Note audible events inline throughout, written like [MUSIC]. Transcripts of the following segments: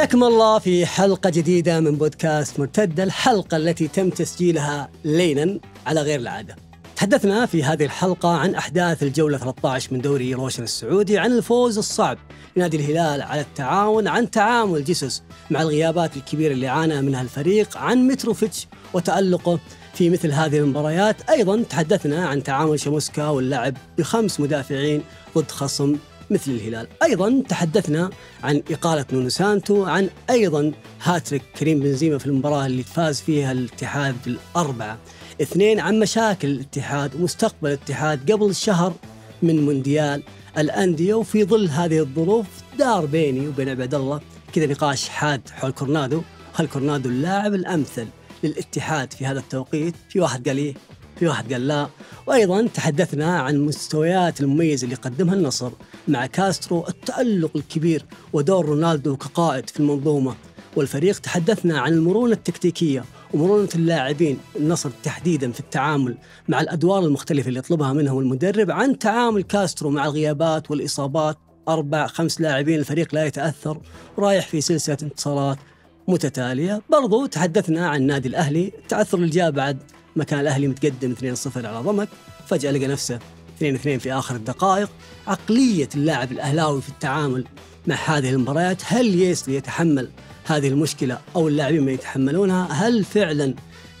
حياكم الله في حلقة جديدة من بودكاست مرتدة الحلقة التي تم تسجيلها لينا على غير العادة تحدثنا في هذه الحلقة عن أحداث الجولة 13 من دوري روشن السعودي عن الفوز الصعب لنادي الهلال على التعاون عن تعامل جيسوس مع الغيابات الكبيرة اللي عانى منها الفريق عن متروفيتش وتألقه في مثل هذه المباريات أيضا تحدثنا عن تعامل شموسكا واللعب بخمس مدافعين ضد خصم مثل الهلال أيضا تحدثنا عن إقالة نونو سانتو عن أيضا هاتريك كريم بنزيما في المباراة اللي فاز فيها الاتحاد بالأربعة اثنين عن مشاكل الاتحاد ومستقبل الاتحاد قبل شهر من مونديال الأندية وفي ظل هذه الظروف دار بيني وبين عبد الله كذا نقاش حاد حول كورنادو هل كورنادو اللاعب الأمثل للاتحاد في هذا التوقيت في واحد قال إيه في واحد قال لا وايضا تحدثنا عن المستويات المميزه اللي قدمها النصر مع كاسترو التألق الكبير ودور رونالدو كقائد في المنظومة والفريق تحدثنا عن المرونة التكتيكية ومرونة اللاعبين النصر تحديدا في التعامل مع الأدوار المختلفة اللي يطلبها منهم المدرب عن تعامل كاسترو مع الغيابات والإصابات أربع خمس لاعبين الفريق لا يتأثر رايح في سلسلة انتصارات متتالية برضو تحدثنا عن نادي الأهلي التأثر اللي جاء بعد ما كان الأهلي متقدم 2-0 على ضمك فجأة لقى نفسه 2-2 في آخر الدقائق عقلية اللاعب الأهلاوي في التعامل مع هذه المباريات هل يس يتحمل هذه المشكلة أو اللاعبين ما يتحملونها هل فعلا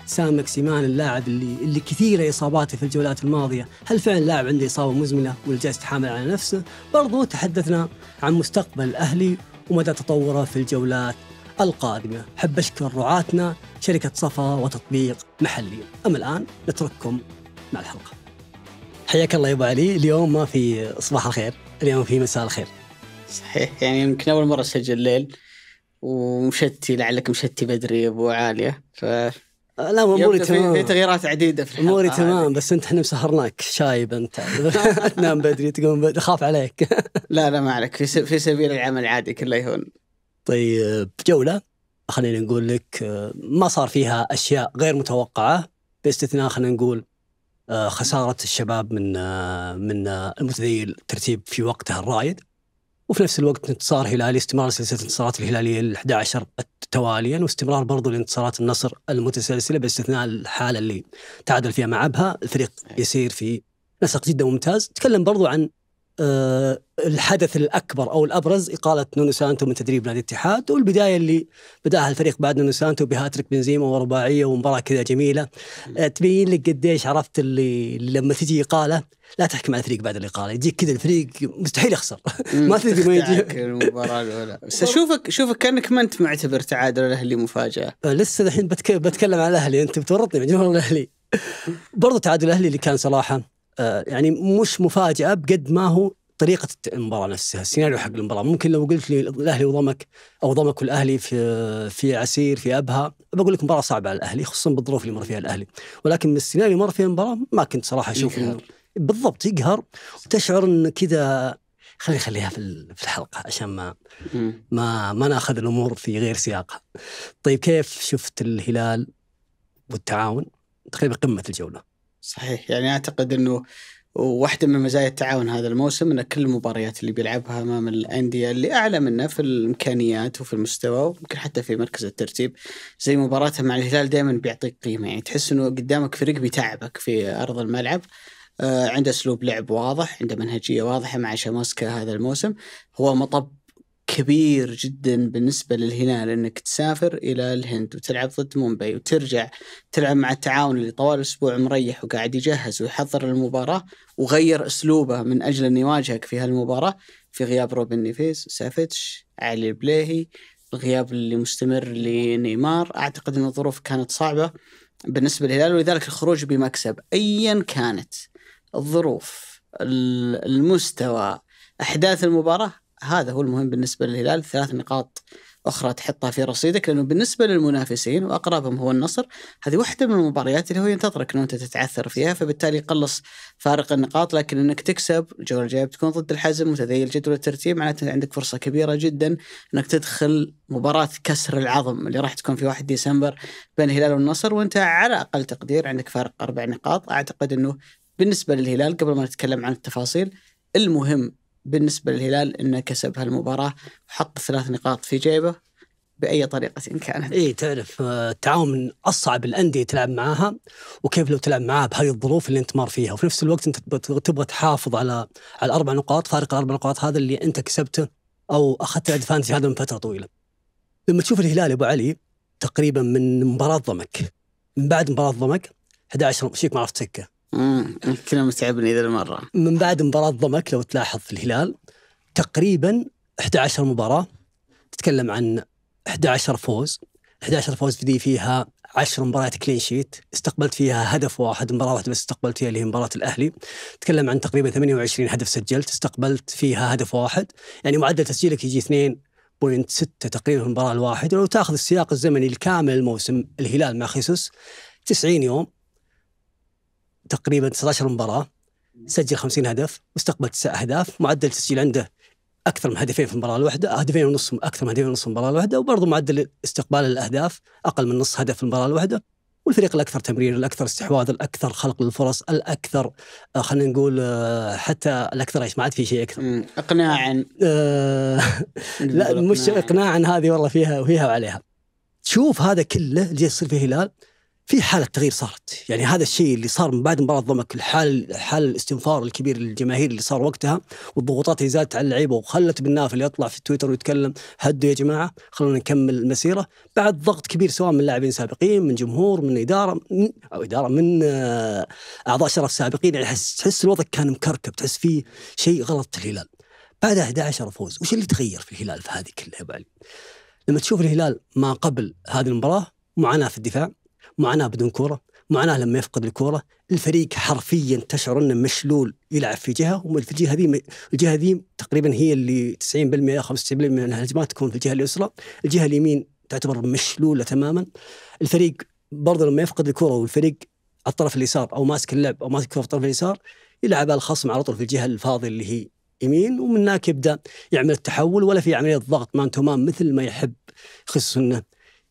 سامك سيمان اللاعب اللي اللي كثيره اصاباته في الجولات الماضيه، هل فعلا اللاعب عنده اصابه مزمنه ولا جالس يتحامل على نفسه؟ برضو تحدثنا عن مستقبل الاهلي ومدى تطوره في الجولات القادمه. حب اشكر رعاتنا شركه صفا وتطبيق محلي. اما الان نترككم مع الحلقه. حياك الله يا ابو علي اليوم ما في صباح الخير اليوم في مساء الخير صحيح يعني يمكن اول مره اسجل الليل ومشتي لعلك مشتي بدري يا ابو عاليه ف آه، لا اموري تمام في تغييرات عديده في اموري تمام بس انت احنا مسهرناك شايب انت [LAUGHS] تنام بدري تقوم بدري خاف عليك [LAUGHS] لا لا ما عليك في, في سبيل العمل عادي كله يهون طيب جوله خلينا نقول لك آه، ما صار فيها اشياء غير متوقعه باستثناء خلينا نقول آه، خساره الشباب من آه، من آه، المتذيل الترتيب في وقتها الرائد وفي نفس الوقت انتصار هلالي استمرار سلسله انتصارات الهلاليه ال 11 تواليا واستمرار برضو لانتصارات النصر المتسلسله باستثناء الحاله اللي تعادل فيها مع ابها الفريق يسير في نسق جدا ممتاز تكلم برضو عن آه، الحدث الاكبر او الابرز اقاله نونو سانتو من تدريب نادي الاتحاد والبدايه اللي بداها الفريق بعد نونو سانتو بهاتريك بنزيما ورباعيه ومباراه كذا جميله آه، تبين لك قديش عرفت اللي لما تجي اقاله لا تحكم على الفريق بعد الاقاله يجيك كذا الفريق مستحيل يخسر [LAUGHS] ما تدري ما يجي المباراه الاولى بس اشوفك شوفك كانك ما انت معتبر تعادل الاهلي مفاجاه آه، لسه الحين بتك... بتكلم على الاهلي انت بتورطني من جمهور الاهلي برضو تعادل الاهلي اللي كان صراحه آه، يعني مش مفاجاه بقد ما هو طريقه المباراه نفسها السيناريو حق المباراه ممكن لو قلت لي الاهلي وضمك او ضمك والاهلي في في عسير في ابها بقول لك مباراه صعبه على الاهلي خصوصا بالظروف اللي مر فيها الاهلي ولكن من السيناريو اللي مر فيها المباراه ما كنت صراحه اشوف إنه بالضبط يقهر وتشعر ان كذا خلي خليها في في الحلقه عشان ما ما ما ناخذ الامور في غير سياقها. طيب كيف شفت الهلال والتعاون تقريبا قمه الجوله؟ صحيح يعني اعتقد انه واحده من مزايا التعاون هذا الموسم ان كل المباريات اللي بيلعبها امام الانديه اللي اعلى منه في الامكانيات وفي المستوى ويمكن حتى في مركز الترتيب زي مباراته مع الهلال دائما بيعطيك قيمه يعني تحس انه قدامك فريق بيتعبك في ارض الملعب آه، عنده اسلوب لعب واضح عنده منهجيه واضحه مع شاموسكا هذا الموسم هو مطب كبير جدا بالنسبه للهلال انك تسافر الى الهند وتلعب ضد مومباي وترجع تلعب مع التعاون اللي طوال اسبوع مريح وقاعد يجهز ويحضر المباراه وغير اسلوبه من اجل ان يواجهك في هالمباراه في غياب روبن نيفيز سافيتش علي البليهي الغياب اللي مستمر لنيمار اعتقد ان الظروف كانت صعبه بالنسبه للهلال ولذلك الخروج بمكسب ايا كانت الظروف المستوى احداث المباراه هذا هو المهم بالنسبه للهلال ثلاث نقاط اخرى تحطها في رصيدك لانه بالنسبه للمنافسين واقربهم هو النصر هذه واحده من المباريات اللي هو ينتظرك انه انت تتعثر فيها فبالتالي يقلص فارق النقاط لكن انك تكسب الجوله الجايه بتكون ضد الحزم وتذيل جدول الترتيب معناته عندك فرصه كبيره جدا انك تدخل مباراه كسر العظم اللي راح تكون في 1 ديسمبر بين الهلال والنصر وانت على اقل تقدير عندك فارق اربع نقاط اعتقد انه بالنسبه للهلال قبل ما نتكلم عن التفاصيل المهم بالنسبة للهلال أنه كسب هالمباراة وحط ثلاث نقاط في جيبه بأي طريقة إن كانت إيه تعرف آه، التعاون من أصعب الأندية تلعب معاها وكيف لو تلعب معاها بهذه الظروف اللي أنت مار فيها وفي نفس الوقت أنت تبغى تحافظ على على الأربع نقاط فارق الأربع نقاط هذا اللي أنت كسبته أو أخذت الأدفانتج هذا من فترة طويلة لما تشوف الهلال أبو علي تقريبا من مباراة ضمك من بعد مباراة ضمك 11 شيك ما عرفت سكه امم الكلام متعبني ذا المره من بعد مباراه ضمك لو تلاحظ الهلال تقريبا 11 مباراه تتكلم عن 11 فوز 11 فوز بدي فيها 10 مباريات كلين شيت استقبلت فيها هدف واحد مباراه واحده بس استقبلت فيها اللي هي مباراه الاهلي تكلم عن تقريبا 28 هدف سجلت استقبلت فيها هدف واحد يعني معدل تسجيلك يجي 2 بوينت تقريبا في المباراه الواحده ولو تاخذ السياق الزمني الكامل الموسم الهلال مع خيسوس 90 يوم تقريبا 19 مباراه سجل 50 هدف واستقبل تسع اهداف معدل التسجيل عنده اكثر من هدفين في المباراه الواحده آه، هدفين ونص اكثر من هدفين ونص في المباراه الواحده وبرضه معدل استقبال الاهداف اقل من نص هدف في المباراه الواحده والفريق الاكثر تمرير الاكثر استحواذ الاكثر خلق للفرص الاكثر آه، خلينا نقول آه، حتى الاكثر ايش ما عاد في شيء اكثر اقناعا آه [LAUGHS] لا مش اقناعا هذه والله فيها وفيها وعليها تشوف هذا كله اللي يصير في الهلال في حاله تغيير صارت يعني هذا الشيء اللي صار من بعد مباراه ضمك الحال حال الاستنفار الكبير للجماهير اللي صار وقتها والضغوطات اللي زادت على اللعيبه وخلت بن نافل يطلع في تويتر ويتكلم هدوا يا جماعه خلونا نكمل المسيره بعد ضغط كبير سواء من لاعبين سابقين من جمهور من اداره من او اداره من آه، اعضاء شرف سابقين يعني تحس الوضع كان مكركب تحس فيه شيء غلط الهلال بعد 11 فوز وش اللي تغير في الهلال في هذه كلها يا لما تشوف الهلال ما قبل هذه المباراه معاناه في الدفاع معاناه بدون كوره معاناه لما يفقد الكوره الفريق حرفيا تشعر انه مشلول يلعب في جهه وفي الجهه ذي الجهه ذي تقريبا هي اللي 90% او 95% من الهجمات تكون في الجهه اليسرى الجهه اليمين تعتبر مشلوله تماما الفريق برضه لما يفقد الكره والفريق على الطرف اليسار او ماسك اللعب او ماسك الكره في الطرف اليسار يلعب الخصم على طول في الجهه الفاضيه اللي هي يمين ومن هناك يبدا يعمل التحول ولا في عمليه ضغط مان تو مان مثل ما يحب خصوصا انه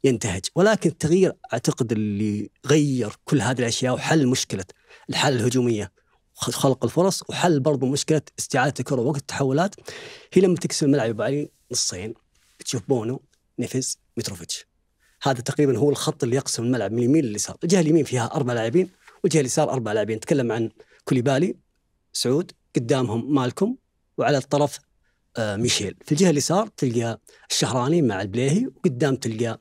ينتهج ولكن التغيير اعتقد اللي غير كل هذه الاشياء وحل مشكله الحاله الهجوميه خلق الفرص وحل برضو مشكله استعاده الكره وقت التحولات هي لما تقسم الملعب ابو علي نصين تشوف بونو نفس متروفيتش هذا تقريبا هو الخط اللي يقسم الملعب من اليمين لليسار الجهه اليمين فيها اربع لاعبين والجهه اليسار اربع لاعبين نتكلم عن كوليبالي سعود قدامهم مالكم وعلى الطرف آه، ميشيل في الجهه اليسار تلقى الشهراني مع البليهي وقدام تلقى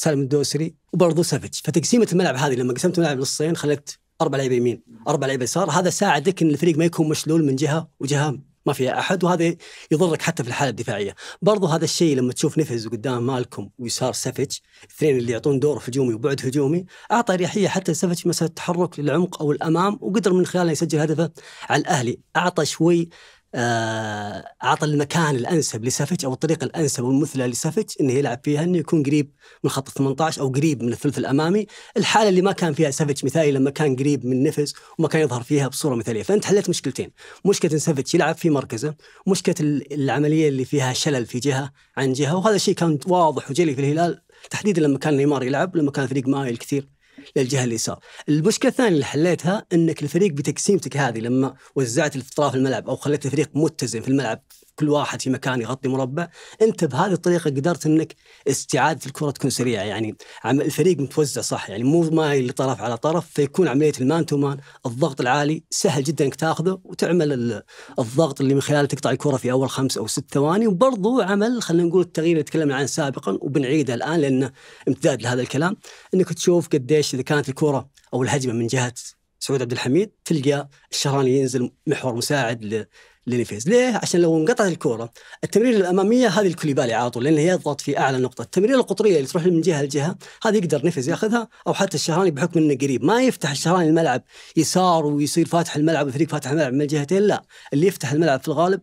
سالم الدوسري وبرضه سافيتش فتقسيمه الملعب هذه لما قسمت الملعب نصين خليت اربع لعيبه يمين اربع لعيبه يسار هذا ساعدك ان الفريق ما يكون مشلول من جهه وجهه ما فيها احد وهذا يضرك حتى في الحاله الدفاعيه برضو هذا الشيء لما تشوف نفز قدام مالكم ويسار سافيتش الاثنين اللي يعطون دور هجومي وبعد هجومي اعطى اريحيه حتى سافيتش مساله التحرك للعمق او الامام وقدر من خلاله يسجل هدفه على الاهلي اعطى شوي آه، اعطى المكان الانسب لسافيتش او الطريقه الانسب والمثلى لسافيتش انه يلعب فيها انه يكون قريب من خط 18 او قريب من الثلث الامامي، الحاله اللي ما كان فيها سافيتش مثالي لما كان قريب من نفس وما كان يظهر فيها بصوره مثاليه، فانت حليت مشكلتين، مشكله ان سافيتش يلعب في مركزه، مشكله العمليه اللي فيها شلل في جهه عن جهه، وهذا الشيء كان واضح وجلي في الهلال تحديدا لما كان نيمار يلعب لما كان فريق مايل كثير للجهه اليسار. المشكله الثانيه اللي حليتها انك الفريق بتقسيمتك هذه لما وزعت الاطراف الملعب او خليت الفريق متزن في الملعب كل واحد في مكان يغطي مربع انت بهذه الطريقه قدرت انك استعاده الكره تكون سريعه يعني الفريق متوزع صح يعني مو مايل لطرف على طرف فيكون عمليه المان تو مان الضغط العالي سهل جدا انك تاخذه وتعمل الضغط اللي من خلاله تقطع الكره في اول خمس او ست ثواني وبرضه عمل خلينا نقول التغيير اللي تكلمنا عنه سابقا وبنعيده الان لانه امتداد لهذا الكلام انك تشوف قديش اذا كانت الكره او الهجمه من جهه سعود عبد الحميد تلقى الشهراني ينزل محور مساعد لنيفيز ليه؟ عشان لو انقطعت الكوره التمريره الاماميه هذه الكوليبالي على طول لان يضغط في اعلى نقطه، التمريره القطريه اللي تروح من جهه لجهه هذه يقدر نيفيز ياخذها او حتى الشهراني بحكم انه قريب، ما يفتح الشهراني الملعب يسار ويصير فاتح الملعب وفريق فاتح الملعب من الجهتين لا، اللي يفتح الملعب في الغالب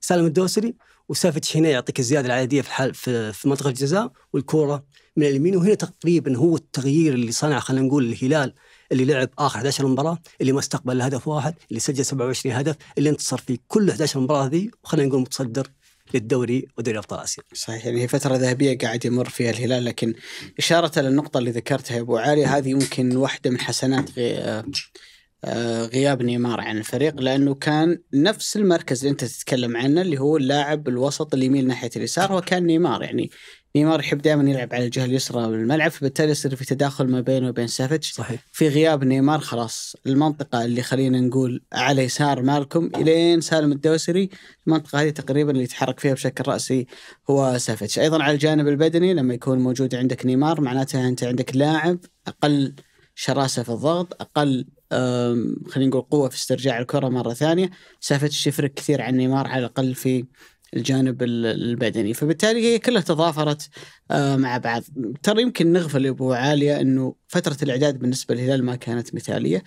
سالم الدوسري وسافيتش هنا يعطيك الزياده العاديه في الحال في, في منطقه الجزاء والكوره من اليمين وهنا تقريبا هو التغيير اللي صنع خلينا نقول الهلال اللي لعب اخر 11 مباراه اللي ما استقبل الا هدف واحد اللي سجل 27 هدف اللي انتصر في كل 11 مباراه ذي وخلينا نقول متصدر للدوري ودوري ابطال اسيا. صحيح يعني هي فتره ذهبيه قاعد يمر فيها الهلال لكن اشاره للنقطه اللي ذكرتها يا ابو علي هذه يمكن واحده من حسنات آه، غياب نيمار عن الفريق لانه كان نفس المركز اللي انت تتكلم عنه اللي هو اللاعب الوسط اللي يميل ناحيه اليسار هو كان نيمار يعني نيمار يحب دائما يلعب على الجهه اليسرى من الملعب فبالتالي يصير في تداخل ما بينه وبين سافيتش صحيح في غياب نيمار خلاص المنطقه اللي خلينا نقول على يسار مالكم الين سالم الدوسري المنطقه هذه تقريبا اللي يتحرك فيها بشكل راسي هو سافيتش ايضا على الجانب البدني لما يكون موجود عندك نيمار معناتها انت عندك لاعب اقل شراسه في الضغط اقل خلينا نقول قوه في استرجاع الكره مره ثانيه سافت يفرق كثير عن نيمار على الاقل في الجانب البدني فبالتالي هي كلها تضافرت أه، مع بعض ترى يمكن نغفل يا ابو عاليه انه فتره الاعداد بالنسبه للهلال ما كانت مثاليه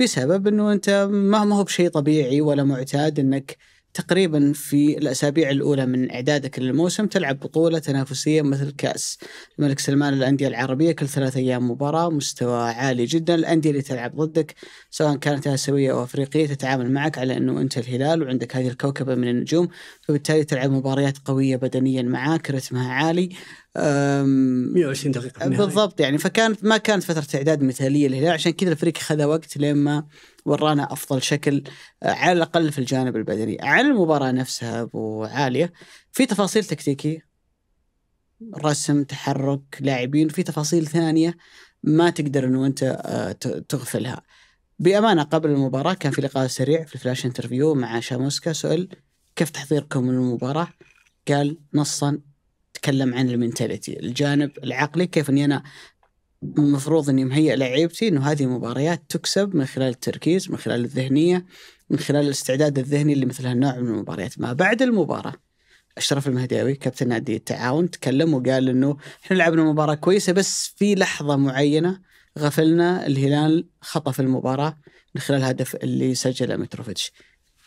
بسبب انه انت ما هو بشيء طبيعي ولا معتاد انك تقريبا في الاسابيع الاولى من اعدادك للموسم تلعب بطوله تنافسيه مثل كاس الملك سلمان للانديه العربيه كل ثلاث ايام مباراه مستوى عالي جدا الانديه اللي تلعب ضدك سواء كانت اسيويه او افريقيه تتعامل معك على انه انت الهلال وعندك هذه الكوكبه من النجوم فبالتالي تلعب مباريات قويه بدنيا معاك رتمها عالي 120 دقيقه بالضبط يعني فكانت ما كانت فتره اعداد مثاليه للهلال عشان كذا الفريق خذ وقت لين ما ورانا افضل شكل آه، على الاقل في الجانب البدني عن المباراه نفسها ابو عاليه في تفاصيل تكتيكيه رسم تحرك لاعبين في تفاصيل ثانيه ما تقدر انه انت آه، تغفلها بامانه قبل المباراه كان في لقاء سريع في الفلاش انترفيو مع شاموسكا سئل كيف تحضيركم للمباراه قال نصا تكلم عن المنتاليتي الجانب العقلي كيف اني انا المفروض اني مهيئ لعيبتي انه هذه مباريات تكسب من خلال التركيز من خلال الذهنيه من خلال الاستعداد الذهني لمثل هالنوع من المباريات ما بعد المباراه اشرف المهداوي كابتن نادي التعاون تكلم وقال انه احنا لعبنا مباراه كويسه بس في لحظه معينه غفلنا الهلال خطف المباراه من خلال هدف اللي سجله متروفيتش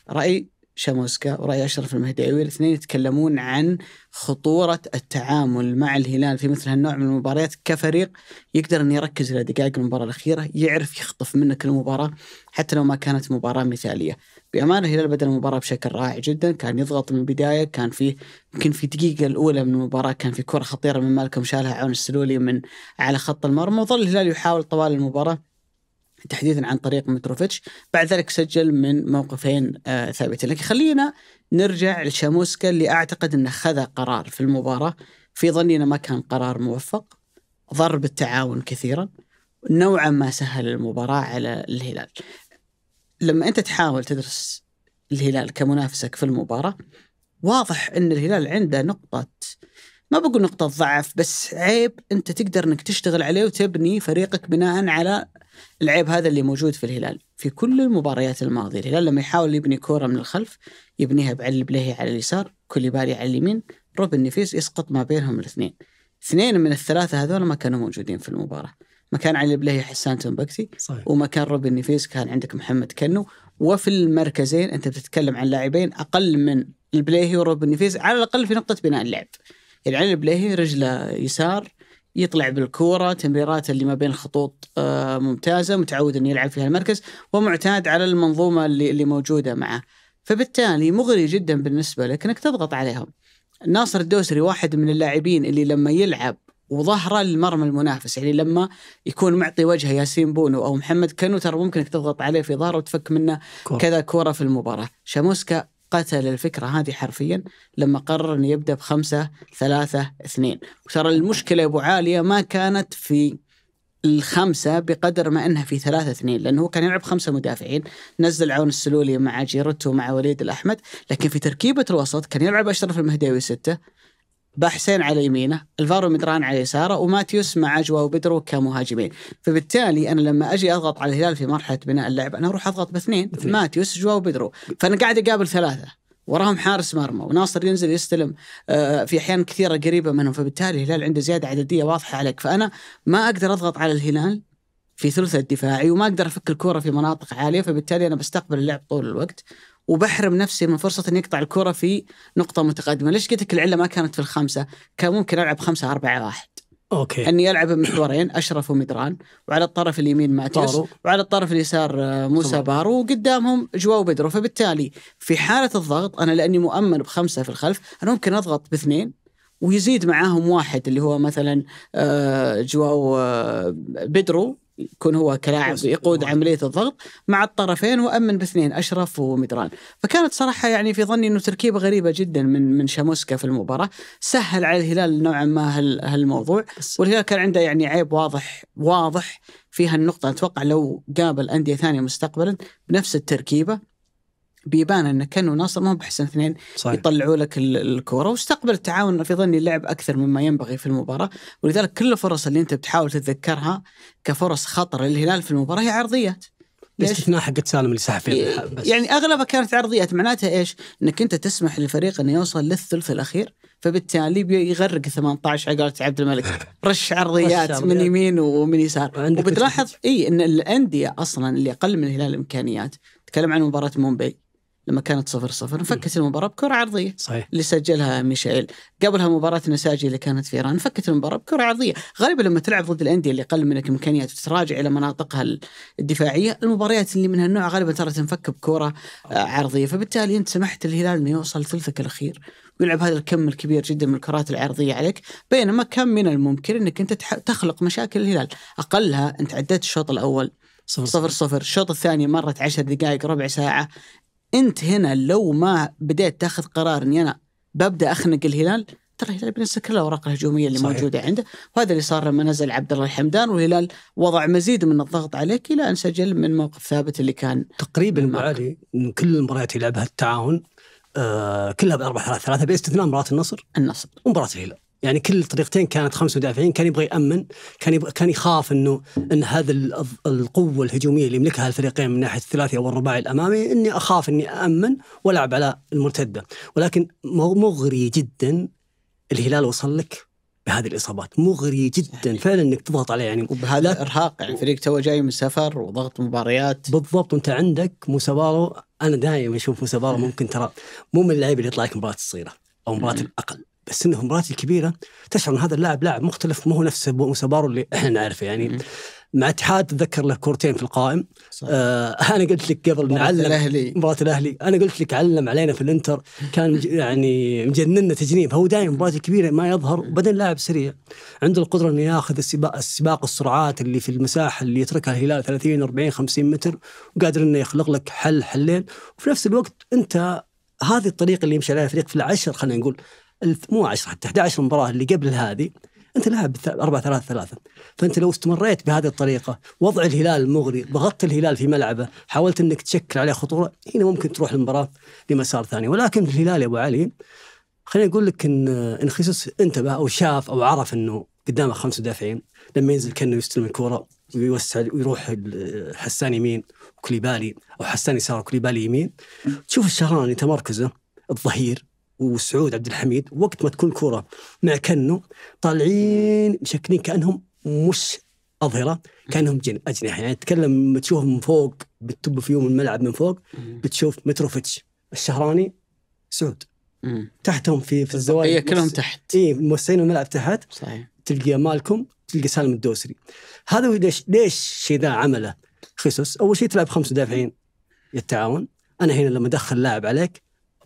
راي شاموسكا ورأي أشرف المهديوي الاثنين يتكلمون عن خطورة التعامل مع الهلال في مثل هالنوع من المباريات كفريق يقدر أن يركز إلى دقائق المباراة الأخيرة يعرف يخطف منك المباراة حتى لو ما كانت مباراة مثالية بأمانة الهلال بدأ المباراة بشكل رائع جدا كان يضغط من البداية كان في يمكن في الدقيقة الأولى من المباراة كان في كرة خطيرة من مالكم شالها عون السلولي من على خط المرمى وظل الهلال يحاول طوال المباراة تحديدا عن طريق متروفيتش بعد ذلك سجل من موقفين آه، ثابتين لكن خلينا نرجع لشاموسكا اللي أعتقد أنه خذ قرار في المباراة في ظني أنه ما كان قرار موفق ضرب التعاون كثيرا نوعا ما سهل المباراة على الهلال لما أنت تحاول تدرس الهلال كمنافسك في المباراة واضح أن الهلال عنده نقطة ما بقول نقطة ضعف بس عيب أنت تقدر أنك تشتغل عليه وتبني فريقك بناء على العيب هذا اللي موجود في الهلال في كل المباريات الماضيه الهلال لما يحاول يبني كوره من الخلف يبنيها بعلي بلهي على اليسار كوليبالي على اليمين روبن نفيس يسقط ما بينهم الاثنين اثنين من الثلاثه هذول ما كانوا موجودين في المباراه ما كان علي بلهي حسان تنبكتي صحيح. وما كان روبن نفيس كان عندك محمد كنو وفي المركزين انت بتتكلم عن لاعبين اقل من البليهي وروبن نفيس على الاقل في نقطه بناء اللعب يعني علي البليهي رجله يسار يطلع بالكوره تمريراته اللي ما بين خطوط آه، ممتازه متعود انه يلعب فيها المركز ومعتاد على المنظومه اللي اللي موجوده معه فبالتالي مغري جدا بالنسبه لك انك تضغط عليهم ناصر الدوسري واحد من اللاعبين اللي لما يلعب وظهره للمرمى المنافس يعني لما يكون معطي وجهه ياسين بونو او محمد كنو ترى ممكنك تضغط عليه في ظهره وتفك منه كرة. كذا كوره في المباراه شاموسكا قتل الفكره هذه حرفيا لما قرر انه يبدا بخمسه ثلاثه اثنين وترى المشكله يا ابو عاليه ما كانت في الخمسة بقدر ما أنها في ثلاثة اثنين لأنه هو كان يلعب خمسة مدافعين نزل عون السلولي مع جيرته مع وليد الأحمد لكن في تركيبة الوسط كان يلعب أشرف المهداوي ستة بحسين على يمينه الفارو مدران على يساره وماتيوس مع جواو بدرو كمهاجمين فبالتالي انا لما اجي اضغط على الهلال في مرحله بناء اللعب انا اروح اضغط باثنين ماتيوس جواو بدرو فانا قاعد اقابل ثلاثه وراهم حارس مرمى وناصر ينزل يستلم آه، في احيان كثيره قريبه منهم فبالتالي الهلال عنده زياده عدديه واضحه عليك فانا ما اقدر اضغط على الهلال في ثلث الدفاعي وما اقدر افك الكوره في مناطق عاليه فبالتالي انا بستقبل اللعب طول الوقت وبحرم نفسي من فرصه اني اقطع الكره في نقطه متقدمه، ليش قلت لك العله ما كانت في الخمسه؟ كان ممكن العب خمسه أربعة واحد. اوكي اني العب بمحورين اشرف ومدران وعلى الطرف اليمين ماتيوس وعلى الطرف اليسار آه، موسى بارو وقدامهم جواو بدرو فبالتالي في حاله الضغط انا لاني مؤمن بخمسه في الخلف انا ممكن اضغط باثنين ويزيد معاهم واحد اللي هو مثلا آه، جواو آه، بدرو يكون هو كلاعب يقود عمليه الضغط مع الطرفين وامن باثنين اشرف ومدران فكانت صراحه يعني في ظني انه تركيبه غريبه جدا من من شاموسكا في المباراه سهل على الهلال نوعا ما هالموضوع والهلال كان عنده يعني عيب واضح واضح في هالنقطه اتوقع لو قابل انديه ثانيه مستقبلا بنفس التركيبه بيبان ان كان وناصر ما هم بحسن اثنين صحيح. يطلعوا لك الكوره واستقبل التعاون في ظني لعب اكثر مما ينبغي في المباراه ولذلك كل الفرص اللي انت بتحاول تتذكرها كفرص خطر للهلال في المباراه هي عرضيات باستثناء حقت سالم اللي سحب فيها إيه، بس. يعني اغلبها كانت عرضيات معناتها ايش؟ انك انت تسمح للفريق انه يوصل للثلث الاخير فبالتالي بيغرق 18 على قولة عبد الملك [LAUGHS] رش عرضيات من يمين ومن يسار وبتلاحظ اي ان الانديه اصلا اللي اقل من الهلال امكانيات تكلم عن مباراه مومبي لما كانت صفر صفر انفكت المباراة بكرة عرضية صحيح اللي سجلها ميشيل قبلها مباراة نساجي اللي كانت في ايران انفكت المباراة بكرة عرضية غالبا لما تلعب ضد الأندية اللي أقل منك إمكانيات وتتراجع إلى مناطقها الدفاعية المباريات اللي من هالنوع غالبا ترى تنفك بكرة آه، عرضية فبالتالي أنت سمحت للهلال إنه يوصل ثلثك الأخير ويلعب هذا الكم الكبير جدا من الكرات العرضية عليك بينما كان من الممكن أنك أنت تخلق مشاكل الهلال أقلها أنت عديت الشوط الأول صفر صفر, صفر. الشوط الثاني مرت عشر دقائق ربع ساعة انت هنا لو ما بديت تاخذ قرار اني انا ببدا اخنق الهلال ترى الهلال بينسى كل الاوراق الهجوميه اللي صحيح. موجوده عنده وهذا اللي صار لما نزل عبد الله الحمدان والهلال وضع مزيد من الضغط عليك الى ان سجل من موقف ثابت اللي كان تقريبا معالي علي من كل المباريات اللي لعبها التعاون آه كلها باربع ثلاث ثلاثة باستثناء مباراة النصر النصر ومباراة الهلال يعني كل الطريقتين كانت خمس مدافعين كان يبغى يامن كان يبغى كان يخاف انه ان هذا القوه الهجوميه اللي يملكها الفريقين من ناحيه الثلاثي او الرباعي الامامي اني اخاف اني امن والعب على المرتده ولكن مغري جدا الهلال وصل لك بهذه الاصابات مغري جدا يعني فعلا انك تضغط عليه يعني وبهذا ارهاق يعني فريق تو جاي من سفر وضغط مباريات بالضبط وانت عندك موسابارو انا دائما اشوف موسابارو إيه. ممكن ترى مو من اللعيبه اللي يطلع لك مباراه الصغيره او مباراه إيه. الاقل بس انه مباريات الكبيره تشعر ان هذا اللاعب لاعب مختلف مو هو نفس موسى اللي احنا نعرفه يعني مع اتحاد تذكر له كورتين في القائم صح. آه انا قلت لك قبل نعلم الاهلي مباراه الاهلي انا قلت لك علم علينا في الانتر كان يعني مجننا تجنيب هو دائما مباراه الكبيره ما يظهر وبعدين لاعب سريع عنده القدره انه ياخذ السباق, السباق السرعات اللي في المساحه اللي يتركها الهلال 30 40 50 متر وقادر انه يخلق لك حل حلين وفي نفس الوقت انت هذه الطريقه اللي يمشي عليها الفريق في العشر خلينا نقول مو 10 حتى 11 مباراه اللي قبل هذه انت لاعب 4 3 3 فانت لو استمريت بهذه الطريقه وضع الهلال المغري ضغطت الهلال في ملعبه حاولت انك تشكل عليه خطوره هنا ممكن تروح المباراه لمسار ثاني ولكن الهلال يا ابو علي خليني اقول لك ان ان خيسوس انتبه او شاف او عرف انه قدامه خمس مدافعين لما ينزل كانه يستلم الكوره ويوسع ويروح حسان يمين وكليبالي او حسان يسار وكليبالي يمين تشوف الشهراني تمركزه الظهير وسعود عبد الحميد وقت ما تكون كرة مع كنو طالعين مشكلين كانهم مش اظهره كانهم جن اجنحه يعني تتكلم لما تشوفهم من فوق بتب في يوم الملعب من فوق بتشوف متروفيتش الشهراني سعود تحتهم في في الزوايا اي كلهم تحت اي موسعين الملعب تحت صحيح تلقى مالكم تلقى سالم الدوسري هذا ليش ليش الشيء ذا عمله خيسوس اول شيء تلعب خمس مدافعين للتعاون انا هنا لما ادخل لاعب عليك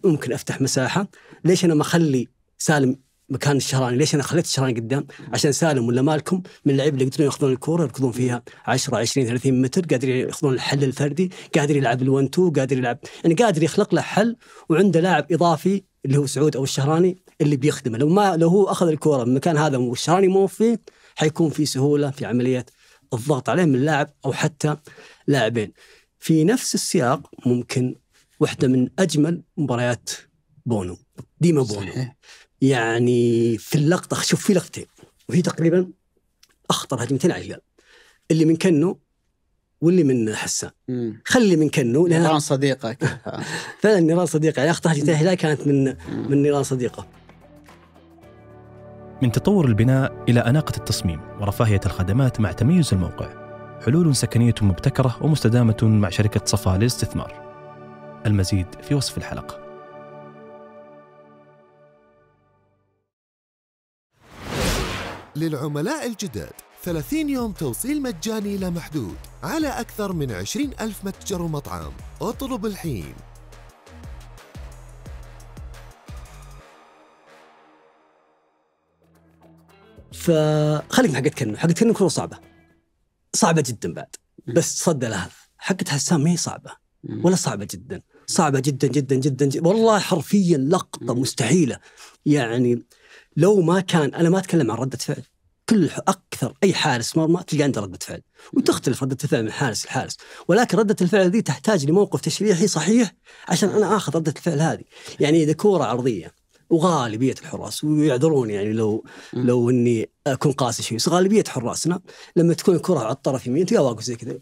ممكن افتح مساحه ليش انا ما اخلي سالم مكان الشهراني ليش انا خليت الشهراني قدام عشان سالم ولا مالكم من اللعيبه اللي يقدرون ياخذون الكوره يركضون فيها 10 20 30 متر قادرين ياخذون الحل الفردي قادر يلعب الون تو قادر يلعب يعني قادر يخلق له حل وعنده لاعب اضافي اللي هو سعود او الشهراني اللي بيخدمه لو ما لو هو اخذ الكوره من مكان هذا والشهراني مو فيه حيكون في سهوله في عمليه الضغط عليه من لاعب او حتى لاعبين في نفس السياق ممكن واحدة من أجمل مباريات بونو ديما بونو صحيح. يعني في اللقطة شوف في لقطتين وهي تقريبا أخطر هجمتين على الهلال اللي من كنو واللي من حسان خلي من كنو نيران صديقة [LAUGHS] فعلا نيران صديقة يعني أخطر هجمتين الهلال كانت من مم. من نيران صديقة من تطور البناء إلى أناقة التصميم ورفاهية الخدمات مع تميز الموقع حلول سكنية مبتكرة ومستدامة مع شركة صفا للاستثمار المزيد في وصف الحلقه. للعملاء الجداد 30 يوم توصيل مجاني لا محدود على أكثر من 20 ألف متجر ومطعم اطلب الحين فخليك حقت كنو حقت كنو كلها صعبة صعبة جدا بعد بس تصدى لها حقت حسام ما هي صعبة ولا صعبة جدا صعبه جدا جدا جدا, جداً. والله حرفيا لقطه مستحيله يعني لو ما كان انا ما اتكلم عن رده فعل كل اكثر اي حارس مرمى تلقى عنده رده فعل وتختلف رده الفعل من حارس لحارس ولكن رده الفعل ذي تحتاج لموقف تشريحي صحيح عشان انا اخذ رده الفعل هذه يعني اذا كوره عرضيه وغالبيه الحراس ويعذرون يعني لو لو اني اكون قاسي شوي بس غالبيه حراسنا لما تكون الكره على الطرف يمين تلقى واقف زي كذا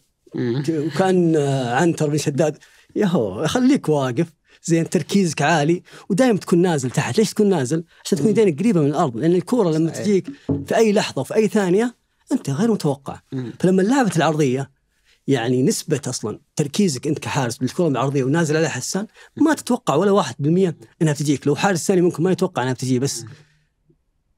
وكان عنتر بن شداد ياهو خليك واقف زين تركيزك عالي ودائما تكون نازل تحت ليش تكون نازل عشان تكون يدينك قريبه من الارض لان الكوره لما تجيك في اي لحظه وفي اي ثانيه انت غير متوقع فلما لعبت العرضيه يعني نسبة اصلا تركيزك انت كحارس بالكره العرضيه ونازل عليها حسان ما تتوقع ولا 1% انها تجيك لو حارس ثاني ممكن ما يتوقع انها تجي بس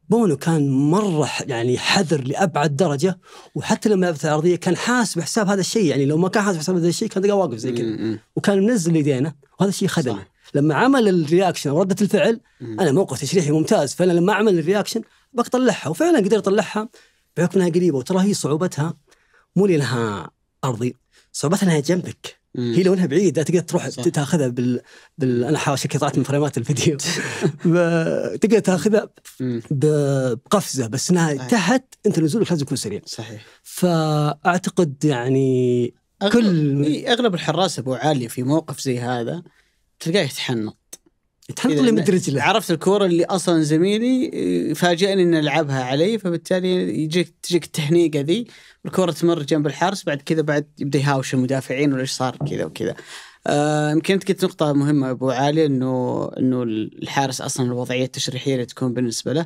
بونو كان مره يعني حذر لابعد درجه وحتى لما لعبت الارضيه كان حاسب حساب هذا الشيء يعني لو ما كان حاسب حساب هذا الشيء كان تلقاه واقف زي كذا وكان منزل يدينه وهذا الشيء خدمه لما عمل الرياكشن ورده الفعل انا موقف تشريحي ممتاز فانا لما اعمل الرياكشن بطلعها وفعلا قدرت اطلعها بحكم انها قريبه وترى هي صعوبتها مو لانها ارضي صعوبتها انها جنبك هي لو انها بعيده تقدر تروح صح. تاخذها بال, بال... انا حاشك طلعت من فريمات الفيديو [LAUGHS] تقدر تاخذها ب... بقفزه بس انها أيه. تحت انت نزولك لازم يكون سريع صحيح فاعتقد يعني أغلب كل اغلب الحراس ابو عاليه في موقف زي هذا تلقاه يتحنط تنطلي مدرج له عرفت الكوره اللي اصلا زميلي آه، فاجئني انه لعبها علي فبالتالي يجيك تجيك التهنيقه ذي الكوره تمر جنب الحارس بعد كذا بعد يبدا يهاوش المدافعين ولا صار كذا وكذا آه، يمكن انت قلت نقطة مهمة ابو علي انه انه الحارس اصلا الوضعية التشريحية اللي تكون بالنسبة له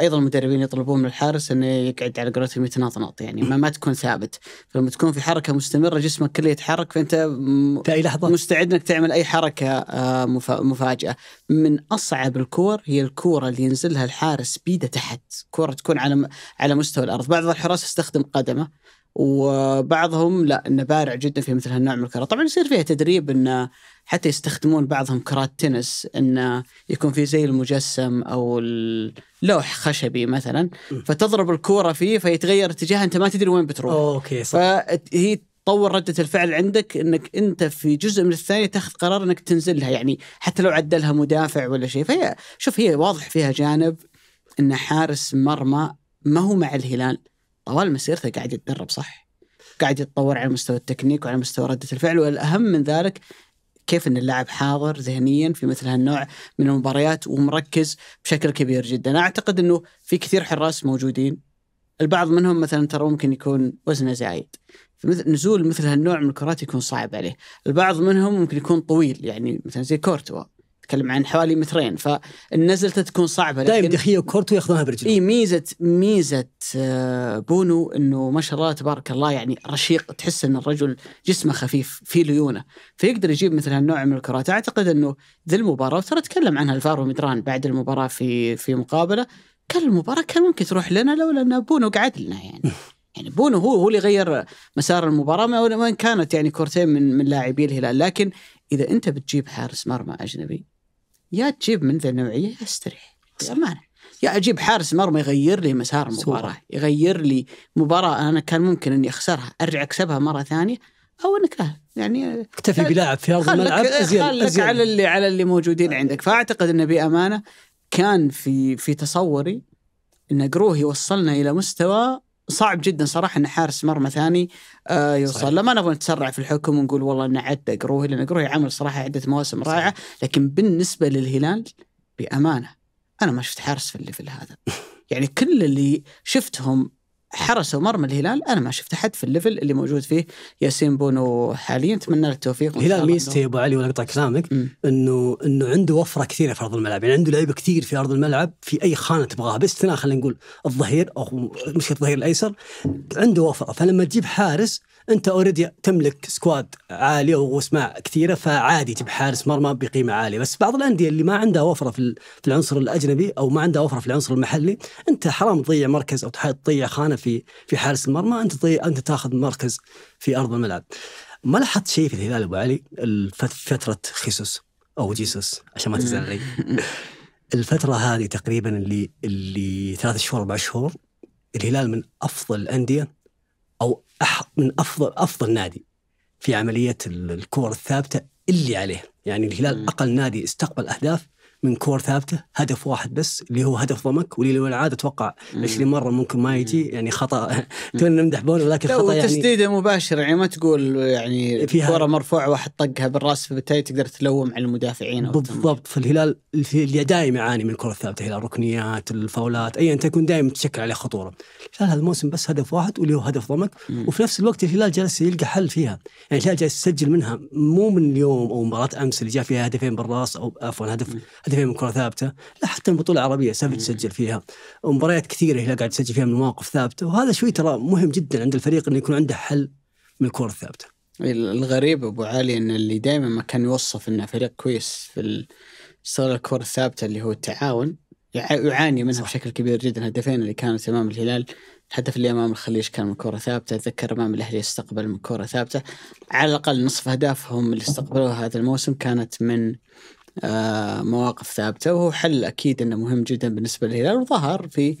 ايضا المدربين يطلبون من الحارس انه يقعد على قولتهم يتناطنط يعني ما, ما تكون ثابت فلما تكون في حركة مستمرة جسمك كله يتحرك فانت في لحظة مستعد انك تعمل اي حركة آه، مفاجأة من اصعب الكور هي الكورة اللي ينزلها الحارس بيده تحت كورة تكون على على مستوى الارض بعض الحراس يستخدم قدمه وبعضهم لا انه بارع جدا في مثل هالنوع من الكرات، طبعا يصير فيها تدريب انه حتى يستخدمون بعضهم كرات تنس انه يكون في زي المجسم او اللوح خشبي مثلا فتضرب الكوره فيه فيتغير اتجاهها انت ما تدري وين بتروح. اوكي صح. فهي تطور ردة الفعل عندك انك انت في جزء من الثانية تاخذ قرار انك تنزلها يعني حتى لو عدلها مدافع ولا شيء فهي شوف هي واضح فيها جانب ان حارس مرمى ما هو مع الهلال طوال مسيرته قاعد يتدرب صح قاعد يتطور على مستوى التكنيك وعلى مستوى ردة الفعل والأهم من ذلك كيف ان اللاعب حاضر ذهنيا في مثل هالنوع من المباريات ومركز بشكل كبير جدا اعتقد انه في كثير حراس موجودين البعض منهم مثلا ترى ممكن يكون وزنه زايد نزول مثل هالنوع من الكرات يكون صعب عليه البعض منهم ممكن يكون طويل يعني مثلا زي كورتوا تتكلم عن حوالي مترين فالنزلة تكون صعبة دائما دخية وكورتو ياخذونها برجله اي ميزة ميزة آه، بونو انه ما شاء الله تبارك الله يعني رشيق تحس ان الرجل جسمه خفيف في ليونة فيقدر يجيب مثل هالنوع من الكرات اعتقد انه ذي المباراة وترى تكلم عنها الفارو مدران بعد المباراة في في مقابلة قال المباراة كان ممكن تروح لنا لولا ان بونو قعد لنا يعني [LAUGHS] يعني بونو هو هو اللي غير مسار المباراه وان كانت يعني كورتين من من لاعبي الهلال لكن اذا انت بتجيب حارس مرمى اجنبي يا تجيب من ذا النوعيه استريح بامانه يا اجيب حارس مرمى يغير لي مسار المباراه يغير لي مباراه انا كان ممكن اني اخسرها ارجع اكسبها مره ثانيه او انك لا يعني اكتفي بلاعب في ارض الملعب ازين خلك أزيل. على اللي على اللي موجودين عندك فاعتقد انه بامانه كان في في تصوري ان قروه يوصلنا الى مستوى صعب جدا صراحه ان حارس مرمى ثاني آه، يوصل له ما نبغى نتسرع في الحكم ونقول والله انه عدى قروهي لان قروهي عمل صراحه عده مواسم رائعه لكن بالنسبه للهلال بامانه انا ما شفت حارس في الليفل هذا [LAUGHS] يعني كل اللي شفتهم حرس ومرمى الهلال انا ما شفت احد في الليفل اللي موجود فيه ياسين بونو حاليا اتمنى له التوفيق الهلال ميزته يا ابو علي وانا اقطع كلامك انه انه عنده وفره كثيره في ارض الملعب يعني عنده لعيبه كثير في ارض الملعب في اي خانه تبغاها باستثناء خلينا نقول الظهير او مش الظهير الايسر عنده وفره فلما تجيب حارس انت اوريدي تملك سكواد عاليه واسماء كثيره فعادي تجيب حارس مرمى بقيمه عاليه بس بعض الانديه اللي ما عندها وفره في العنصر الاجنبي او ما عندها وفره في العنصر المحلي انت حرام تضيع مركز او تضيع خانه في في حارس المرمى انت انت تاخذ مركز في ارض الملعب. ما لاحظت شيء في الهلال ابو علي فتره خيسوس او جيسوس عشان ما تزعل علي. [LAUGHS] الفتره هذه تقريبا اللي اللي ثلاث شهور اربع شهور الهلال من افضل الانديه او أح من افضل افضل نادي في عمليه الكور الثابته اللي عليه يعني الهلال اقل نادي استقبل اهداف من كور ثابته هدف واحد بس اللي هو هدف ضمك واللي العاده اتوقع 20 مره ممكن ما يجي يعني خطا [LAUGHS] تونا نمدح بول ولكن خطا يعني تسديده مباشره يعني ما تقول يعني فيها كوره مرفوعه واحد طقها بالراس فبالتالي تقدر تلوم على المدافعين بالضبط فالهلال اللي دائما يعاني من الكره الثابته الهلال ركنيات الفاولات ايا تكون دائما تشكل عليه خطوره الهلال هذا الموسم بس هدف واحد واللي هو هدف ضمك وفي نفس الوقت الهلال جالس يلقى حل فيها يعني الهلال جالس يسجل منها مو من اليوم او مباراه امس اللي جاء فيها هدفين بالراس او عفوا هدف هدفين من كره ثابته لا حتى البطوله العربيه سافج تسجل فيها ومباريات كثيره الهلال قاعد يسجل فيها من مواقف ثابته وهذا شوي ترى مهم جدا عند الفريق انه يكون عنده حل من الكره الثابته إيه، الغريب ابو علي ان اللي دائما ما كان يوصف انه فريق كويس في صار الكره الثابته اللي هو التعاون يعاني منها بشكل كبير جدا الهدفين اللي كانوا امام الهلال الهدف اللي امام الخليج كان من كره ثابته اتذكر امام الاهلي استقبل من كره ثابته على الاقل نصف اهدافهم اللي استقبلوها هذا الموسم كانت من آه، مواقف ثابته وهو حل اكيد انه مهم جدا بالنسبه للهلال وظهر في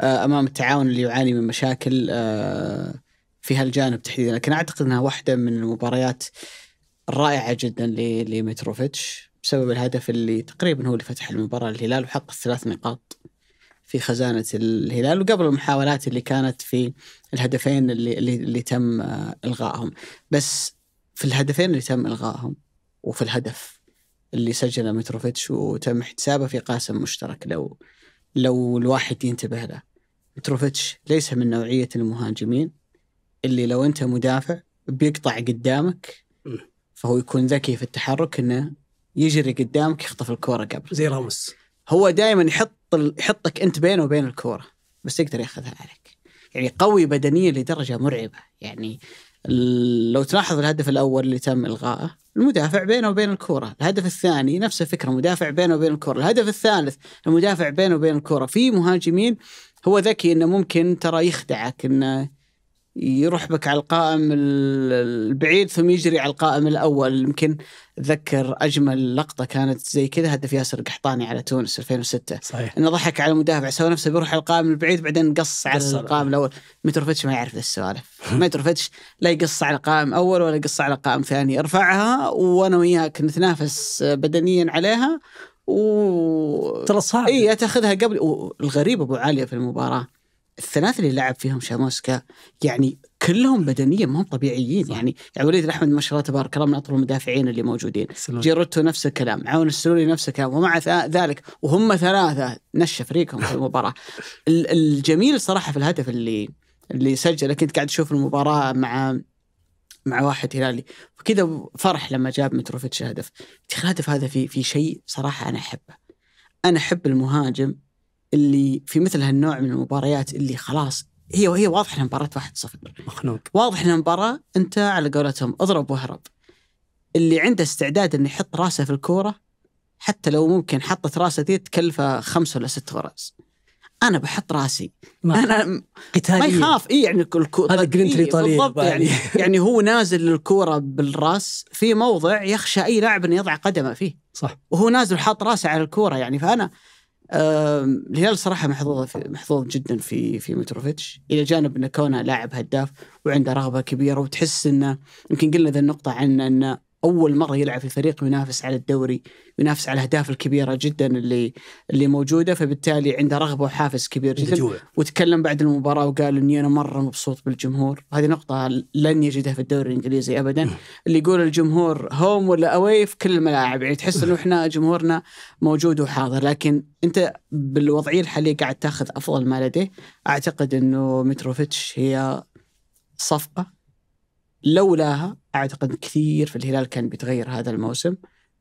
آه، امام التعاون اللي يعاني من مشاكل آه، في هالجانب تحديدا لكن اعتقد انها واحده من المباريات الرائعه جدا لمتروفيتش بسبب الهدف اللي تقريبا هو اللي فتح المباراه للهلال وحقق الثلاث نقاط في خزانه الهلال وقبل المحاولات اللي كانت في الهدفين اللي اللي, اللي تم الغائهم بس في الهدفين اللي تم الغائهم وفي الهدف اللي سجله متروفيتش وتم احتسابه في قاسم مشترك لو لو الواحد ينتبه له متروفيتش ليس من نوعية المهاجمين اللي لو أنت مدافع بيقطع قدامك فهو يكون ذكي في التحرك أنه يجري قدامك يخطف الكورة قبل زي راموس هو دائما يحط يحطك أنت بينه وبين الكورة بس يقدر ياخذها عليك يعني قوي بدنيا لدرجة مرعبة يعني لو تلاحظ الهدف الاول اللي تم الغائه المدافع بينه وبين الكره، الهدف الثاني نفس الفكره مدافع بينه وبين الكره، الهدف الثالث المدافع بينه وبين الكره، في مهاجمين هو ذكي انه ممكن ترى يخدعك انه يروح بك على القائم البعيد ثم يجري على القائم الاول يمكن اتذكر اجمل لقطه كانت زي كذا هدف ياسر قحطاني على تونس 2006 صحيح انه ضحك على المدافع سوى نفسه بيروح على القائم البعيد بعدين قص على القائم الاول متروفيتش ما يعرف السوالف [LAUGHS] متروفيتش لا يقص على قائم اول ولا يقص على قائم ثاني ارفعها وانا وياك نتنافس بدنيا عليها و ترى صعب اي تاخذها قبل والغريب ابو عاليه في المباراه الثلاثه اللي لعب فيهم شاموسكا يعني كلهم بدنيا ما هم طبيعيين صح. يعني يعني وليد الاحمد ما شاء الله تبارك الله من اطول المدافعين اللي موجودين سلوك. جيروتو نفس الكلام عون السلولي نفس الكلام ومع ذلك وهم ثلاثه نش فريقهم في المباراه الجميل صراحه في الهدف اللي اللي سجله كنت قاعد اشوف المباراه مع مع واحد هلالي وكذا فرح لما جاب متروفيتش هدف الهدف هذا في في شيء صراحه انا احبه انا احب المهاجم اللي في مثل هالنوع من المباريات اللي خلاص هي وهي واضح انها مباراه 1-0 مخنوق واضح انها مباراه انت على قولتهم اضرب واهرب اللي عنده استعداد انه يحط راسه في الكوره حتى لو ممكن حطت راسه دي تكلفه خمسة ولا ست غرز انا بحط راسي ما انا قتالية. ما يخاف اي يعني كل هذا جرينت طيب، الايطالي يعني [LAUGHS] يعني هو نازل الكوره بالراس في موضع يخشى اي لاعب انه يضع قدمه فيه صح وهو نازل حاط راسه على الكوره يعني فانا الهلال صراحه محظوظ محظوظ جدا في في متروفيتش الى جانب انه كونه لاعب هداف وعنده رغبه كبيره وتحس انه يمكن قلنا ذا النقطه عنه انه اول مره يلعب في فريق ينافس على الدوري ينافس على الاهداف الكبيره جدا اللي اللي موجوده فبالتالي عنده رغبه وحافز كبير جدا وتكلم بعد المباراه وقال اني انا مره مبسوط بالجمهور هذه نقطه لن يجدها في الدوري الانجليزي ابدا اللي يقول الجمهور هوم ولا اواي في كل الملاعب يعني تحس انه احنا جمهورنا موجود وحاضر لكن انت بالوضعيه الحاليه قاعد تاخذ افضل ما لديه اعتقد انه متروفيتش هي صفقه لولاها اعتقد كثير في الهلال كان بيتغير هذا الموسم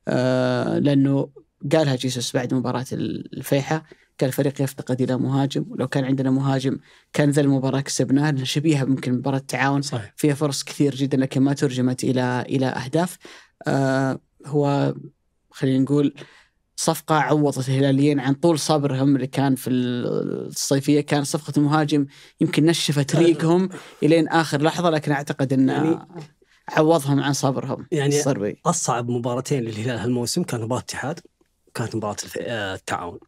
آه لانه قالها جيسوس بعد مباراه الفيحة كان الفريق يفتقد الى مهاجم ولو كان عندنا مهاجم كان ذا المباراه كسبناها لان شبيهه ممكن مباراه التعاون فيها فرص كثير جدا لكن ما ترجمت الى الى اهداف آه هو خلينا نقول صفقة عوضت الهلاليين عن طول صبرهم اللي كان في الصيفية كان صفقة المهاجم يمكن نشفت أه. ريقهم إلين آخر لحظة لكن أعتقد أن يعني عوضهم عن صبرهم يعني الصربي. أصعب مباراتين للهلال هالموسم كانت مباراة الاتحاد وكانت مباراة آه، التعاون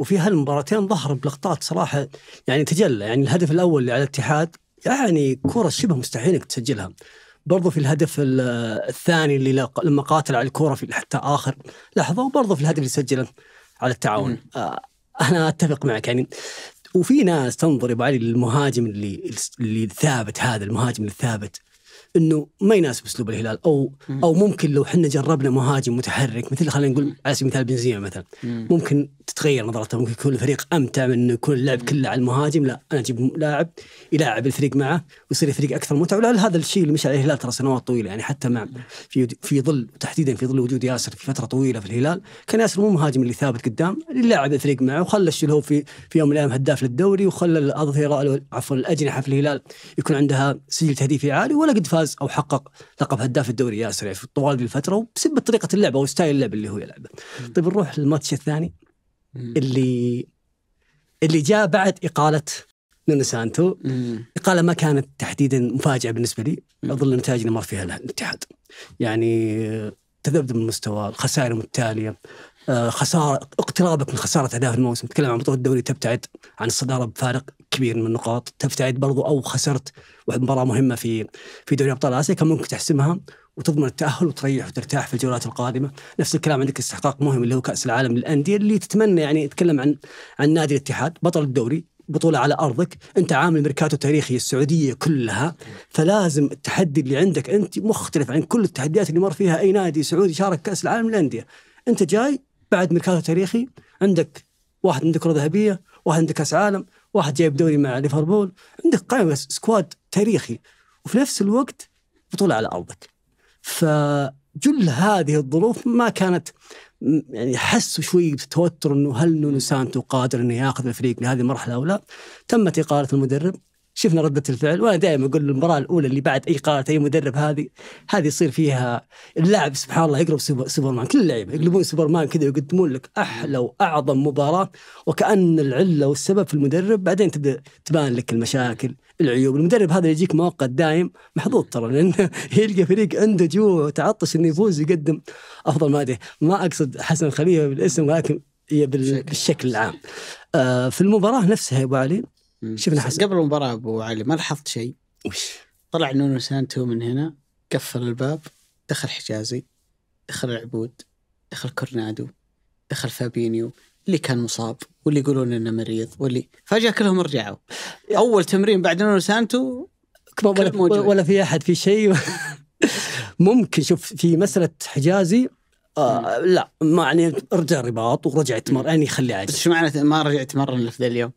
وفي هالمباراتين ظهر بلقطات صراحة يعني تجلى يعني الهدف الأول اللي على الاتحاد يعني كرة شبه مستحيل انك تسجلها برضو في الهدف الثاني اللي لما قاتل على الكرة في حتى آخر لحظة وبرضو في الهدف اللي سجله على التعاون آه، أنا أتفق معك يعني وفي ناس تنظر يا ابو علي للمهاجم اللي اللي ثابت هذا المهاجم الثابت انه ما يناسب اسلوب الهلال او او ممكن لو حنا جربنا مهاجم متحرك مثل خلينا نقول على سبيل المثال بنزيما مثلا ممكن تتغير نظرته ممكن يكون الفريق امتع من انه يكون اللعب كله على المهاجم لا انا اجيب لاعب يلاعب الفريق معه ويصير الفريق اكثر متعه ولا هذا الشيء اللي مشى عليه الهلال ترى سنوات طويله يعني حتى مع في في ظل تحديدا في ظل وجود ياسر في فتره طويله في الهلال كان ياسر مو مهاجم اللي ثابت قدام اللي لاعب الفريق معه وخلى الشلهوب في في يوم من الايام هداف للدوري وخلى الاظهره عفوا الاجنحه في الهلال يكون عندها سجل تهديفي عالي ولا قد فاز او حقق لقب هداف الدوري ياسر يعني في طوال الفتره وبسبب طريقه اللعبه وستايل اللعب اللي هو يلعبه. طيب نروح للماتش الثاني اللي اللي جاء بعد اقاله نونو سانتو اقاله ما كانت تحديدا مفاجاه بالنسبه لي اظن النتائج اللي مر فيها الاتحاد يعني تذبذب المستوى الخسائر المتتاليه آه، خساره اقترابك من خساره اهداف الموسم تتكلم عن بطوله الدوري تبتعد عن الصداره بفارق كبير من النقاط تبتعد برضو او خسرت واحد مباراه مهمه في في دوري ابطال اسيا كان ممكن تحسمها وتضمن التاهل وتريح وترتاح في الجولات القادمه، نفس الكلام عندك استحقاق مهم اللي هو كاس العالم للانديه اللي تتمنى يعني تتكلم عن عن نادي الاتحاد بطل الدوري بطولة على أرضك أنت عامل ميركاتو تاريخي السعودية كلها فلازم التحدي اللي عندك أنت مختلف عن كل التحديات اللي مر فيها أي نادي سعودي شارك كأس العالم للأندية أنت جاي بعد ميركاتو تاريخي عندك واحد عنده كره ذهبيه واحد عنده كاس عالم واحد جايب دوري مع ليفربول عندك قائمه سكواد تاريخي وفي نفس الوقت بطوله على ارضك فجل هذه الظروف ما كانت يعني حسوا شوي بتوتر انه هل نونو سانتو قادر انه ياخذ الفريق لهذه المرحله او لا تمت اقاله المدرب شفنا رده الفعل وانا دائما اقول المباراه الاولى اللي بعد اي قارة اي مدرب هذه هذه يصير فيها اللاعب سبحان الله يقرب سوبرمان كل اللعيبه يقلبون سوبرمان كذا ويقدمون لك احلى واعظم مباراه وكان العله والسبب في المدرب بعدين تبدا تبان لك المشاكل العيوب المدرب هذا يجيك مؤقت دايم محظوظ ترى لانه [LAUGHS] يلقى فريق عنده جوع وتعطش انه يفوز ويقدم افضل ما عليه ما اقصد حسن خليفه بالاسم ولكن بالشكل العام آه، في المباراه نفسها يا ابو علي شفنا حسن قبل المباراه ابو علي ما لاحظت شيء طلع نونو سانتو من هنا قفل الباب دخل حجازي دخل العبود دخل كورنادو دخل فابينيو اللي كان مصاب واللي يقولون انه مريض واللي فجاه كلهم رجعوا اول تمرين بعد نونو سانتو ولا, ولا في احد في شيء [LAUGHS] ممكن شوف في مساله حجازي آه لا ما يعني رجع رباط ورجع يتمرن يعني خلي عادي بس شو معنى ما رجع يتمرن الا في ذا اليوم؟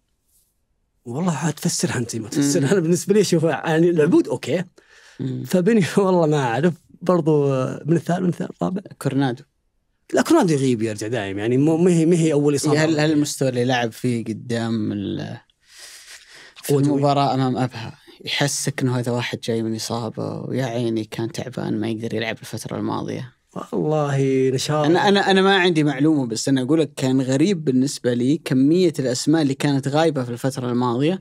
والله عاد تفسرها انت ما تفسرها انا بالنسبه لي شوف يعني العبود اوكي فبني والله ما اعرف برضو من الثالث من الثالث الرابع كورنادو لا كورنادو يغيب يرجع دائم يعني ما هي ما هي اول اصابه هل هل المستوى اللي لعب فيه قدام في المباراه امام ابها يحسك انه هذا واحد جاي من اصابه ويا عيني كان تعبان ما يقدر يلعب الفتره الماضيه والله نشاط انا انا انا ما عندي معلومه بس انا اقول لك كان غريب بالنسبه لي كميه الاسماء اللي كانت غايبه في الفتره الماضيه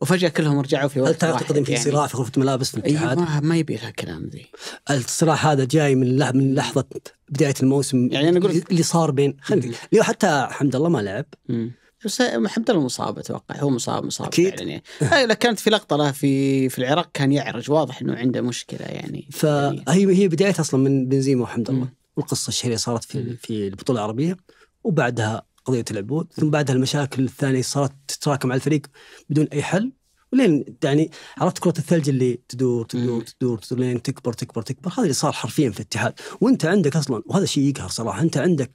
وفجاه كلهم رجعوا في وقت هل تعتقد ان في صراع في غرفه ملابس أيوة، الاتحاد؟ ما, ما يبي لها كلام ذي الصراع هذا جاي من من لحظه بدايه الموسم يعني انا اقول اللي صار بين خلينا حتى حمد الله ما لعب مم. بس حمد الله مصاب اتوقع هو مصاب مصاب اكيد يعني. اذا كانت في لقطه له في في العراق كان يعرج واضح انه عنده مشكله يعني فهي يعني. هي بدايه اصلا من بنزيما وحمد الله والقصه الشهيره صارت في في البطوله العربيه وبعدها قضيه العبود ثم بعدها المشاكل الثانيه صارت تتراكم على الفريق بدون اي حل ولين يعني عرفت كره الثلج اللي تدور تدور تدور تدور لين تكبر تكبر تكبر هذا اللي صار حرفيا في الاتحاد وانت عندك اصلا وهذا شيء يقهر صراحه انت عندك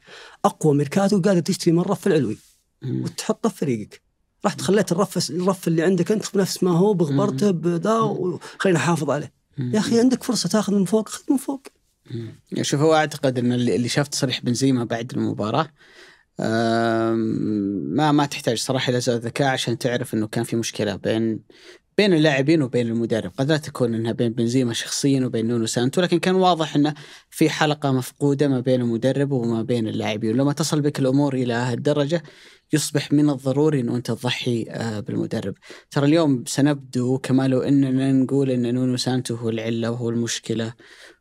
اقوى ميركاتو قادر تشتري مره في العلوي وتحطه في فريقك رحت خليت الرف الرف اللي عندك انت بنفس ما هو بغبرته بذا وخلينا نحافظ عليه يا اخي عندك فرصه تاخذ من فوق خذ من فوق شوف هو اعتقد ان اللي شاف تصريح بنزيما بعد المباراه ما ما تحتاج صراحه الى ذكاء عشان تعرف انه كان في مشكله بين بين اللاعبين وبين المدرب قد لا تكون انها بين بنزيما شخصيا وبين نونو سانتو لكن كان واضح انه في حلقه مفقوده ما بين المدرب وما بين اللاعبين ولما تصل بك الامور الى هالدرجه يصبح من الضروري انه انت تضحي آه، بالمدرب ترى اليوم سنبدو كما لو اننا نقول ان نونو سانتو هو العله وهو المشكله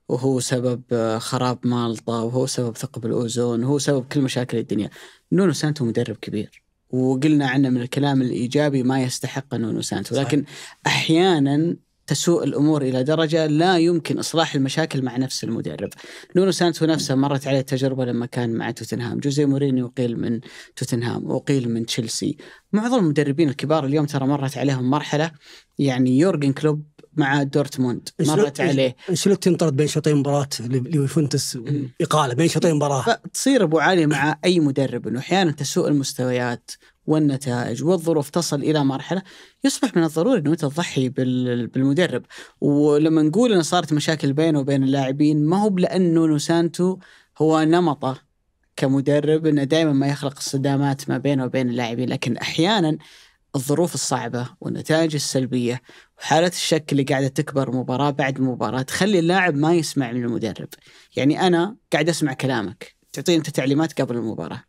وهو سبب آه، خراب مالطا وهو سبب ثقب الاوزون وهو سبب كل مشاكل الدنيا نونو سانتو مدرب كبير وقلنا عنه من الكلام الايجابي ما يستحق انه نسانته ولكن احيانا تسوء الامور الى درجه لا يمكن اصلاح المشاكل مع نفس المدرب. نونو سانتو نفسه مرت عليه تجربه لما كان مع توتنهام، جوزي مورينيو قيل من توتنهام وقيل من تشيلسي. معظم المدربين الكبار اليوم ترى مرت عليهم مرحله يعني يورجن كلوب مع دورتموند مرت عليه شلون تنطرد بين شوطين مباراه ليوفنتس اقاله بين شوطين مباراه تصير ابو علي مع اي مدرب انه احيانا تسوء المستويات والنتائج والظروف تصل الى مرحله يصبح من الضروري انه انت تضحي بالمدرب ولما نقول انه صارت مشاكل بينه وبين اللاعبين ما هو لانه نوسانتو هو نمطه كمدرب انه دائما ما يخلق الصدامات ما بينه وبين اللاعبين لكن احيانا الظروف الصعبة والنتائج السلبية وحالة الشك اللي قاعدة تكبر مباراة بعد مباراة تخلي اللاعب ما يسمع من المدرب يعني أنا قاعد أسمع كلامك تعطيني أنت تعليمات قبل المباراة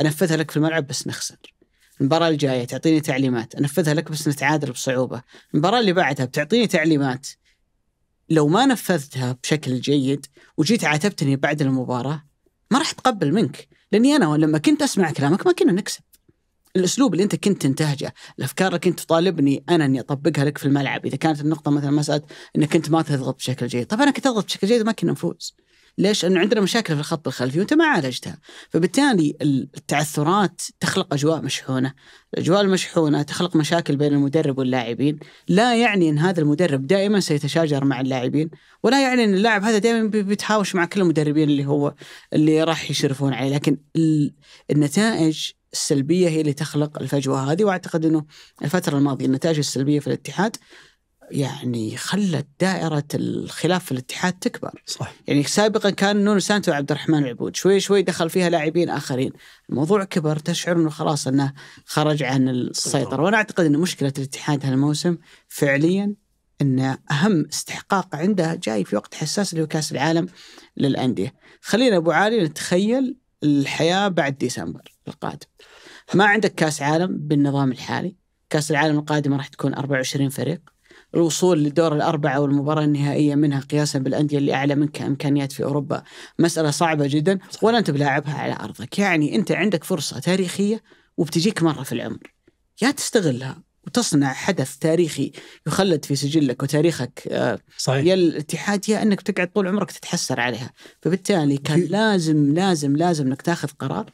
أنفذها لك في الملعب بس نخسر المباراة الجاية تعطيني تعليمات أنفذها لك بس نتعادل بصعوبة المباراة اللي بعدها بتعطيني تعليمات لو ما نفذتها بشكل جيد وجيت عاتبتني بعد المباراة ما راح تقبل منك لاني انا لما كنت اسمع كلامك ما كنا نكسب الاسلوب اللي انت كنت تنتهجه، الافكار اللي كنت تطالبني انا اني اطبقها لك في الملعب، اذا كانت النقطه مثلا مساله انك كنت ما تضغط بشكل جيد، طب انا كنت اضغط بشكل جيد ما كنا نفوز. ليش؟ لانه عندنا مشاكل في الخط الخلفي وانت ما عالجتها، فبالتالي التعثرات تخلق اجواء مشحونه، الاجواء المشحونه تخلق مشاكل بين المدرب واللاعبين، لا يعني ان هذا المدرب دائما سيتشاجر مع اللاعبين، ولا يعني ان اللاعب هذا دائما بيتهاوش مع كل المدربين اللي هو اللي راح يشرفون عليه، لكن النتائج السلبيه هي اللي تخلق الفجوه هذه واعتقد انه الفتره الماضيه النتائج السلبيه في الاتحاد يعني خلت دائرة الخلاف في الاتحاد تكبر صح. يعني سابقا كان نونو سانتو وعبد الرحمن العبود شوي شوي دخل فيها لاعبين آخرين الموضوع كبر تشعر أنه خلاص أنه خرج عن السيطرة وأنا أعتقد أن مشكلة الاتحاد هالموسم فعليا أن أهم استحقاق عنده جاي في وقت حساس اللي هو كأس العالم للأندية خلينا أبو علي نتخيل الحياة بعد ديسمبر القادم ما عندك كاس عالم بالنظام الحالي كاس العالم القادمه راح تكون 24 فريق الوصول للدور الأربعة والمباراة النهائية منها قياسا بالأندية اللي أعلى منك إمكانيات في أوروبا مسألة صعبة جدا ولا أنت بلاعبها على أرضك يعني أنت عندك فرصة تاريخية وبتجيك مرة في العمر يا تستغلها وتصنع حدث تاريخي يخلد في سجلك وتاريخك آه، صحيح يا الاتحاد يا انك تقعد طول عمرك تتحسر عليها، فبالتالي كان لازم لازم لازم انك تاخذ قرار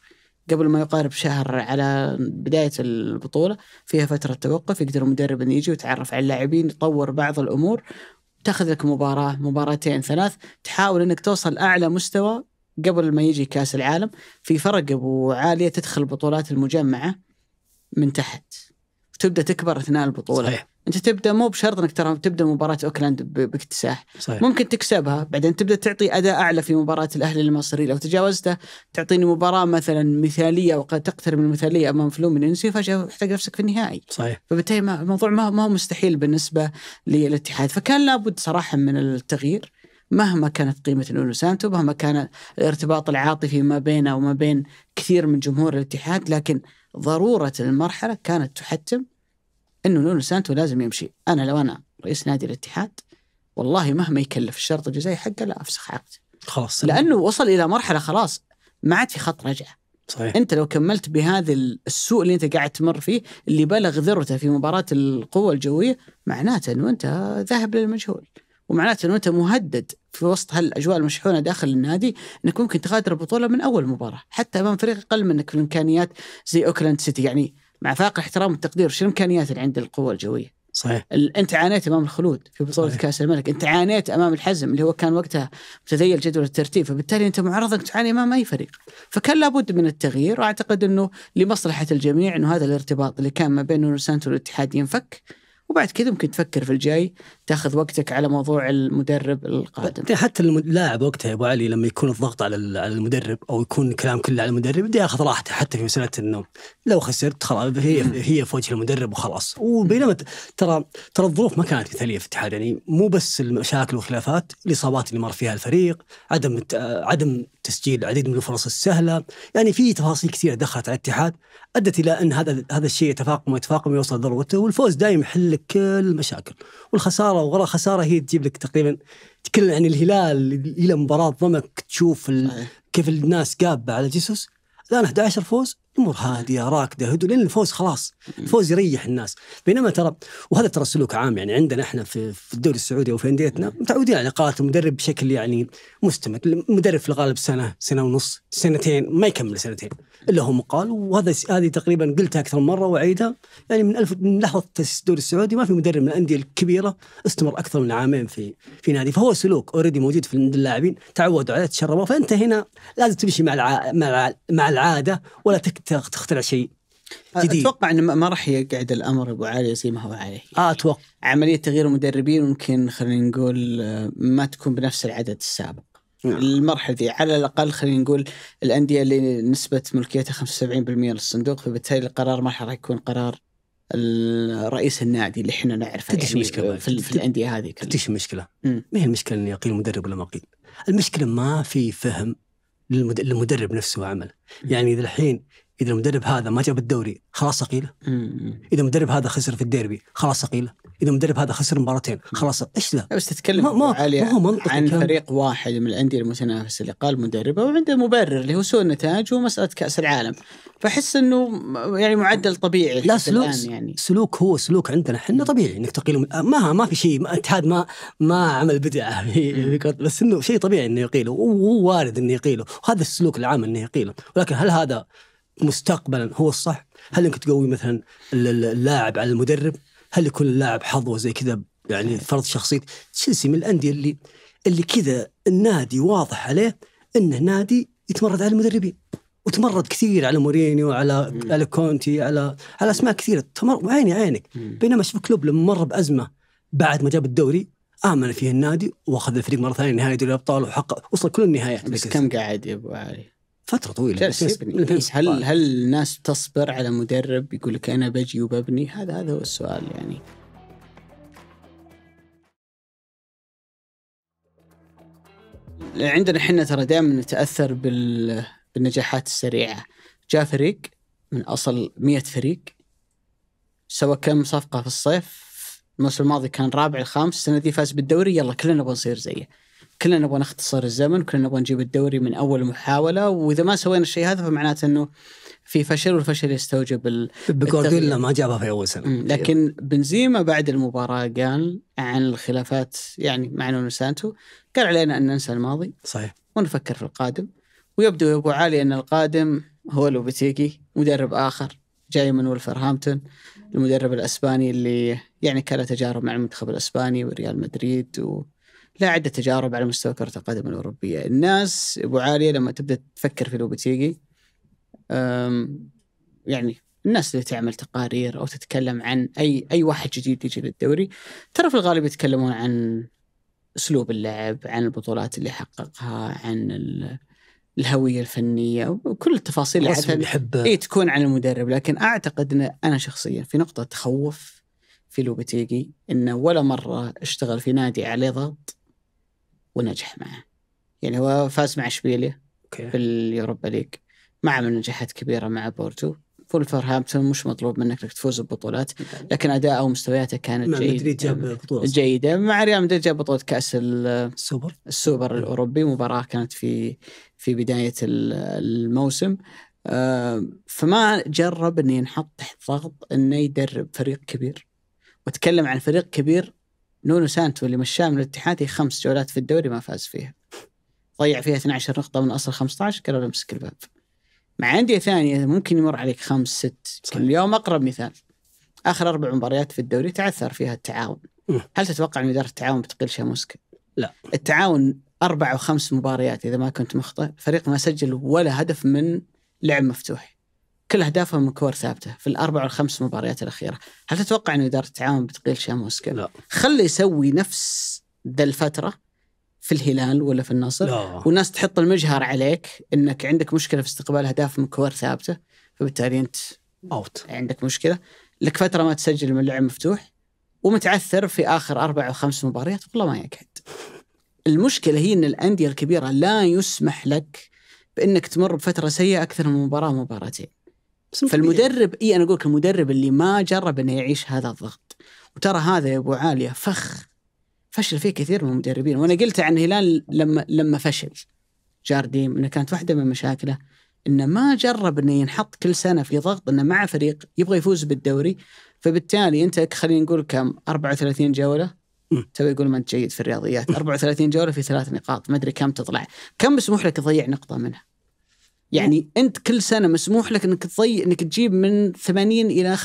قبل ما يقارب شهر على بدايه البطوله فيها فتره توقف يقدر المدرب انه يجي ويتعرف على اللاعبين يطور بعض الامور تاخذ لك مباراه مباراتين ثلاث تحاول انك توصل اعلى مستوى قبل ما يجي كاس العالم في فرق ابو عاليه تدخل بطولات المجمعه من تحت تبدا تكبر اثناء البطوله صحيح. انت تبدا مو بشرط انك ترى تبدا مباراه اوكلاند باكتساح صحيح. ممكن تكسبها بعدين تبدا تعطي اداء اعلى في مباراه الاهلي المصري لو تجاوزته تعطيني مباراه مثلا مثاليه وقد تقترب من المثاليه امام فلومينينسي فجاه احتاج نفسك في النهائي صحيح فبالتالي الموضوع ما هو مستحيل بالنسبه للاتحاد فكان لابد صراحه من التغيير مهما كانت قيمة نونو سانتو مهما كان الارتباط العاطفي ما بينه وما بين كثير من جمهور الاتحاد لكن ضروره المرحله كانت تحتم انه نونو سانتو لازم يمشي، انا لو انا رئيس نادي الاتحاد والله مهما يكلف الشرط الجزائي حقه لا افسخ عقده. خلاص لانه وصل الى مرحله خلاص ما عاد في خط رجعه. صحيح انت لو كملت بهذا السوء اللي انت قاعد تمر فيه اللي بلغ ذروته في مباراه القوه الجويه معناته انه انت ذاهب للمجهول ومعناته انه انت مهدد في وسط هالاجواء المشحونه داخل النادي انك ممكن تغادر البطوله من اول مباراه حتى امام فريق اقل منك في الامكانيات زي اوكلاند سيتي يعني مع فاق الاحترام والتقدير شو الامكانيات اللي عند القوه الجويه صحيح انت عانيت امام الخلود في بطوله صحيح. كاس الملك، انت عانيت امام الحزم اللي هو كان وقتها متذيل جدول الترتيب، فبالتالي انت معرض انك تعاني امام اي فريق، فكان لابد من التغيير واعتقد انه لمصلحه الجميع انه هذا الارتباط اللي كان ما بين سانتو والاتحاد ينفك وبعد كذا ممكن تفكر في الجاي تاخذ وقتك على موضوع المدرب القادم حتى اللاعب وقتها يا ابو علي لما يكون الضغط على على المدرب او يكون الكلام كله على المدرب بده ياخذ راحته حتى في مساله النوم لو خسرت خلاص هي هي في وجه المدرب وخلاص وبينما ترى ترى الظروف ما كانت مثاليه في الاتحاد يعني مو بس المشاكل والخلافات الاصابات اللي مر فيها الفريق عدم عدم تسجيل العديد من الفرص السهله، يعني في تفاصيل كثيره دخلت على الاتحاد ادت الى ان هذا هذا الشيء يتفاقم ويتفاقم ويوصل ذروته والفوز دائما يحل لك كل المشاكل، والخساره وراء الخساره هي تجيب لك تقريبا تكلم عن الهلال الى مباراه ضمك تشوف كيف الناس قابه على جيسوس الان 11 فوز امور هاديه راكده هدوء لان الفوز خلاص الفوز يريح الناس بينما ترى وهذا ترى سلوك عام يعني عندنا احنا في, في الدوري السعودي او في انديتنا متعودين على نقاط المدرب بشكل يعني مستمر المدرب في الغالب سنه سنه ونص سنتين ما يكمل سنتين الا هو مقال وهذا هذه تقريبا قلتها اكثر من مره واعيدها يعني من الف من لحظه تاسيس الدوري السعودي ما في مدرب من الانديه الكبيره استمر اكثر من عامين في في نادي فهو سلوك اوريدي موجود في عند اللاعبين تعودوا عليه تشربوا فانت هنا لازم تمشي مع مع مع العاده ولا تك تخترع شيء جديد اتوقع انه ما راح يقعد الامر ابو علي زي ما هو عليه اه اتوقع عمليه تغيير المدربين ممكن خلينا نقول آه، ما تكون بنفس العدد السابق نعم. المرحله دي على الاقل خلينا نقول الانديه اللي نسبه ملكيتها 75% للصندوق فبالتالي القرار ما راح يكون قرار رئيس النادي اللي احنا نعرفه تدري يعني المشكله في, في الانديه هذه كلها تدري المشكله؟ ما هي المشكله اني اقيل مدرب ولا ما اقيل؟ المشكله ما في فهم للمدرب نفسه وعمله، يعني اذا الحين اذا المدرب هذا ما جاب الدوري خلاص ثقيله اذا المدرب هذا خسر في الديربي خلاص ثقيله اذا المدرب هذا خسر مباراتين خلاص ايش ذا بس تتكلم ما, ما, علي ما هو منطقي عن كان. فريق واحد من الانديه المتنافسه اللي قال مدربه وعنده مبرر اللي هو سوء النتائج ومساله كاس العالم فاحس انه يعني معدل طبيعي لا سلوك يعني سلوك هو سلوك عندنا احنا طبيعي انك تقيل ما ما في شيء اتحاد ما ما عمل بدعه [LAUGHS] بس انه شيء طبيعي انه يقيله ووارد انه يقيله وهذا السلوك العام انه يقيله ولكن هل هذا مستقبلا هو الصح؟ هل انك تقوي مثلا اللاعب على المدرب؟ هل يكون اللاعب حظوه زي كذا يعني فرض شخصيه تشيلسي من الانديه اللي اللي كذا النادي واضح عليه انه نادي يتمرد على المدربين وتمرد كثير على مورينيو على مم. على كونتي على على اسماء كثيره تمر عيني عينك مم. بينما شوف كلوب لما مر بازمه بعد ما جاب الدوري امن فيه النادي واخذ الفريق مره ثانيه نهائي دوري الابطال وحقق وصل كل النهايات بس كم قاعد يا ابو علي؟ فتره طويله بس بس هل هل الناس تصبر على مدرب يقول لك انا بجي وببني هذا هذا هو السؤال يعني عندنا احنا ترى دائما نتاثر بال... بالنجاحات السريعه جاء فريق من اصل 100 فريق سوى كم صفقه في الصيف الموسم الماضي كان رابع الخامس السنه دي فاز بالدوري يلا كلنا نبغى نصير زيه كلنا نبغى نختصر الزمن كلنا نبغى نجيب الدوري من اول محاوله واذا ما سوينا الشيء هذا فمعناته انه في فشل والفشل يستوجب بجوارديولا ما جابها في اول سنه لكن بنزيما بعد المباراه قال عن الخلافات يعني مع نونو سانتو قال علينا ان ننسى الماضي صحيح ونفكر في القادم ويبدو يا ابو علي ان القادم هو لوبيتيكي مدرب اخر جاي من ولفرهامبتون المدرب الاسباني اللي يعني كان له تجارب مع المنتخب الاسباني وريال مدريد و لا عدة تجارب على مستوى كرة القدم الأوروبية الناس أبو عالية لما تبدأ تفكر في لوبوتيجي يعني الناس اللي تعمل تقارير أو تتكلم عن أي أي واحد جديد يجي للدوري ترى في الغالب يتكلمون عن أسلوب اللعب عن البطولات اللي حققها عن الهوية الفنية وكل التفاصيل اللي يحبها إيه تكون عن المدرب لكن أعتقد أن أنا شخصيا في نقطة تخوف في لوبتيجي انه ولا مره اشتغل في نادي عليه ضغط ونجح معه يعني هو فاز مع اشبيليا في اليوروبا ليج ما عمل نجاحات كبيره مع بورتو هامبتون مش مطلوب منك انك تفوز ببطولات يعني. لكن اداءه ومستوياته كانت مع مدريد جاب بطولة جيدة مع ريال مدريد جاب بطولة كأس السوبر السوبر نعم. الأوروبي مباراة كانت في في بداية الموسم آه، فما جرب انه ينحط تحت ضغط انه يدرب فريق كبير واتكلم عن فريق كبير نونو سانتو اللي مشاه من الاتحاد هي خمس جولات في الدوري ما فاز فيها ضيع فيها 12 نقطة من أصل 15 قالوا له امسك الباب مع أندية ثانية ممكن يمر عليك خمس ست صحيح. اليوم أقرب مثال آخر أربع مباريات في الدوري تعثر فيها التعاون م. هل تتوقع أن إدارة التعاون بتقل شيء شاموسكا؟ لا التعاون أربع وخمس مباريات إذا ما كنت مخطئ فريق ما سجل ولا هدف من لعب مفتوح كل اهدافها من كور ثابته في الاربع والخمس مباريات الاخيره، هل تتوقع ان اداره التعاون بتقيل شيء لا خله يسوي نفس ذا الفتره في الهلال ولا في النصر لا. والناس تحط المجهر عليك انك عندك مشكله في استقبال اهداف من كور ثابته فبالتالي انت اوت عندك مشكله لك فتره ما تسجل من لعب مفتوح ومتعثر في اخر اربع او خمس مباريات والله ما يقعد. المشكله هي ان الانديه الكبيره لا يسمح لك بانك تمر بفتره سيئه اكثر من مباراه مباراتين فالمدرب اي انا اقول لك المدرب اللي ما جرب انه يعيش هذا الضغط وترى هذا يا ابو عاليه فخ فشل فيه كثير من المدربين وانا قلت عن هلال لما لما فشل جارديم انه كانت واحده من مشاكله انه ما جرب انه ينحط كل سنه في ضغط انه مع فريق يبغى يفوز بالدوري فبالتالي انت خلينا نقول كم 34 جوله تبي يقول ما انت جيد في الرياضيات 34 جوله في ثلاث نقاط ما ادري كم تطلع كم مسموح لك تضيع نقطه منها يعني انت كل سنه مسموح لك انك تضي انك تجيب من 80 الى 85%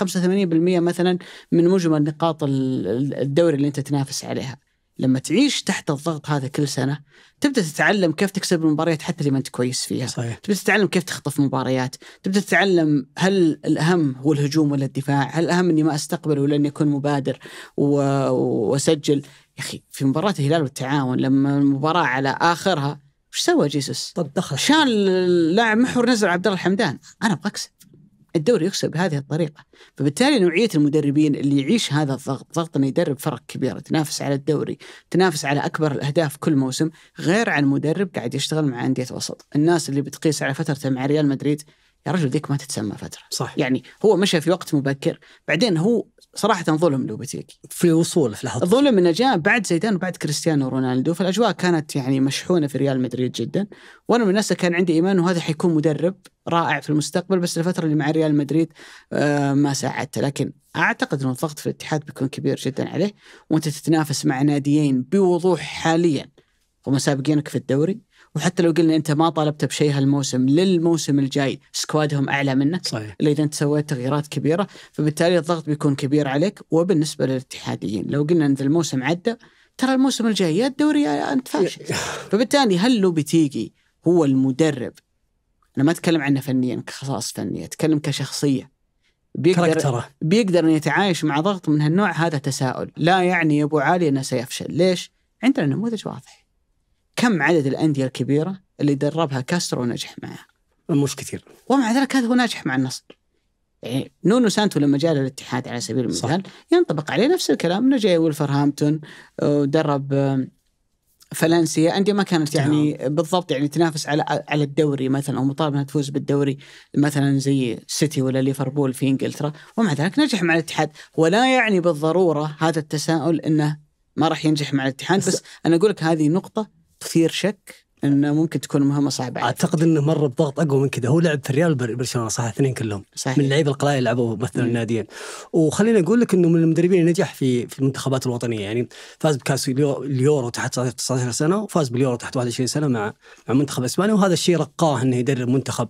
مثلا من مجمل نقاط الدوري اللي انت تنافس عليها لما تعيش تحت الضغط هذا كل سنه تبدا تتعلم كيف تكسب المباريات حتى اللي ما انت كويس فيها صحيح. تبدا تتعلم كيف تخطف مباريات تبدا تتعلم هل الاهم هو الهجوم ولا الدفاع هل الاهم اني ما استقبل ولا اني اكون مبادر و... واسجل يا اخي في مباراه الهلال والتعاون لما المباراه على اخرها وش سوى جيسوس؟ طب دخل شال اللاعب محور نزل عبد الله الحمدان انا ابغى اكسب الدوري يكسب بهذه الطريقه فبالتالي نوعيه المدربين اللي يعيش هذا الضغط ضغط انه يدرب فرق كبيره تنافس على الدوري تنافس على اكبر الاهداف كل موسم غير عن مدرب قاعد يشتغل مع انديه وسط الناس اللي بتقيس على فترته مع ريال مدريد يا رجل ذيك ما تتسمى فتره صح يعني هو مشى في وقت مبكر بعدين هو صراحة ظلم لوبتيك في الوصول في لحظة ظلم انه جاء بعد زيدان وبعد كريستيانو رونالدو فالاجواء كانت يعني مشحونة في ريال مدريد جدا وانا من الناس كان عندي ايمان انه هذا حيكون مدرب رائع في المستقبل بس الفترة اللي مع ريال مدريد آه، ما ساعدته لكن اعتقد انه الضغط في الاتحاد بيكون كبير جدا عليه وانت تتنافس مع ناديين بوضوح حاليا هم سابقينك في الدوري وحتى لو قلنا انت ما طالبت بشيء هالموسم للموسم الجاي سكوادهم اعلى منك صحيح الا اذا انت سويت تغييرات كبيره فبالتالي الضغط بيكون كبير عليك وبالنسبه للاتحاديين لو قلنا ان الموسم عدى ترى الموسم الجاي يا الدوري يا انت فاشل [LAUGHS] فبالتالي هل لو بتيجي هو المدرب انا ما اتكلم عنه فنيا كخصائص فنيه اتكلم كشخصيه بيقدر كاركترة. بيقدر ان يتعايش مع ضغط من هالنوع هذا تساؤل لا يعني يا ابو علي انه سيفشل ليش عندنا نموذج واضح كم عدد الأندية الكبيرة اللي دربها كاسترو ونجح معها مش كثير ومع ذلك هذا هو ناجح مع النصر يعني نونو سانتو لما جاء للاتحاد على سبيل المثال صح. ينطبق عليه نفس الكلام انه جاي ولفرهامبتون ودرب آه، آه، فلنسيا انديه ما كانت يعني نعم. بالضبط يعني تنافس على على الدوري مثلا او مطالب انها تفوز بالدوري مثلا زي سيتي ولا ليفربول في انجلترا ومع ذلك نجح مع الاتحاد ولا يعني بالضروره هذا التساؤل انه ما راح ينجح مع الاتحاد بس, بس انا اقول لك هذه نقطه تثير شك انه ممكن تكون مهمه صعبه اعتقد انه مر بضغط اقوى من كذا هو لعب في الريال وبرشلونه صح الاثنين كلهم صحيح. من اللعيبه القلائل اللي لعبوا مثلا الناديين وخليني اقول لك انه من المدربين اللي نجح في في المنتخبات الوطنيه يعني فاز بكاس اليورو تحت 19 سنه وفاز باليورو تحت 21 سنه مع مع منتخب اسبانيا وهذا الشيء رقاه انه يدرب منتخب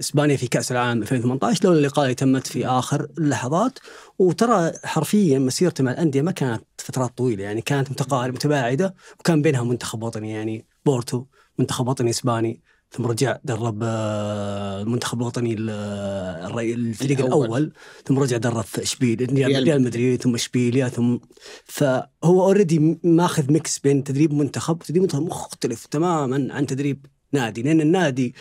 اسبانيا في كاس العالم 2018 لولا اللقاء اللي تمت في اخر اللحظات وترى حرفيا مسيرته مع الانديه ما كانت فترات طويله يعني كانت متقاربه متباعده وكان بينها منتخب وطني يعني بورتو منتخب وطني اسباني ثم رجع درب المنتخب آه، الوطني آه، الفريق الأول. الاول ثم رجع درب اشبيليا ريال مدريد ثم اشبيليا ثم فهو اوريدي ماخذ ميكس بين تدريب منتخب وتدريب منتخب مختلف تماما عن تدريب نادي لان النادي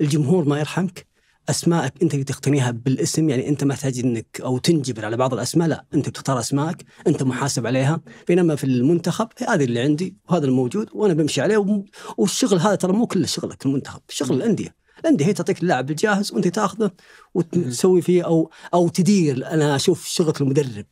الجمهور ما يرحمك اسماءك انت اللي تقتنيها بالاسم يعني انت ما تحتاج انك او تنجبر على بعض الاسماء لا انت بتختار اسماءك انت محاسب عليها بينما في المنتخب هذا اللي عندي وهذا الموجود وانا بمشي عليه والشغل هذا ترى مو كله شغلك المنتخب شغل الانديه الانديه هي تعطيك اللاعب الجاهز وانت تاخذه وتسوي فيه او او تدير انا اشوف شغل المدرب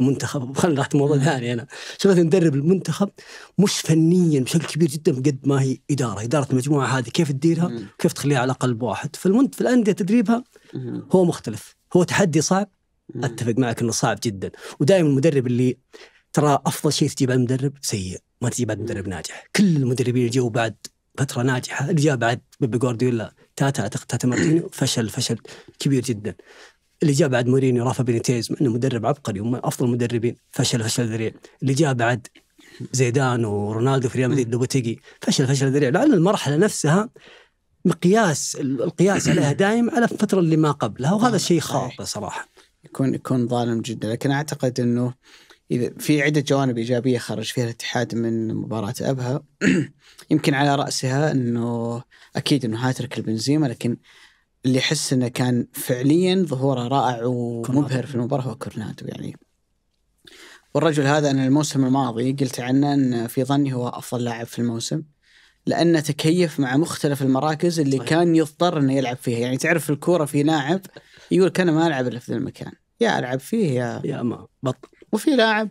المنتخب خلينا نروح موضوع ثاني انا سالفه مدرب المنتخب مش فنيا بشكل كبير جدا قد ما هي اداره اداره المجموعه هذه كيف تديرها كيف تخليها على قلب واحد فالمنت في الانديه تدريبها هو مختلف هو تحدي صعب اتفق معك انه صعب جدا ودائما المدرب اللي ترى افضل شيء تجيب على مدرب سيء ما تجيب على مدرب ناجح كل المدربين اللي جو بعد فتره ناجحه اللي جاء بعد بيب جوارديولا تاتا اعتقد تاتا مارتينيو فشل فشل كبير جدا اللي جاء بعد مورينيو رافا بينيتيز انه مدرب عبقري ومن افضل المدربين فشل فشل ذريع اللي جاء بعد زيدان ورونالدو في ريال مدريد لوبوتيجي فشل فشل ذريع لعل المرحله نفسها مقياس القياس [CLEARS THROAT] عليها دائم على الفتره اللي ما قبلها وهذا شيء خاطئ صراحه يكون يكون ظالم جدا لكن اعتقد انه اذا في عده جوانب ايجابيه خرج فيها الاتحاد من مباراه ابها [CLEARS THROAT] يمكن على راسها انه اكيد انه هاترك البنزيما لكن اللي احس انه كان فعليا ظهوره رائع ومبهر في المباراه هو كورنادو يعني والرجل هذا انا الموسم الماضي قلت عنه ان في ظني هو افضل لاعب في الموسم لانه تكيف مع مختلف المراكز اللي صحيح. كان يضطر انه يلعب فيها يعني تعرف الكوره في لاعب يقول انا ما العب الا في ذا المكان يا العب فيه يا يا ما بط وفي لاعب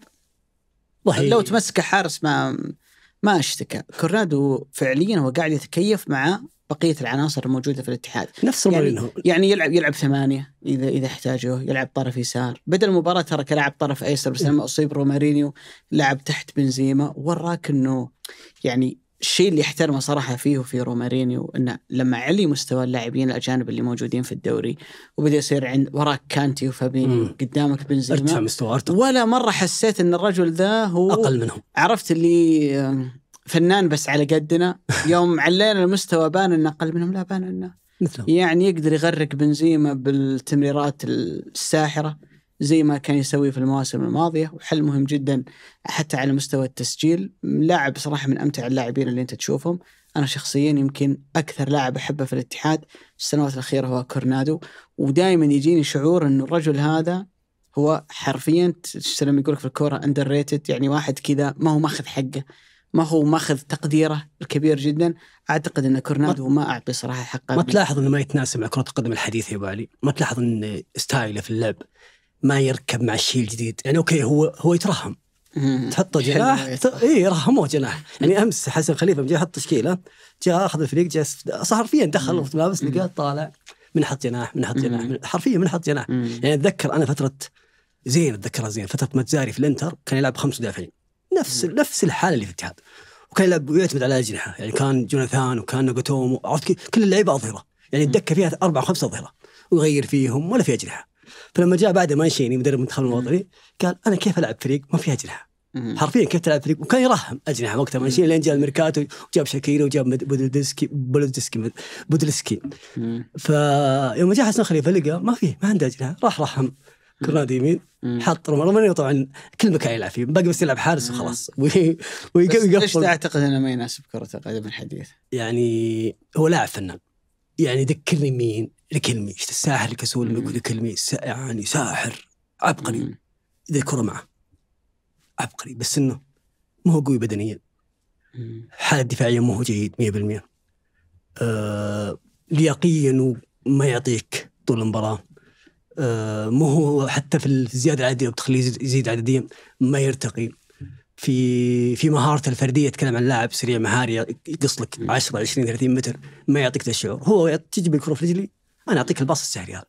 صحيح. لو تمسك حارس ما ما اشتكى كورنادو فعليا هو قاعد يتكيف مع بقيه العناصر الموجوده في الاتحاد نفس يعني, يعني يلعب يلعب ثمانيه اذا اذا احتاجه يلعب طرف يسار بدا المباراه ترى كلاعب طرف ايسر بس لما إيه. اصيب رومارينيو لعب تحت بنزيما وراك انه يعني الشيء اللي احترمه صراحه فيه وفي رومارينيو انه لما علي مستوى اللاعبين الاجانب اللي موجودين في الدوري وبدا يصير عند وراك كانتي وفابيني قدامك بنزيما ولا مره حسيت ان الرجل ذا هو اقل منهم عرفت اللي فنان بس على قدنا [LAUGHS] يوم علينا المستوى بان انه اقل منهم لا بان انه يعني يقدر يغرق بنزيما بالتمريرات الساحره زي ما كان يسوي في المواسم الماضيه وحل مهم جدا حتى على مستوى التسجيل لاعب صراحه من امتع اللاعبين اللي انت تشوفهم انا شخصيا يمكن اكثر لاعب احبه في الاتحاد السنوات الاخيره هو كورنادو ودائما يجيني شعور انه الرجل هذا هو حرفيا لما يقولك في الكوره اندر ريتد يعني واحد كذا ما هو ماخذ حقه ما هو ماخذ تقديره الكبير جدا اعتقد ان كورنادو ما اعطي صراحه حقه ما تلاحظ انه ما يتناسب مع كره القدم الحديثه يا بالي ما تلاحظ ان ستايله في اللعب ما يركب مع الشيء الجديد يعني اوكي هو هو يترهم تحطه جناح اي رهموه جناح يعني امس حسن خليفه جاء حط تشكيله جاء اخذ الفريق جاء حرفيا دخل وقت ملابس لقاه طالع من حط جناح من حط جناح حرفيا من حط جناح يعني اتذكر انا فتره زين اتذكرها زين فتره متزاري في الانتر كان يلعب خمس مدافعين نفس نفس الحاله اللي في الاتحاد وكان يلعب ويعتمد على الاجنحه يعني كان جوناثان وكان ناجوتومو عرفت كل اللعيبه اظهره يعني الدكه فيها اربع خمسه اظهره ويغير فيهم ولا في اجنحه فلما جاء بعد مانشيني مدرب المنتخب الوطني قال انا كيف العب فريق ما في اجنحه حرفيا كيف تلعب فريق وكان يرحم اجنحه وقتها مانشيني لين جاء الميركاتو وجاب شاكيري وجاب بودلسكي بودلسكي بودلسكي فيوم جاء حسن خليفه لقى ما فيه ما عنده اجنحه راح رحم كراد يمين حط رمضان طبعا كل مكان يلعب فيه باقي بس يلعب حارس وخلاص [LAUGHS] ويقفل ليش تعتقد انه ما يناسب كره القدم الحديث؟ يعني هو لاعب فنان يعني ذكرني مين؟ لكلمي الساحر الكسول لكلمي يعني ساحر عبقري اذا الكره معه عبقري بس انه ما هو قوي بدنيا حالة دفاعية ما هو جيد 100% آه لياقيا وما يعطيك طول المباراة آه، مو هو حتى في الزياده العدديه وبتخليه يزيد عدديا ما يرتقي في في مهارته الفرديه يتكلم عن لاعب سريع مهاري يقص لك 10 20 30 متر ما يعطيك ذا الشعور هو تجي بالكره في رجلي انا اعطيك الباص السهري هذا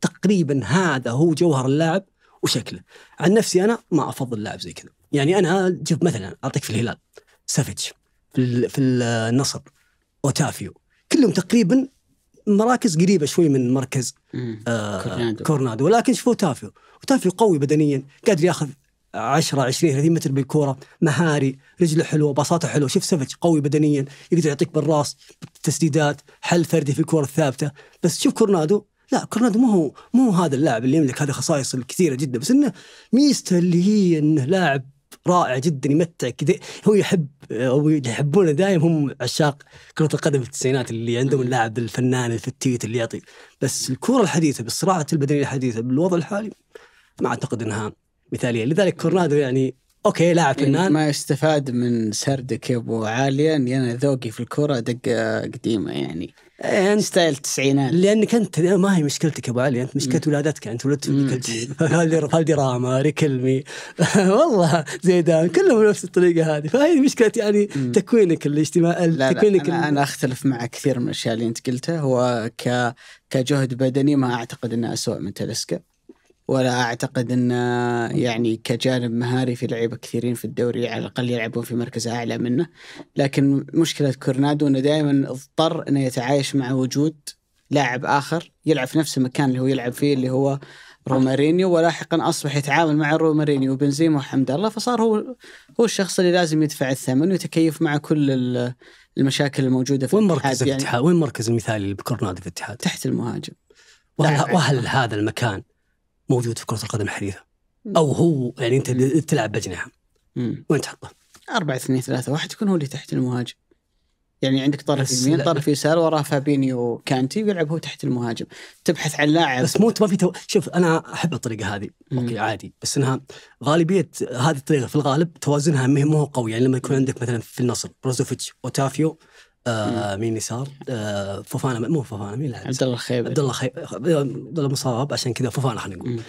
تقريبا هذا هو جوهر اللاعب وشكله عن نفسي انا ما افضل لاعب زي كذا يعني انا شوف مثلا اعطيك في الهلال سافيتش في, في النصر اوتافيو كلهم تقريبا مراكز قريبه شوي من مركز آه كورنادو. كورنادو ولكن شوفوا تافيو وتافيو قوي بدنيا قادر ياخذ 10 20 30 متر بالكوره مهاري رجله حلوه باصاته حلوه شوف سفج قوي بدنيا يقدر يعطيك بالراس تسديدات حل فردي في الكوره الثابته بس شوف كورنادو لا كورنادو مو هو مو هذا اللاعب اللي يملك هذه الخصائص الكثيره جدا بس انه ميزته اللي هي انه لاعب رائع جدا يمتع كذا هو يحب او يحبونه دائم هم عشاق كره القدم في التسعينات اللي عندهم اللاعب الفنان الفتيت اللي يعطي بس الكره الحديثه بالصراعه البدنيه الحديثه بالوضع الحالي ما اعتقد انها مثاليه لذلك كورنادو يعني اوكي لاعب يعني فنان ما يستفاد من سردك يا ابو عاليا يعني انا ذوقي في الكره دقه قديمه يعني إيه، انت ستايل التسعينات لانك انت ما هي مشكلتك يا ابو علي انت مشكله ولادتك انت ولدت فالدي راما ريكلمي والله زيدان كلهم نفس الطريقه هذه فهي مشكله يعني مم. تكوينك الاجتماعي تكوينك أنا, انا اختلف مع كثير من الاشياء اللي انت قلتها هو ك كجهد بدني ما اعتقد انه اسوء من تلسكا ولا اعتقد ان آه، يعني كجانب مهاري في لعيبه كثيرين في الدوري على الاقل يلعبون في مركز اعلى منه لكن مشكله كورنادو انه دائما اضطر انه يتعايش مع وجود لاعب اخر يلعب في نفس المكان اللي هو يلعب فيه اللي هو رومارينيو ولاحقا اصبح يتعامل مع رومارينيو وبنزيما وحمد الله فصار هو هو الشخص اللي لازم يدفع الثمن ويتكيف مع كل المشاكل الموجوده في وين مركز يعني. الاتحاد يعني وين مركز المثالي لكورنادو في الاتحاد؟ تحت المهاجم وهل, وهل هذا المكان موجود في كره القدم الحديثه او هو يعني انت تلعب باجنحه وين تحطه؟ 4 2 3 1 يكون هو اللي تحت المهاجم يعني عندك طرف يمين طرف يسار وراه فابينيو كانتي ويلعب هو تحت المهاجم تبحث عن لاعب بس مو ما في تو... شوف انا احب الطريقه هذه مم. اوكي عادي بس انها غالبيه هذه الطريقه في الغالب توازنها مو قوي يعني لما يكون عندك مثلا في النصر بروزوفيتش اوتافيو آه، مين يسار آه فوفانا مو فوفانا مين لاعب عبد الله خيبر عبد الله خيبري عبد الله مصاب عشان كذا فوفانا خلينا نقول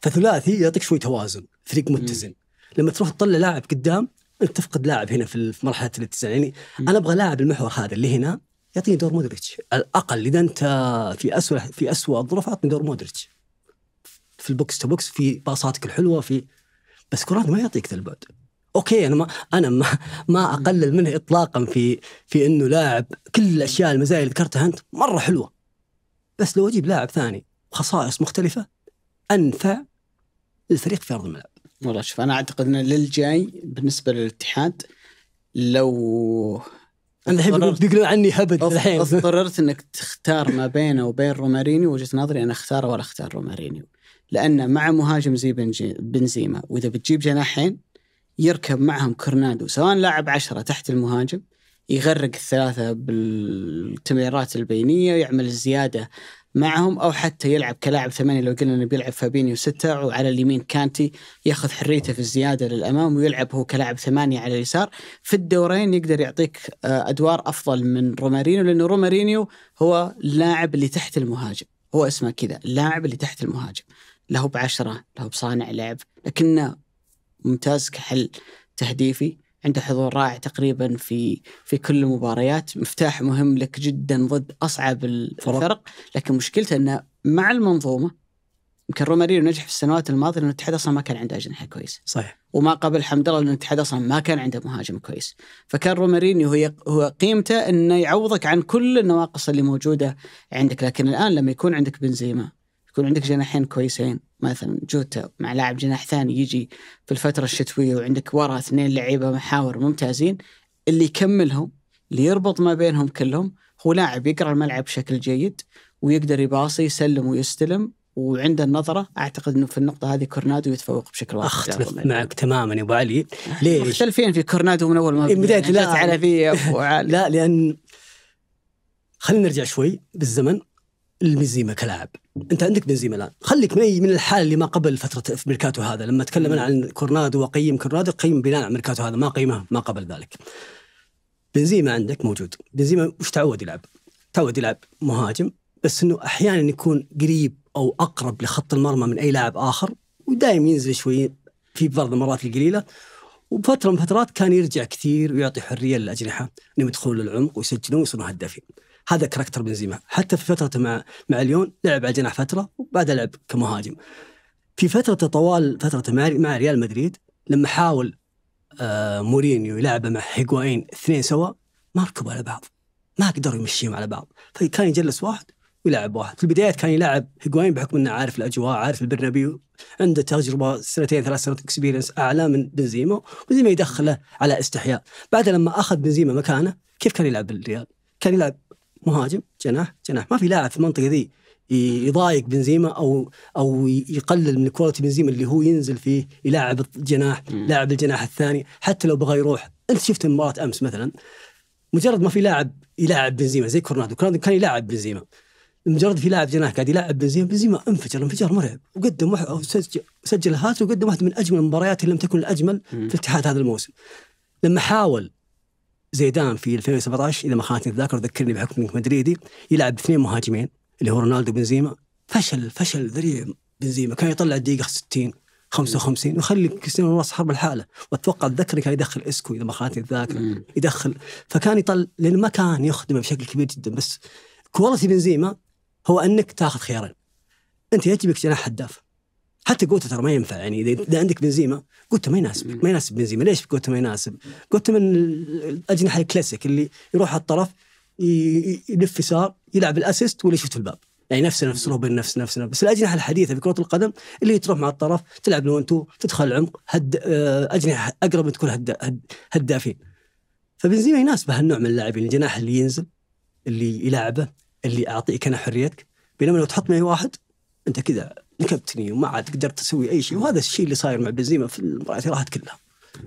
فثلاثي يعطيك شوي توازن فريق متزن لما تروح تطلع لاعب قدام انت تفقد لاعب هنا في مرحله الاتزان يعني مم. انا ابغى لاعب المحور هذا اللي هنا يعطيني دور مودريتش على الاقل اذا انت في اسوء في اسوء الظروف اعطني دور مودريتش في البوكس تو بوكس في باصاتك الحلوه في بس كرات ما يعطيك ذا البعد اوكي انا ما انا ما, ما اقلل منه اطلاقا في في انه لاعب كل الاشياء المزايا اللي ذكرتها انت مره حلوه بس لو اجيب لاعب ثاني خصائص مختلفه انفع للفريق في ارض الملعب والله شوف انا اعتقد ان للجاي بالنسبه للاتحاد لو انا الحين بيقولوا عني هبد الحين اضطررت انك تختار ما بينه وبين رومارينيو وجهه نظري انا اختاره ولا اختار رومارينيو لانه مع مهاجم زي بنزيما واذا بتجيب جناحين يركب معهم كورنادو سواء لاعب عشرة تحت المهاجم يغرق الثلاثة بالتمريرات البينية ويعمل الزيادة معهم أو حتى يلعب كلاعب ثمانية لو قلنا إنه بيلعب فابينيو ستة وعلى اليمين كانتي ياخذ حريته في الزيادة للأمام ويلعب هو كلاعب ثمانية على اليسار في الدورين يقدر يعطيك آه، أدوار أفضل من رومارينيو لأنه رومارينيو هو اللاعب اللي تحت المهاجم هو اسمه كذا اللاعب اللي تحت المهاجم له بعشرة له بصانع لعب لكنه ممتاز كحل تهديفي عنده حضور رائع تقريبا في في كل المباريات مفتاح مهم لك جدا ضد اصعب الفرق لكن مشكلته انه مع المنظومه يمكن روماريو نجح في السنوات الماضيه لان الاتحاد اصلا ما كان عنده اجنحه كويسه. صحيح. وما قبل الحمد لله لان الاتحاد اصلا ما كان عنده مهاجم كويس. فكان رومارينيو هو هو قيمته انه يعوضك عن كل النواقص اللي موجوده عندك، لكن الان لما يكون عندك بنزيما، يكون عندك جناحين كويسين، مثلا جوتا مع لاعب جناح ثاني يجي في الفترة الشتوية وعندك ورا اثنين لعيبة محاور ممتازين اللي يكملهم اللي يربط ما بينهم كلهم هو لاعب يقرأ الملعب بشكل جيد ويقدر يباصي يسلم ويستلم وعنده النظرة أعتقد أنه في النقطة هذه كورنادو يتفوق بشكل واضح أختلف معك تماما يا أبو علي [LAUGHS] ليش؟ مختلفين في كورنادو من أول ما إيه، بداية لا على في [LAUGHS] لا لأن خلينا نرجع شوي بالزمن المزيمة كلاعب انت عندك بنزيما الان خليك من من الحال اللي ما قبل فتره ميركاتو هذا لما تكلمنا عن كورنادو وقيم كورنادو قيم بناء على ميركاتو هذا ما قيمه ما قبل ذلك بنزيما عندك موجود بنزيما وش تعود يلعب تعود يلعب مهاجم بس انه احيانا يكون قريب او اقرب لخط المرمى من اي لاعب اخر ودائم ينزل شوي في بعض المرات القليله وبفتره من فترات كان يرجع كثير ويعطي حريه للاجنحه انهم يدخلون للعمق ويسجلون ويصيرون هدافين هذا كاركتر بنزيما حتى في فترته مع مع ليون لعب على جناح فتره وبعدها لعب كمهاجم في فترته طوال فترته مع مع ريال مدريد لما حاول آه مورينيو يلعبه مع هيغواين اثنين سوا ما ركبوا على بعض ما قدروا يمشيهم على بعض فكان يجلس واحد ويلعب واحد في البدايات كان يلعب هيغواين بحكم انه عارف الاجواء عارف البرنابيو عنده تجربه سنتين ثلاث سنوات اكسبيرينس اعلى من بنزيما بنزيما يدخله على استحياء بعد لما اخذ بنزيما مكانه كيف كان يلعب بالريال كان يلعب مهاجم جناح جناح ما في لاعب في المنطقه ذي يضايق بنزيما او او يقلل من كواليتي بنزيما اللي هو ينزل فيه يلاعب الجناح لاعب الجناح الثاني حتى لو بغى يروح انت شفت مباراه امس مثلا مجرد ما في لاعب يلاعب بنزيما زي كورنادو كورنادو كان يلاعب بنزيما مجرد في لاعب جناح قاعد يلاعب بنزيما بنزيما انفجر انفجار مرعب وقدم واحد سجل, سجل هاتريك وقدم واحد من اجمل المباريات اللي لم تكن الاجمل في اتحاد هذا الموسم لما حاول زيدان في 2017 اذا ما خانتني الذاكره ذكرني بحكم مدريدي يلعب باثنين مهاجمين اللي هو رونالدو بنزيما فشل فشل ذريع بنزيما كان يطلع الدقيقه 60 55 ويخلي كريستيانو رونالدو حرب الحاله واتوقع اتذكر كان يدخل اسكو اذا ما خانتني الذاكره يدخل فكان يطل لانه ما كان يخدمه بشكل كبير جدا بس كواليتي بنزيما هو انك تاخذ خيارين انت يجبك جناح هداف حتى جوتا ترى ما ينفع يعني اذا عندك بنزيما جوتا ما يناسب ما يناسب بنزيما ليش جوتا ما يناسب؟ جوتا من الاجنحه الكلاسيك اللي يروح على الطرف يلف يسار يلعب الاسيست ولا يشوت في الباب يعني نفسه نفس روبن نفس نفس بس الاجنحه الحديثه في كره القدم اللي تروح مع الطرف تلعب لون تو تدخل العمق هد آه، اجنحه اقرب تكون هد هد هدافين فبنزيما يناسب هالنوع من اللاعبين الجناح اللي ينزل اللي يلعبه اللي اعطيك انا حريتك بينما لو تحط معي واحد انت كذا نكبتني وما عاد قدرت اسوي اي شيء وهذا الشيء اللي صاير مع بنزيما في المباريات راحت كلها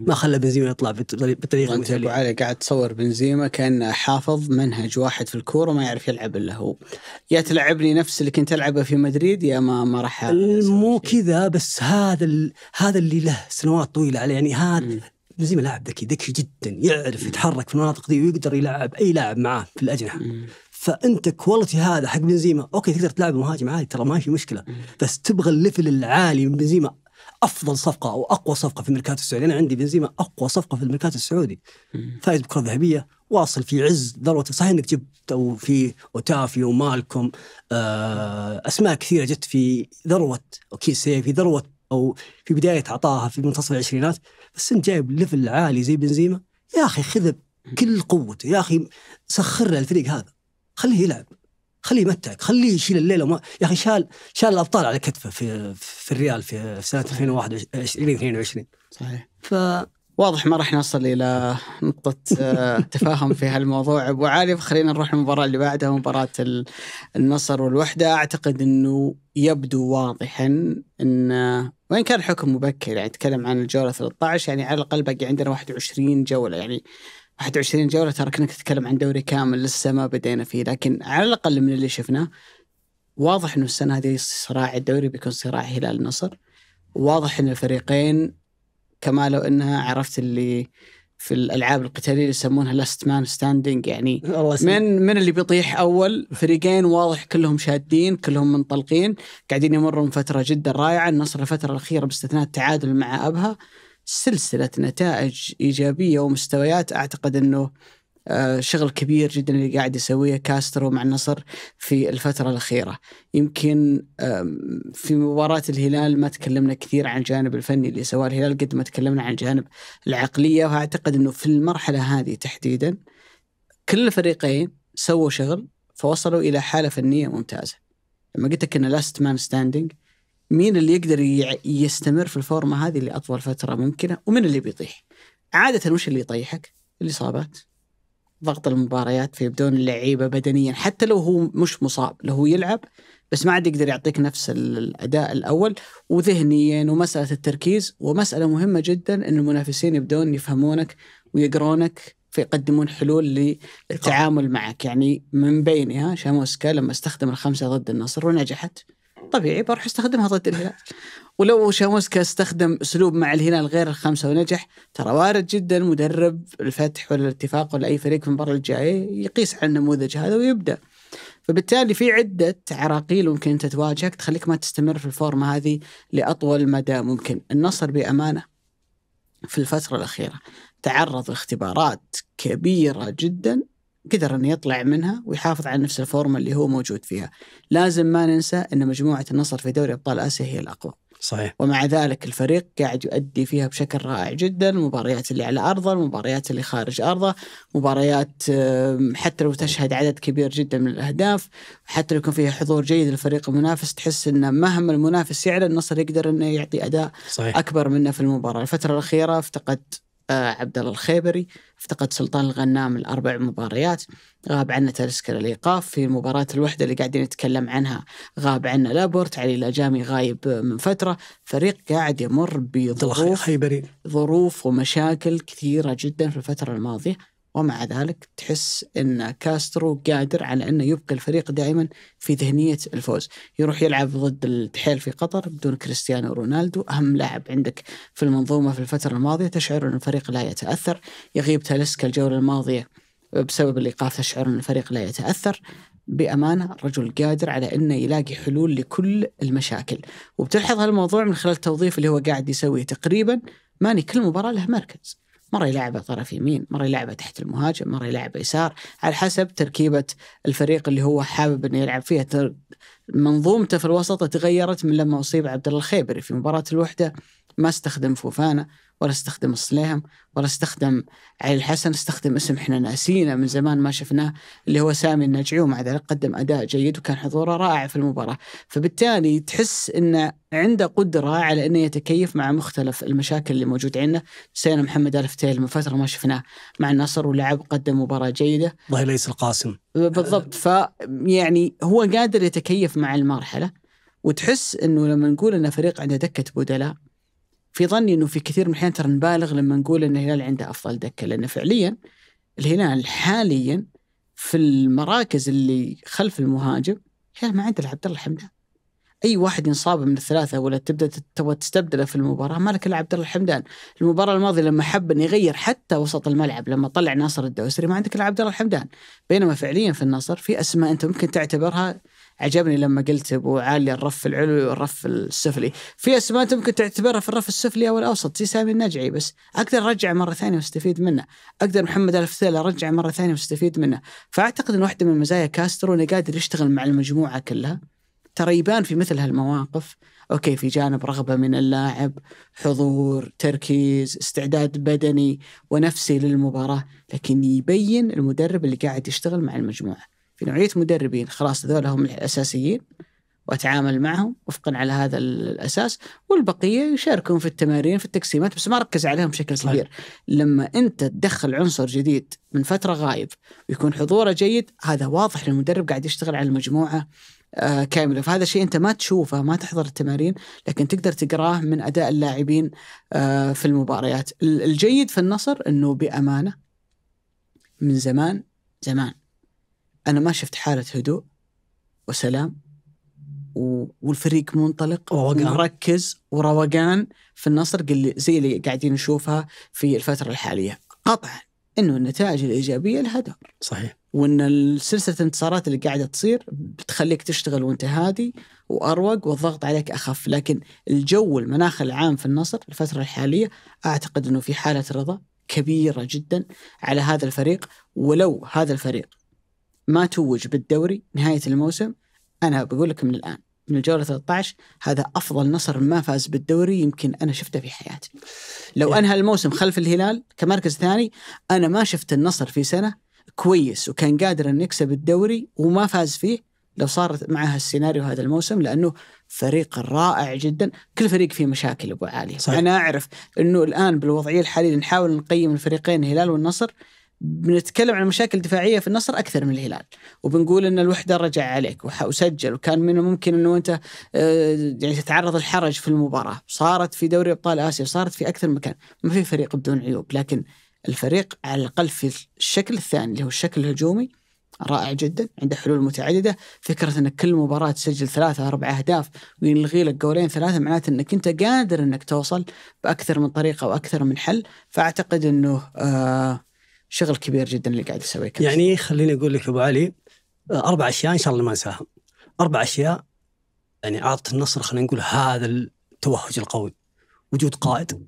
ما خلى بنزيما يطلع بالطريقه مثاليه ابو علي قاعد تصور بنزيما كان حافظ منهج واحد في الكوره ما يعرف يلعب الا هو يا تلعبني نفس اللي كنت العبه في مدريد يا ما ما راح مو كذا بس هذا ال... هذا اللي له سنوات طويله عليه يعني هذا بنزيما لاعب ذكي ذكي جدا يعرف يتحرك في المناطق دي ويقدر يلعب اي لاعب معاه في الاجنحه فانت كواليتي هذا حق بنزيما اوكي تقدر تلعب مهاجم عادي ترى ما في مشكله بس تبغى الليفل العالي من بنزيما افضل صفقه او اقوى صفقه في الميركاتو السعودي انا عندي بنزيما اقوى صفقه في الميركاتو السعودي فايز بكره ذهبيه واصل في عز ذروته صحيح انك جبت او في اوتافيو ومالكم آه، اسماء كثيره جت في ذروه اوكي في ذروه او في بدايه عطاها في منتصف العشرينات بس انت جايب ليفل عالي زي بنزيما يا اخي خذه بكل قوته يا اخي سخر له الفريق هذا خليه يلعب خليه يمتعك خليه يشيل الليله وما يا اخي شال شال الابطال على كتفه في في الريال في سنه 2021 2022 صحيح ف واضح ما راح نصل الى نقطة آه، [LAUGHS] تفاهم في هالموضوع ابو علي فخلينا نروح المباراة اللي بعدها مباراة النصر والوحدة اعتقد انه يبدو واضحا ان آه، وان كان الحكم مبكر يعني تكلم عن الجولة 13 يعني على الاقل باقي عندنا 21 جولة يعني 21 جوله ترى كنا نتكلم عن دوري كامل لسه ما بدينا فيه لكن على الاقل من اللي شفناه واضح انه السنه هذه صراع الدوري بيكون صراع هلال النصر واضح ان الفريقين كما لو انها عرفت اللي في الالعاب القتاليه اللي يسمونها لاست مان ستاندينج يعني من من اللي بيطيح اول فريقين واضح كلهم شادين كلهم منطلقين قاعدين يمرون فتره جدا رائعه النصر الفتره الاخيره باستثناء التعادل مع ابها سلسلة نتائج إيجابية ومستويات أعتقد أنه آه، شغل كبير جدا اللي قاعد يسويه كاسترو مع النصر في الفترة الأخيرة يمكن في مباراة الهلال ما تكلمنا كثير عن الجانب الفني اللي سواه الهلال قد ما تكلمنا عن الجانب العقلية وأعتقد أنه في المرحلة هذه تحديدا كل الفريقين سووا شغل فوصلوا إلى حالة فنية ممتازة لما قلت لك أن لاست مان ستاندينج مين اللي يقدر يستمر في الفورمه هذه لاطول فتره ممكنه ومن اللي بيطيح عاده وش اللي يطيحك الاصابات ضغط المباريات فيبدون اللعيبه بدنيا حتى لو هو مش مصاب لو هو يلعب بس ما عاد يقدر يعطيك نفس الاداء الاول وذهنيا ومساله التركيز ومساله مهمه جدا ان المنافسين يبدون يفهمونك ويقرونك فيقدمون حلول للتعامل معك يعني من بينها شاموسكا لما استخدم الخمسه ضد النصر ونجحت طبيعي بروح استخدمها ضد الهلال ولو شاموسكا استخدم اسلوب مع الهلال غير الخمسه ونجح ترى وارد جدا مدرب الفتح ولا الاتفاق ولا اي فريق في المباراه الجايه يقيس على النموذج هذا ويبدا فبالتالي في عده عراقيل ممكن انت تواجهك تخليك ما تستمر في الفورمه هذه لاطول مدى ممكن النصر بامانه في الفتره الاخيره تعرض لاختبارات كبيره جدا قدر انه يطلع منها ويحافظ على نفس الفورمه اللي هو موجود فيها. لازم ما ننسى ان مجموعه النصر في دوري ابطال اسيا هي الاقوى. صحيح ومع ذلك الفريق قاعد يؤدي فيها بشكل رائع جدا المباريات اللي على ارضه المباريات اللي خارج ارضه مباريات حتى لو تشهد عدد كبير جدا من الاهداف حتى لو يكون فيها حضور جيد للفريق المنافس تحس انه مهما المنافس يعلى النصر يقدر انه يعطي اداء صحيح. اكبر منه في المباراه الفتره الاخيره افتقد آه، عبد الله الخيبري افتقد سلطان الغنام الاربع مباريات غاب عنا تلسكر الايقاف في مباراه الوحده اللي قاعدين نتكلم عنها غاب عنا لابورت علي الاجامي غايب من فتره فريق قاعد يمر بظروف ظروف ومشاكل كثيره جدا في الفتره الماضيه ومع ذلك تحس ان كاسترو قادر على انه يبقي الفريق دائما في ذهنيه الفوز، يروح يلعب ضد الحيل في قطر بدون كريستيانو رونالدو، اهم لاعب عندك في المنظومه في الفتره الماضيه تشعر ان الفريق لا يتاثر، يغيب تاليسكا الجوله الماضيه بسبب الايقاف تشعر ان الفريق لا يتاثر، بامانه الرجل قادر على انه يلاقي حلول لكل المشاكل، وبتلحظ هالموضوع من خلال التوظيف اللي هو قاعد يسويه تقريبا ماني كل مباراه له مركز. مرة يلعبه طرف يمين مرة يلعبه تحت المهاجم مرة يلعبه يسار على حسب تركيبة الفريق اللي هو حابب أنه يلعب فيها منظومته في الوسط تغيرت من لما أصيب عبد الله الخيبري في مباراة الوحدة ما استخدم فوفانا ولا استخدم الصليهم ولا استخدم علي الحسن استخدم اسم احنا ناسينه من زمان ما شفناه اللي هو سامي النجعي ومع ذلك قدم اداء جيد وكان حضوره رائع في المباراه فبالتالي تحس انه عنده قدره على انه يتكيف مع مختلف المشاكل اللي موجوده عندنا سينا محمد الفتيل من فتره ما شفناه مع النصر ولعب قدم مباراه جيده الله ليس القاسم بالضبط ف يعني هو قادر يتكيف مع المرحله وتحس انه لما نقول ان فريق عنده دكه بدلاء في ظني انه في كثير من الاحيان ترى نبالغ لما نقول ان الهلال عنده افضل دكه لان فعليا الهلال حاليا في المراكز اللي خلف المهاجم الهلال ما عنده عبد الله الحمدان اي واحد ينصاب من الثلاثه ولا تبدا تبغى تستبدله في المباراه مالك الا عبد الله الحمدان المباراه الماضيه لما حب انه يغير حتى وسط الملعب لما طلع ناصر الدوسري ما عندك الا عبد الله الحمدان بينما فعليا في النصر في اسماء انت ممكن تعتبرها عجبني لما قلت ابو عالي الرف العلوي والرف السفلي في اسماء ممكن تعتبرها في الرف السفلي او الاوسط زي سامي النجعي بس اقدر ارجع مره ثانيه واستفيد منه اقدر محمد الفثيل ارجع مره ثانيه واستفيد منه فاعتقد ان واحده من مزايا كاسترو انه قادر يشتغل مع المجموعه كلها ترى يبان في مثل هالمواقف اوكي في جانب رغبه من اللاعب حضور تركيز استعداد بدني ونفسي للمباراه لكن يبين المدرب اللي قاعد يشتغل مع المجموعه في نوعيه مدربين خلاص هذول هم الاساسيين واتعامل معهم وفقا على هذا الاساس والبقيه يشاركون في التمارين في التقسيمات بس ما ركز عليهم بشكل صحيح. كبير لما انت تدخل عنصر جديد من فتره غايب ويكون حضوره جيد هذا واضح للمدرب قاعد يشتغل على المجموعه آه كامله فهذا شيء انت ما تشوفه ما تحضر التمارين لكن تقدر تقراه من اداء اللاعبين آه في المباريات الجيد في النصر انه بامانه من زمان زمان انا ما شفت حاله هدوء وسلام و... والفريق منطلق ومركز وروقان في النصر زي اللي قاعدين نشوفها في الفتره الحاليه قطعا انه النتائج الايجابيه لها دور صحيح وان سلسله الانتصارات اللي قاعده تصير بتخليك تشتغل وانت هادي واروق والضغط عليك اخف، لكن الجو المناخ العام في النصر الفتره الحاليه اعتقد انه في حاله رضا كبيره جدا على هذا الفريق ولو هذا الفريق ما توج بالدوري نهايه الموسم انا بقول لك من الان من الجوله 13 هذا افضل نصر ما فاز بالدوري يمكن انا شفته في حياتي. لو انهى الموسم خلف الهلال كمركز ثاني انا ما شفت النصر في سنه كويس وكان قادر انه يكسب الدوري وما فاز فيه لو صارت معها السيناريو هذا الموسم لانه فريق رائع جدا، كل فريق فيه مشاكل ابو علي، صحيح. انا اعرف انه الان بالوضعيه الحاليه نحاول نقيم الفريقين الهلال والنصر بنتكلم عن مشاكل دفاعيه في النصر اكثر من الهلال وبنقول ان الوحده رجع عليك وسجل وكان من الممكن انه انت آه، يعني تتعرض الحرج في المباراه صارت في دوري ابطال اسيا صارت في اكثر مكان ما في فريق بدون عيوب لكن الفريق على الاقل في الشكل الثاني اللي هو الشكل الهجومي رائع جدا عنده حلول متعدده فكره انك كل مباراه تسجل ثلاثه اربع اهداف وينلغي لك جولين ثلاثه معناته انك انت قادر انك توصل باكثر من طريقه واكثر من حل فاعتقد انه آه شغل كبير جدا اللي قاعد يسويه يعني خليني اقول لك ابو علي اربع اشياء ان شاء الله ما انساها اربع اشياء يعني اعطت النصر خلينا نقول هذا التوهج القوي وجود قائد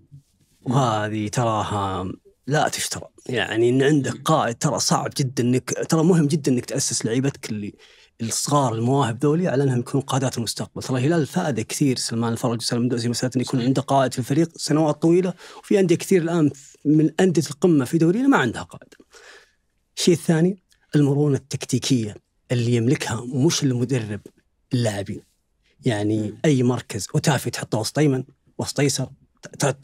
وهذه تراها لا تشترى يعني ان عندك قائد ترى صعب جدا انك ترى مهم جدا انك تاسس لعيبتك اللي الصغار المواهب ذولي على انهم يكونوا قادات المستقبل، ترى الهلال فائده كثير سلمان الفرج وسلمان الدوسي مساله انه يكون عنده قائد في الفريق سنوات طويله وفي انديه كثير الان من انديه القمه في دورينا ما عندها قائد. الشيء الثاني المرونه التكتيكيه اللي يملكها مش المدرب اللاعبين. يعني اي مركز وتافي تحطه وسط ايمن وسط ايسر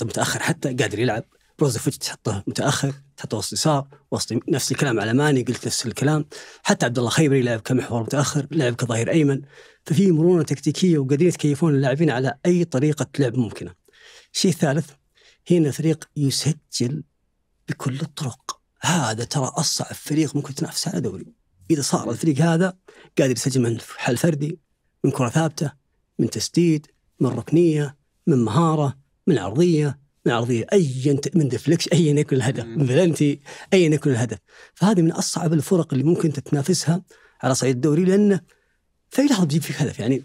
متاخر حتى قادر يلعب بروزوفيتش تحطه متاخر تحطه وسط يسار وسط نفس الكلام على ماني قلت نفس الكلام حتى عبد الله خيبري لعب كمحور متاخر لعب كظهير ايمن ففي مرونه تكتيكيه وقادرين يتكيفون اللاعبين على اي طريقه لعب ممكنه. الشيء الثالث هنا فريق يسجل بكل الطرق هذا ترى اصعب فريق ممكن تنافس على دوري اذا صار الفريق هذا قادر يسجل من حل فردي من كره ثابته من تسديد من ركنيه من مهاره من عرضيه عرضيه ايا من دفلكش ايا يكن الهدف من بلنتي ايا يكن الهدف فهذه من اصعب الفرق اللي ممكن تتنافسها على صعيد الدوري لانه في لحظه بتجيب فيك هدف يعني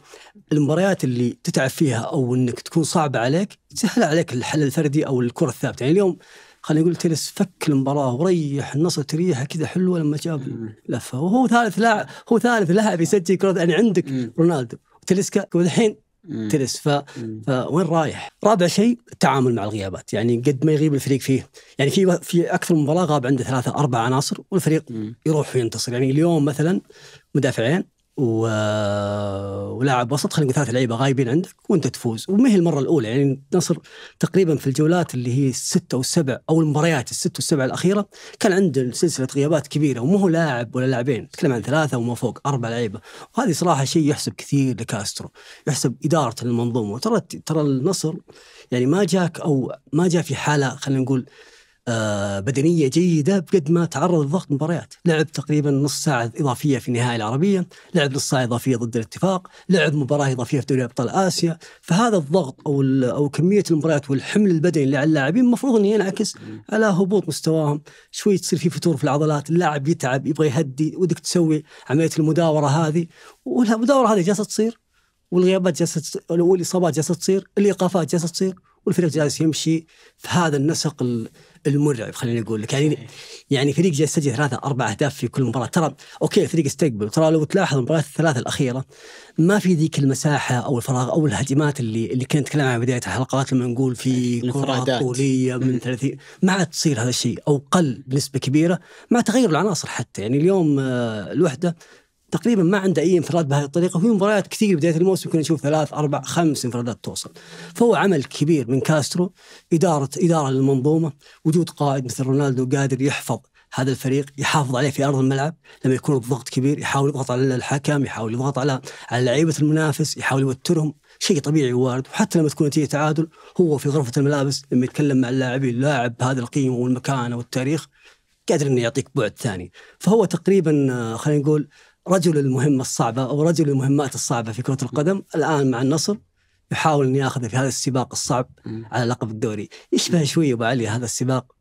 المباريات اللي تتعب فيها او انك تكون صعبه عليك تسهل عليك الحل الفردي او الكره الثابته يعني اليوم خلينا نقول تيلس فك المباراه وريح النصر تريحه كذا حلوه لما جاب لفه وهو ثالث لاعب هو ثالث لاعب يسجل كره يعني عندك رونالدو تلسكا والحين تلس ف... فوين رايح؟ رابع شيء التعامل مع الغيابات يعني قد ما يغيب الفريق فيه يعني في في اكثر من مباراه غاب عنده ثلاثه اربع عناصر والفريق مم. يروح وينتصر يعني اليوم مثلا مدافعين و... ولاعب وسط خلينا ثلاث لعيبه غايبين عندك وانت تفوز وما هي المره الاولى يعني النصر تقريبا في الجولات اللي هي الست او السبع او المباريات الست والسبع الاخيره كان عنده سلسله غيابات كبيره وما هو لاعب ولا لاعبين تكلم عن ثلاثه وما فوق اربع لعيبه وهذه صراحه شيء يحسب كثير لكاسترو يحسب اداره المنظومه وترى ترى النصر يعني ما جاك او ما جاء في حاله خلينا نقول آه، بدنيه جيده بقد ما تعرض لضغط مباريات، لعب تقريبا نص ساعه اضافيه في النهائي العربيه، لعب نص ساعه اضافيه ضد الاتفاق، لعب مباراه اضافيه في دوري ابطال اسيا، فهذا الضغط او او كميه المباريات والحمل البدني اللي على اللاعبين المفروض انه ينعكس على هبوط مستواهم، شوي تصير في فتور في العضلات، اللاعب يتعب يبغى يهدي ودك تسوي عمليه المداوره هذه، والمداوره هذه جالسه تصير والغيابات جالسه والاصابات جالسه تصير، الايقافات جالسه تصير والفريق جالس يمشي في هذا النسق المرعب خليني اقول لك يعني يعني فريق جالس يسجل ثلاثة أربع أهداف في كل مباراة ترى أوكي الفريق استقبل ترى لو تلاحظ المباريات الثلاثة الأخيرة ما في ذيك المساحة أو الفراغ أو الهجمات اللي اللي كنت نتكلم عنها بداية الحلقات لما نقول في كرة طولية من 30 ما عاد تصير هذا الشيء أو قل بنسبة كبيرة مع تغير العناصر حتى يعني اليوم آه، الوحدة تقريبا ما عنده اي انفراد بهذه الطريقه وفي مباريات كثير بدايه الموسم كنا نشوف ثلاث اربع خمس انفرادات توصل فهو عمل كبير من كاسترو اداره اداره للمنظومه وجود قائد مثل رونالدو قادر يحفظ هذا الفريق يحافظ عليه في ارض الملعب لما يكون الضغط كبير يحاول يضغط على الحكم يحاول يضغط على على لعيبه المنافس يحاول يوترهم شيء طبيعي وارد وحتى لما تكون نتيجه تعادل هو في غرفه الملابس لما يتكلم مع اللاعبين لاعب بهذه القيمه والمكانه والتاريخ قادر انه يعطيك بعد ثاني فهو تقريبا آه، خلينا نقول رجل المهمة الصعبة أو رجل المهمات الصعبة في كرة القدم الآن مع النصر يحاول أن يأخذ في هذا السباق الصعب على لقب الدوري يشبه شوية أبو علي هذا السباق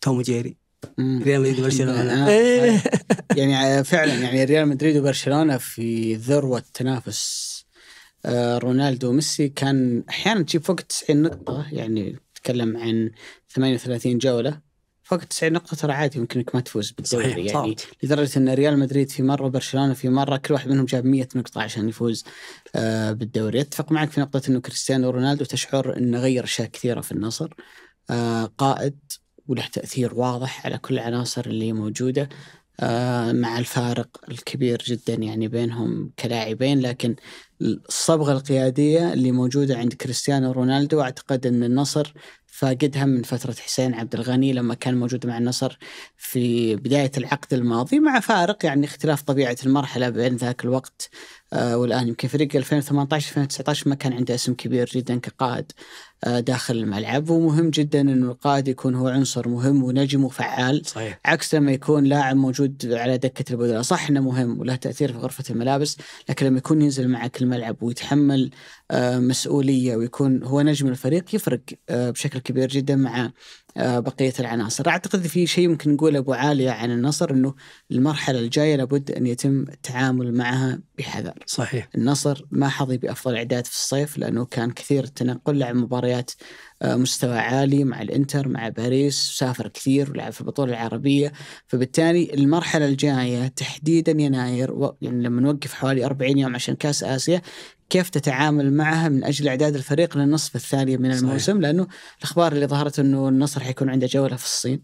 توم جيري ريال مدريد وبرشلونه إيه. [LAUGHS] يعني فعلا يعني ريال مدريد وبرشلونه في ذروه تنافس آه، رونالدو وميسي كان احيانا تجيب فوق 90 نقطه يعني تتكلم عن 38 جوله فوق 90 نقطة ترى عادي يمكن انك ما تفوز بالدوري صحيح يعني صحيح. لدرجة ان ريال مدريد في مرة وبرشلونه في مرة كل واحد منهم جاب 100 نقطة عشان يفوز آه، بالدوري اتفق معك في نقطة انه كريستيانو رونالدو تشعر انه غير اشياء كثيرة في النصر آه، قائد وله تأثير واضح على كل العناصر اللي موجودة آه، مع الفارق الكبير جدا يعني بينهم كلاعبين لكن الصبغة القيادية اللي موجودة عند كريستيانو رونالدو أعتقد أن النصر فاقدها من فترة حسين عبد الغني لما كان موجود مع النصر في بداية العقد الماضي مع فارق يعني اختلاف طبيعة المرحلة بين ذاك الوقت آه، والان يمكن فريق 2018 2019 ما كان عنده اسم كبير جدا كقائد آه، داخل الملعب ومهم جدا انه القائد يكون هو عنصر مهم ونجم وفعال صحيح. عكس لما يكون لاعب موجود على دكه البدلاء صح انه مهم وله تاثير في غرفه الملابس لكن لما يكون ينزل معك الملعب ويتحمل آه، مسؤوليه ويكون هو نجم الفريق يفرق بشكل كبير جدا مع آه، بقيه العناصر، اعتقد في شيء ممكن نقول ابو عاليه عن النصر انه المرحله الجايه لابد ان يتم التعامل معها بحذر. صحيح. النصر ما حظي بافضل اعداد في الصيف لانه كان كثير التنقل لعب مباريات آه، مستوى عالي مع الانتر مع باريس سافر كثير ولعب في البطوله العربيه فبالتالي المرحله الجايه تحديدا يناير و... يعني لما نوقف حوالي 40 يوم عشان كاس اسيا كيف تتعامل معها من اجل اعداد الفريق للنصف الثاني من صحيح. الموسم لانه الاخبار اللي ظهرت انه النصر حيكون عنده جوله في الصين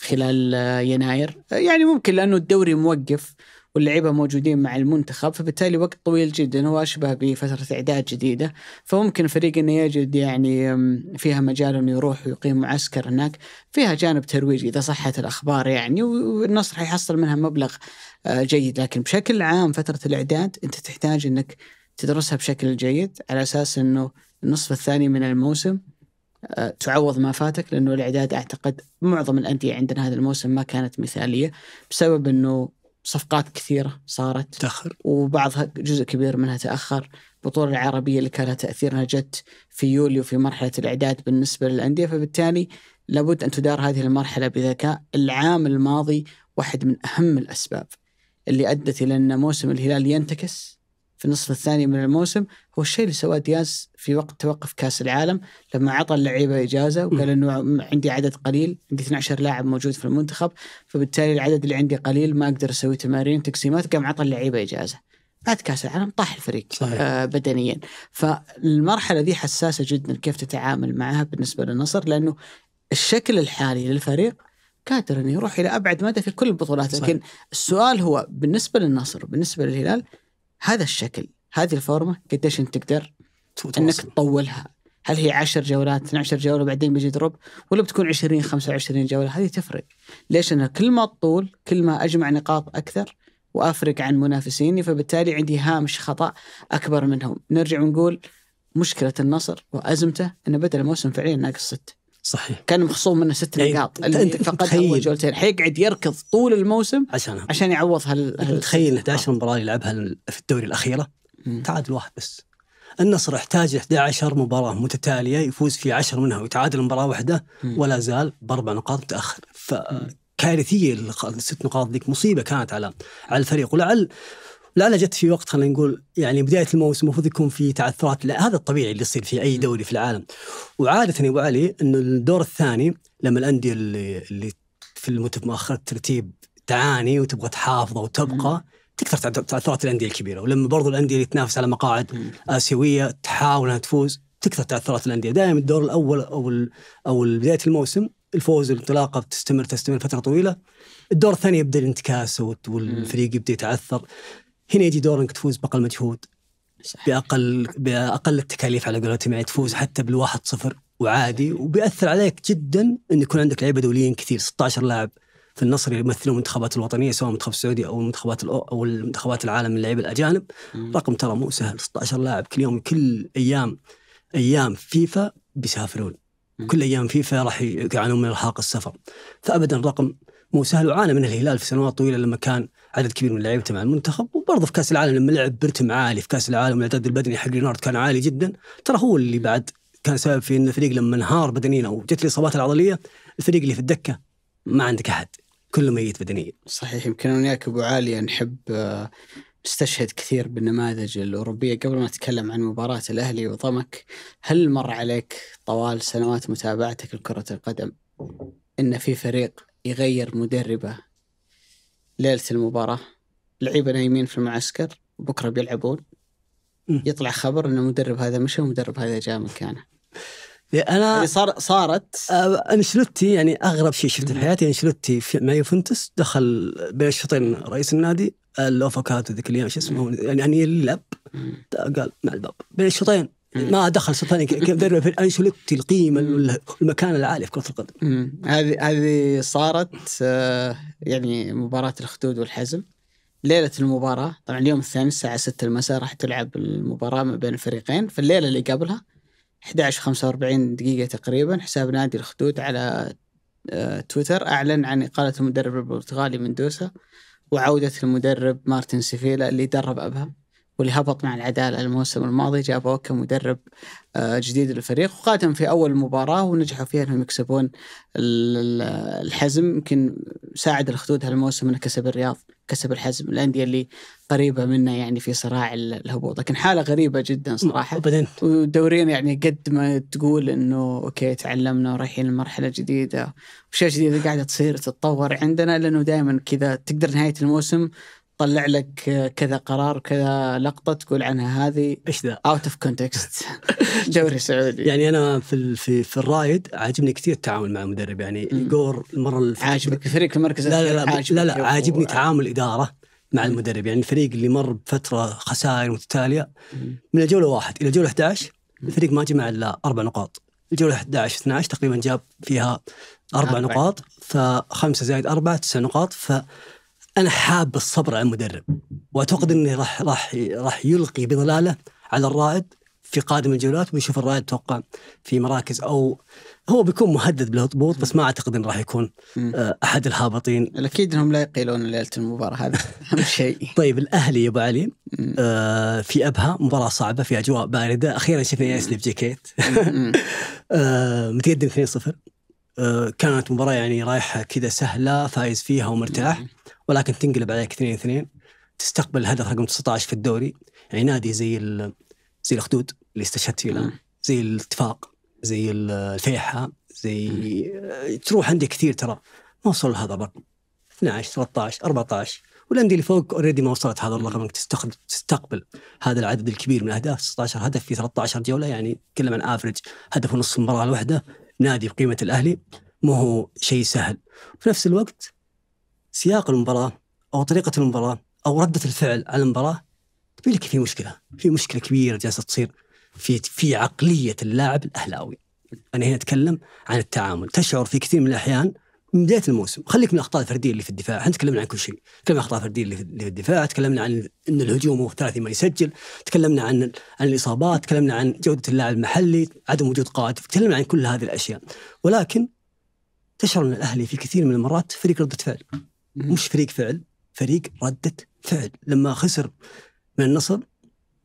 خلال آه، يناير آه، يعني ممكن لانه الدوري موقف واللعيبه موجودين مع المنتخب فبالتالي وقت طويل جدا هو اشبه بفتره اعداد جديده فممكن الفريق انه يجد يعني فيها مجال انه يروح ويقيم معسكر هناك فيها جانب ترويجي اذا صحت الاخبار يعني والنصر حيحصل منها مبلغ آه، جيد لكن بشكل عام فتره الاعداد انت تحتاج انك تدرسها بشكل جيد على اساس انه النصف الثاني من الموسم آه، تعوض ما فاتك لانه الاعداد اعتقد معظم الانديه عندنا هذا الموسم ما كانت مثاليه بسبب انه صفقات كثيره صارت تاخر وبعضها جزء كبير منها تاخر البطوله العربيه اللي كان تاثيرها جت في يوليو في مرحله الاعداد بالنسبه للانديه فبالتالي لابد ان تدار هذه المرحله بذكاء العام الماضي واحد من اهم الاسباب اللي ادت الى ان موسم الهلال ينتكس في النصف الثاني من الموسم هو الشيء اللي سواه دياز في وقت توقف كاس العالم لما اعطى اللعيبه اجازه وقال انه عندي عدد قليل عندي 12 لاعب موجود في المنتخب فبالتالي العدد اللي عندي قليل ما اقدر اسوي تمارين تقسيمات قام اعطى اللعيبه اجازه بعد كاس العالم طاح الفريق صحيح. آه بدنيا فالمرحله ذي حساسه جدا كيف تتعامل معها بالنسبه للنصر لانه الشكل الحالي للفريق قادر انه يروح الى ابعد مدى في كل البطولات صحيح. لكن السؤال هو بالنسبه للنصر وبالنسبه للهلال هذا الشكل هذه الفورمه قديش انت تقدر انك تطولها هل هي 10 جولات 12 جوله بعدين بيجي دروب ولا بتكون 20 25 جوله هذه تفرق ليش انا كل ما اطول كل ما اجمع نقاط اكثر وافرق عن منافسيني فبالتالي عندي هامش خطا اكبر منهم نرجع ونقول مشكله النصر وازمته انه بدا الموسم فعليا ناقص سته صحيح كان مخصوم منه ست إيه، نقاط اللي انت فقدها اول جولتين حيقعد يركض طول الموسم عشان عشان يعوض هال تخيل 11 مباراه يلعبها في الدوري الاخيره تعادل واحد بس النصر احتاج 11 مباراة متتالية يفوز في 10 منها ويتعادل مباراة واحدة ولا زال بأربع نقاط متأخر فكارثية الست نقاط ذيك مصيبة كانت على على الفريق ولعل لا لا جت في وقت خلينا نقول يعني بدايه الموسم المفروض يكون في تعثرات لا هذا الطبيعي اللي يصير في اي دوري في العالم وعاده يا ابو علي انه الدور الثاني لما الانديه اللي اللي في المتاخر الترتيب تعاني وتبغى تحافظ وتبقى تكثر تعثرات الانديه الكبيره ولما برضو الانديه اللي تنافس على مقاعد اسيويه تحاول انها تفوز تكثر تعثرات الانديه دائما الدور الاول او او بدايه الموسم الفوز والانطلاقه بتستمر تستمر فتره طويله الدور الثاني يبدا الانتكاس والفريق يبدا يتعثر هنا يجي دور انك تفوز باقل مجهود باقل باقل التكاليف على قولتهم يعني تفوز حتى بالواحد صفر وعادي وبيأثر عليك جدا ان يكون عندك لعيبه دوليين كثير 16 لاعب في النصر يمثلون المنتخبات الوطنيه سواء المنتخب السعودي او المنتخبات او المنتخبات العالم من اللعيبه الاجانب مم. رقم ترى مو سهل 16 لاعب كل يوم كل ايام ايام فيفا بيسافرون مم. كل ايام فيفا راح يعانون من ارهاق السفر فابدا رقم مو سهل وعانى من الهلال في سنوات طويله لما كان عدد كبير من لعيبته مع المنتخب وبرضه في كاس العالم لما لعب برتم عالي في كاس العالم الاعداد البدني حق رينارد كان عالي جدا ترى هو اللي بعد كان سبب في ان الفريق لما انهار بدنيا او جت الاصابات العضليه الفريق اللي في الدكه ما عندك احد كله ميت بدنيا صحيح يمكن انا وياك ابو علي نحب آه، نستشهد كثير بالنماذج الاوروبيه قبل ما نتكلم عن مباراه الاهلي وضمك هل مر عليك طوال سنوات متابعتك لكره القدم ان في فريق يغير مدربه ليله المباراه لعيبه نايمين في المعسكر بكره بيلعبون يطلع خبر ان المدرب هذا مشى ومدرب هذا جاء مكانه يعني انا يعني صار صارت انشلوتي يعني اغرب شيء شفته في حياتي انشلوتي مع يوفنتوس دخل بين الشوطين رئيس النادي اللوفوكاتو ذيك الايام شو اسمه يعني, يعني اللب قال مع الباب بين الشوطين ما دخل صدقني كمدرب في انشلوتي القيمه المكان العالي في كره القدم هذه هذه صارت آه، يعني مباراه الخدود والحزم ليله المباراه طبعا اليوم الثاني الساعه 6 المساء راح تلعب المباراه ما بين الفريقين في الليله اللي قبلها 11 45 دقيقه تقريبا حساب نادي الخدود على آه، تويتر اعلن عن اقاله المدرب البرتغالي مندوسا وعوده المدرب مارتن سيفيلا اللي درب ابها واللي هبط مع العداله الموسم الماضي جابوه كمدرب آه، جديد للفريق وقادم في اول مباراه ونجحوا فيها انهم يكسبون الحزم يمكن ساعد الخدود هالموسم انه كسب الرياض كسب الحزم الانديه اللي قريبه منا يعني في صراع الهبوط لكن حاله غريبه جدا صراحه ابدا ودوريا يعني قد ما تقول انه اوكي تعلمنا ورايحين لمرحله جديده وشيء جديده قاعده تصير تتطور عندنا لانه دائما كذا تقدر نهايه الموسم طلع لك كذا قرار كذا لقطه تقول عنها هذه ايش ذا؟ اوت اوف كونتكست دوري سعودي يعني انا في في في الرايد عاجبني كثير التعامل مع المدرب يعني مم. جور المره اللي عاجبك الفريق في المركز لا لا لا لا, لا عاجبني آه. تعامل الاداره مع مم. المدرب يعني الفريق اللي مر بفتره خسائر متتاليه من الجوله واحد الى الجوله 11 الفريق ما جمع الا اربع نقاط الجوله 11 12 تقريبا جاب فيها اربع نقاط فخمسه زائد اربعه تسع نقاط ف انا حاب الصبر على المدرب واعتقد انه راح راح راح يلقي بظلاله على الرائد في قادم الجولات ويشوف الرائد توقع في مراكز او هو بيكون مهدد بالهبوط بس ما اعتقد انه راح يكون آه، احد الهابطين اكيد انهم لا يقيلون ليله المباراه هذا [LAUGHS] اهم شيء طيب الاهلي يا ابو علي آه في ابها مباراه صعبه في اجواء بارده اخيرا شفنا ياسلي بجيكيت [LAUGHS] آه متقدم 2-0 آه كانت مباراه يعني رايحه كذا سهله فايز فيها ومرتاح ولكن تنقلب عليك 2 2 تستقبل الهدف رقم 19 في الدوري يعني نادي زي زي الاخدود اللي استشهدت فيه الان زي الاتفاق زي الفيحاء زي مم. تروح عندي كثير ترى ما وصل لهذا الرقم 12 13 14 والانديه اللي فوق اوريدي ما وصلت هذا الرقم انك تستقبل هذا العدد الكبير من الاهداف 16 هدف في 13 جوله يعني تكلم عن افرج هدف ونص المباراه الواحده نادي بقيمه الاهلي ما هو شيء سهل في نفس الوقت سياق المباراه او طريقه المباراه او رده الفعل على المباراه تبين لك في مشكله في مشكله كبيره جالسه تصير في في عقليه اللاعب الاهلاوي انا هنا اتكلم عن التعامل تشعر في كثير من الاحيان من بدايه الموسم خليك من الاخطاء الفرديه اللي في الدفاع احنا تكلمنا عن كل شيء تكلمنا عن الاخطاء الفرديه اللي في الدفاع تكلمنا عن ان الهجوم هو ثلاثي ما يسجل تكلمنا عن عن الاصابات تكلمنا عن جوده اللاعب المحلي عدم وجود قائد تكلمنا عن كل هذه الاشياء ولكن تشعر ان الاهلي في كثير من المرات فريق رده فعل مش فريق فعل فريق ردة فعل لما خسر من النصر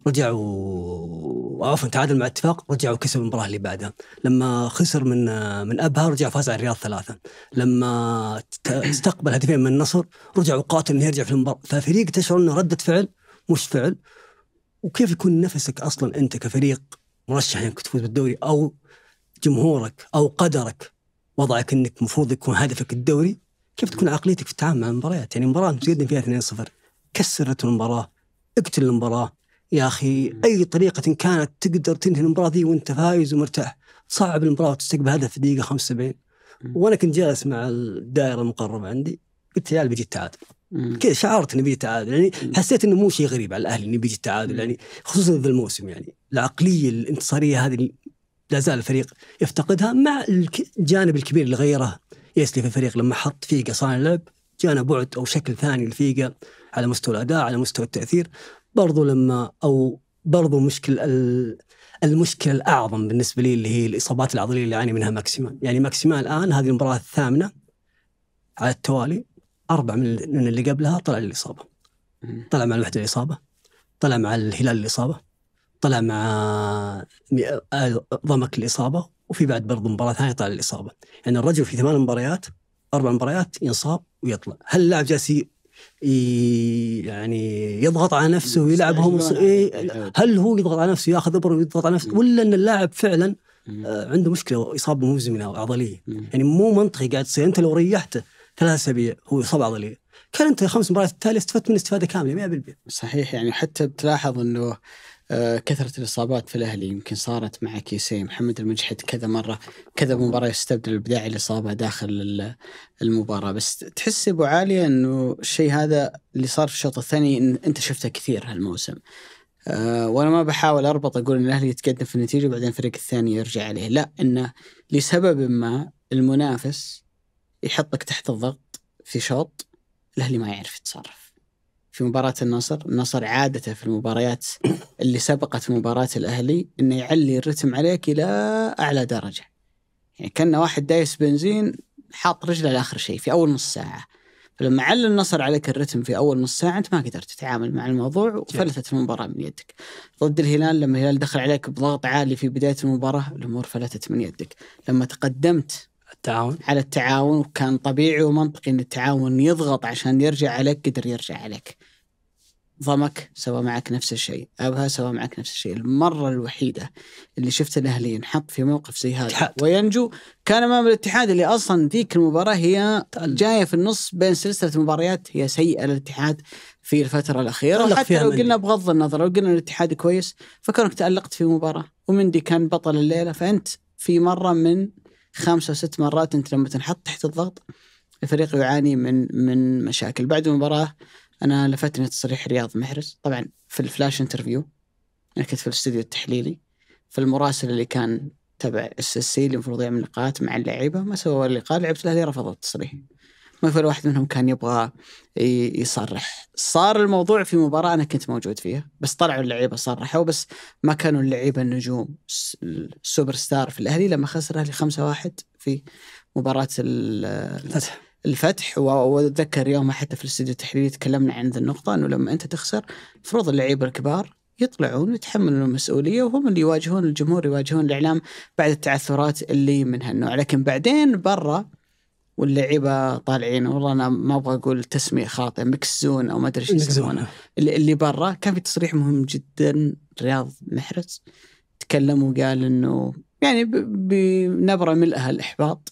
رجعوا عفوا تعادل مع الاتفاق رجعوا كسبوا المباراه اللي بعدها لما خسر من من ابها رجع فاز على الرياض ثلاثه لما استقبل هدفين من النصر رجع وقاتل انه يرجع في المباراه ففريق تشعر انه رده فعل مش فعل وكيف يكون نفسك اصلا انت كفريق مرشح انك يعني تفوز بالدوري او جمهورك او قدرك وضعك انك المفروض يكون هدفك الدوري كيف تكون عقليتك في التعامل مع المباريات يعني مباراه متقدم فيها 2-0 كسر المباراه اقتل المباراه يا اخي اي طريقه كانت تقدر تنهي المباراه ذي وانت فايز ومرتاح صعب المباراه وتستقبل هدف في الدقيقه 75 وانا كنت جالس مع الدائره المقربه عندي قلت يا عيال بيجي التعادل كذا شعرت انه بيجي التعادل يعني حسيت انه مو شيء غريب على الاهلي انه بيجي التعادل يعني خصوصا في الموسم يعني العقليه الانتصاريه هذه لا زال الفريق يفتقدها مع الجانب الكبير اللي غيره يسلي في الفريق لما حط فيقة صانع لعب جانا بعد او شكل ثاني لفيجا على مستوى الاداء على مستوى التاثير برضو لما او برضو مشكل المشكله الاعظم بالنسبه لي اللي هي الاصابات العضليه اللي يعاني منها ماكسيمال يعني ماكسيمال الان هذه المباراه الثامنه على التوالي اربع من اللي قبلها طلع الإصابة طلع مع الوحده الاصابه طلع مع الهلال الاصابه طلع مع ضمك الاصابه وفي بعد برضه مباراه ثانيه طلع الاصابه يعني الرجل في ثمان مباريات اربع مباريات ينصاب ويطلع هل اللاعب جالس يعني يضغط على نفسه ويلعبهم إيه،, إيه،, إيه هل هو يضغط على نفسه ياخذ ابره ويضغط على نفسه ولا ان اللاعب فعلا آه، عنده مشكله اصابه مزمنه عضليه يعني مو منطقي قاعد تصير انت لو ريحته ثلاث اسابيع هو اصابه عضليه كان انت خمس مباريات التاليه استفدت من استفاده كامله 100% صحيح يعني حتى تلاحظ انه آه، كثرة الإصابات في الأهلي يمكن صارت مع كيسي محمد المجحد كذا مرة كذا مباراة يستبدل بداعي الإصابة داخل المباراة بس تحس أبو عالية أنه الشيء هذا اللي صار في الشوط الثاني إن أنت شفته كثير هالموسم آه، وأنا ما بحاول أربط أقول أن الأهلي يتقدم في النتيجة وبعدين الفريق الثاني يرجع عليه لا أنه لسبب ما المنافس يحطك تحت الضغط في شوط الأهلي ما يعرف يتصرف في مباراة النصر النصر عادته في المباريات اللي سبقت مباراة الأهلي أنه يعلي الرتم عليك إلى أعلى درجة يعني كان واحد دايس بنزين حاط رجله لآخر شيء في أول نص ساعة فلما عل النصر عليك الرتم في اول نص ساعه انت ما قدرت تتعامل مع الموضوع وفلتت المباراه من يدك. ضد الهلال لما الهلال دخل عليك بضغط عالي في بدايه المباراه الامور فلتت من يدك. لما تقدمت التعاون على التعاون وكان طبيعي ومنطقي ان التعاون يضغط عشان يرجع عليك قدر يرجع عليك ضمك سوى معك نفس الشيء أبها سوى معك نفس الشيء المرة الوحيدة اللي شفت الأهلي ينحط في موقف زي هذا اتحاد. وينجو كان أمام الاتحاد اللي أصلا ذيك المباراة هي جاية في النص بين سلسلة مباريات هي سيئة للاتحاد في الفترة الأخيرة حتى لو قلنا بغض النظر لو قلنا الاتحاد كويس فكونك تألقت في مباراة ومندي كان بطل الليلة فأنت في مرة من خمسة ست مرات أنت لما تنحط تحت الضغط الفريق يعاني من من مشاكل بعد المباراة أنا لفتني تصريح رياض محرز طبعا في الفلاش انترفيو أنا كنت في الاستديو التحليلي فالمراسل اللي كان تبع اس اس سي اللي المفروض يعمل لقاءات مع اللعيبه ما سوى ولا لقاء لعيبه الاهلي رفضت التصريح مثلا واحد منهم كان يبغى يصرح صار الموضوع في مباراة أنا كنت موجود فيها بس طلعوا اللعيبة صرحوا بس ما كانوا اللعيبة النجوم السوبر ستار في الأهلي لما خسر الأهلي خمسة واحد في مباراة الفتح الفتح واتذكر يوم حتى في الاستديو التحليلي تكلمنا عن ذي النقطة انه لما انت تخسر المفروض اللعيبة الكبار يطلعون ويتحملون المسؤولية وهم اللي يواجهون الجمهور يواجهون الإعلام بعد التعثرات اللي من هالنوع لكن بعدين برا واللعيبه طالعين والله انا ما ابغى اقول تسميه خاطئه ميكس زون او ما ادري ايش يسمونه اللي برا كان في تصريح مهم جدا رياض محرز تكلم وقال انه يعني بنبره ملئها الاحباط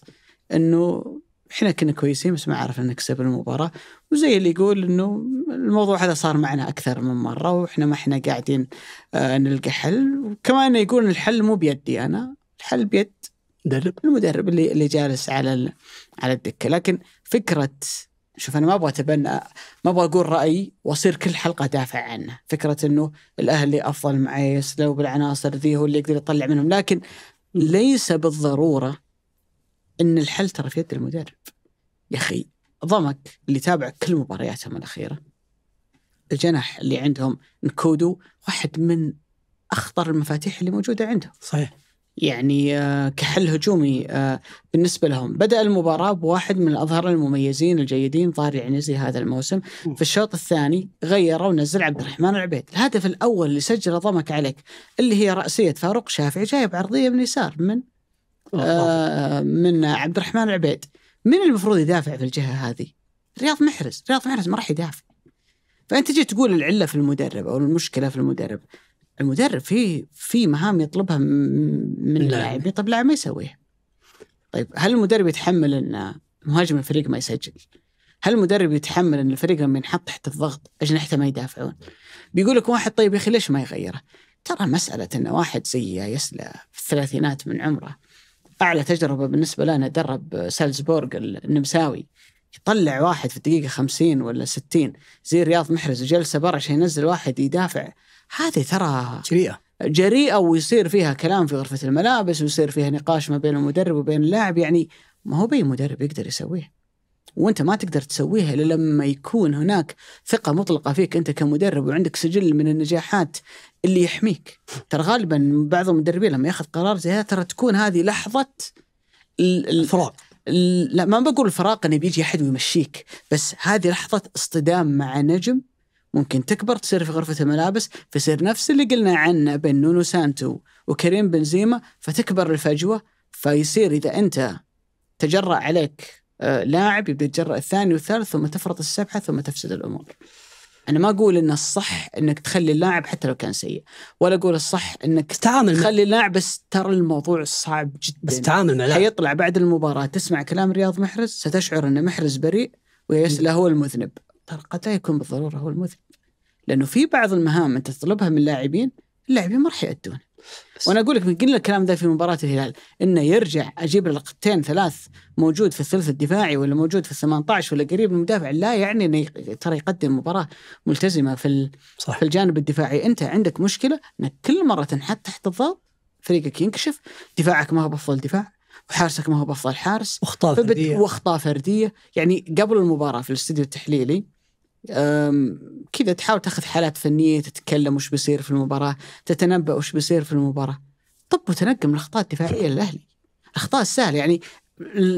انه احنا كنا كويسين بس ما عرفنا نكسب المباراه وزي اللي يقول انه الموضوع هذا صار معنا اكثر من مره واحنا ما احنا قاعدين آه نلقى حل وكمان يقول الحل مو بيدي انا الحل بيد المدرب المدرب اللي اللي جالس على على الدكه لكن فكره شوف انا ما ابغى اتبنى ما ابغى اقول رايي واصير كل حلقه دافع عنه، فكره انه الاهلي افضل معيس لو بالعناصر ذي هو اللي يقدر يطلع منهم، لكن ليس بالضروره ان الحل ترى في يد المدرب. يا اخي ضمك اللي تابع كل مبارياتهم الاخيره الجناح اللي عندهم نكودو واحد من اخطر المفاتيح اللي موجوده عندهم. صحيح. يعني آه، كحل هجومي آه، بالنسبه لهم بدا المباراه بواحد من الاظهر المميزين الجيدين طاري عنزي هذا الموسم في الشوط الثاني غيره ونزل عبد الرحمن العبيد الهدف الاول اللي سجله ضمك عليك اللي هي راسيه فاروق شافعي جاي بعرضيه من يسار من آه، من عبد الرحمن العبيد من المفروض يدافع في الجهه هذه رياض محرز رياض محرز ما راح يدافع فانت جيت تقول العله في المدرب او المشكله في المدرب المدرب في في مهام يطلبها من اللاعب نعم. طب لاعب ما يسويها طيب هل المدرب يتحمل ان مهاجم الفريق ما يسجل؟ هل المدرب يتحمل ان الفريق لما ينحط تحت الضغط اجنحته ما يدافعون؟ بيقول لك واحد طيب يا اخي ليش ما يغيره؟ ترى مساله ان واحد زي يسلا في الثلاثينات من عمره اعلى تجربه بالنسبه لنا درب سالزبورغ النمساوي يطلع واحد في الدقيقه 50 ولا 60 زي رياض محرز وجلسه برا عشان ينزل واحد يدافع هذه ترى جريئه جريئه ويصير فيها كلام في غرفه الملابس ويصير فيها نقاش ما بين المدرب وبين اللاعب يعني ما هو بي مدرب يقدر يسويه وانت ما تقدر تسويها الا لما يكون هناك ثقه مطلقه فيك انت كمدرب وعندك سجل من النجاحات اللي يحميك ترى غالبا بعض المدربين لما ياخذ قرار زي هذا ترى تكون هذه لحظه الفراق لا ما بقول الفراق انه بيجي احد ويمشيك بس هذه لحظه اصطدام مع نجم ممكن تكبر تصير في غرفة الملابس فيصير نفس اللي قلنا عنه بين نونو سانتو وكريم بنزيما فتكبر الفجوة فيصير إذا أنت تجرأ عليك آه، لاعب يبدأ يتجرأ الثاني والثالث ثم تفرط السبحة ثم تفسد الأمور انا ما اقول ان الصح انك تخلي اللاعب حتى لو كان سيء ولا اقول الصح انك تعامل تخلي اللاعب بس ترى الموضوع صعب جدا بس تعامل مع حيطلع بعد المباراه تسمع كلام رياض محرز ستشعر ان محرز بريء ويس له هو المذنب ترى قد لا يكون بالضروره هو المذنب لانه في بعض المهام انت تطلبها من لاعبين اللاعبين ما راح يادون وانا اقول لك قلنا الكلام ذا في مباراه الهلال انه يرجع اجيب لقطتين ثلاث موجود في الثلث الدفاعي ولا موجود في ال 18 ولا قريب من المدافع لا يعني انه ترى يقدم مباراه ملتزمه في صح. في الجانب الدفاعي انت عندك مشكله انك كل مره تنحط تحت الضغط فريقك ينكشف دفاعك ما هو بافضل دفاع وحارسك ما هو بافضل حارس واخطاء فرديه واخطاء فرديه يعني قبل المباراه في الاستديو التحليلي كذا تحاول تاخذ حالات فنيه تتكلم وش بيصير في المباراه تتنبا وش بيصير في المباراه طب وتنقم الاخطاء الدفاعيه للاهلي اخطاء سهلة يعني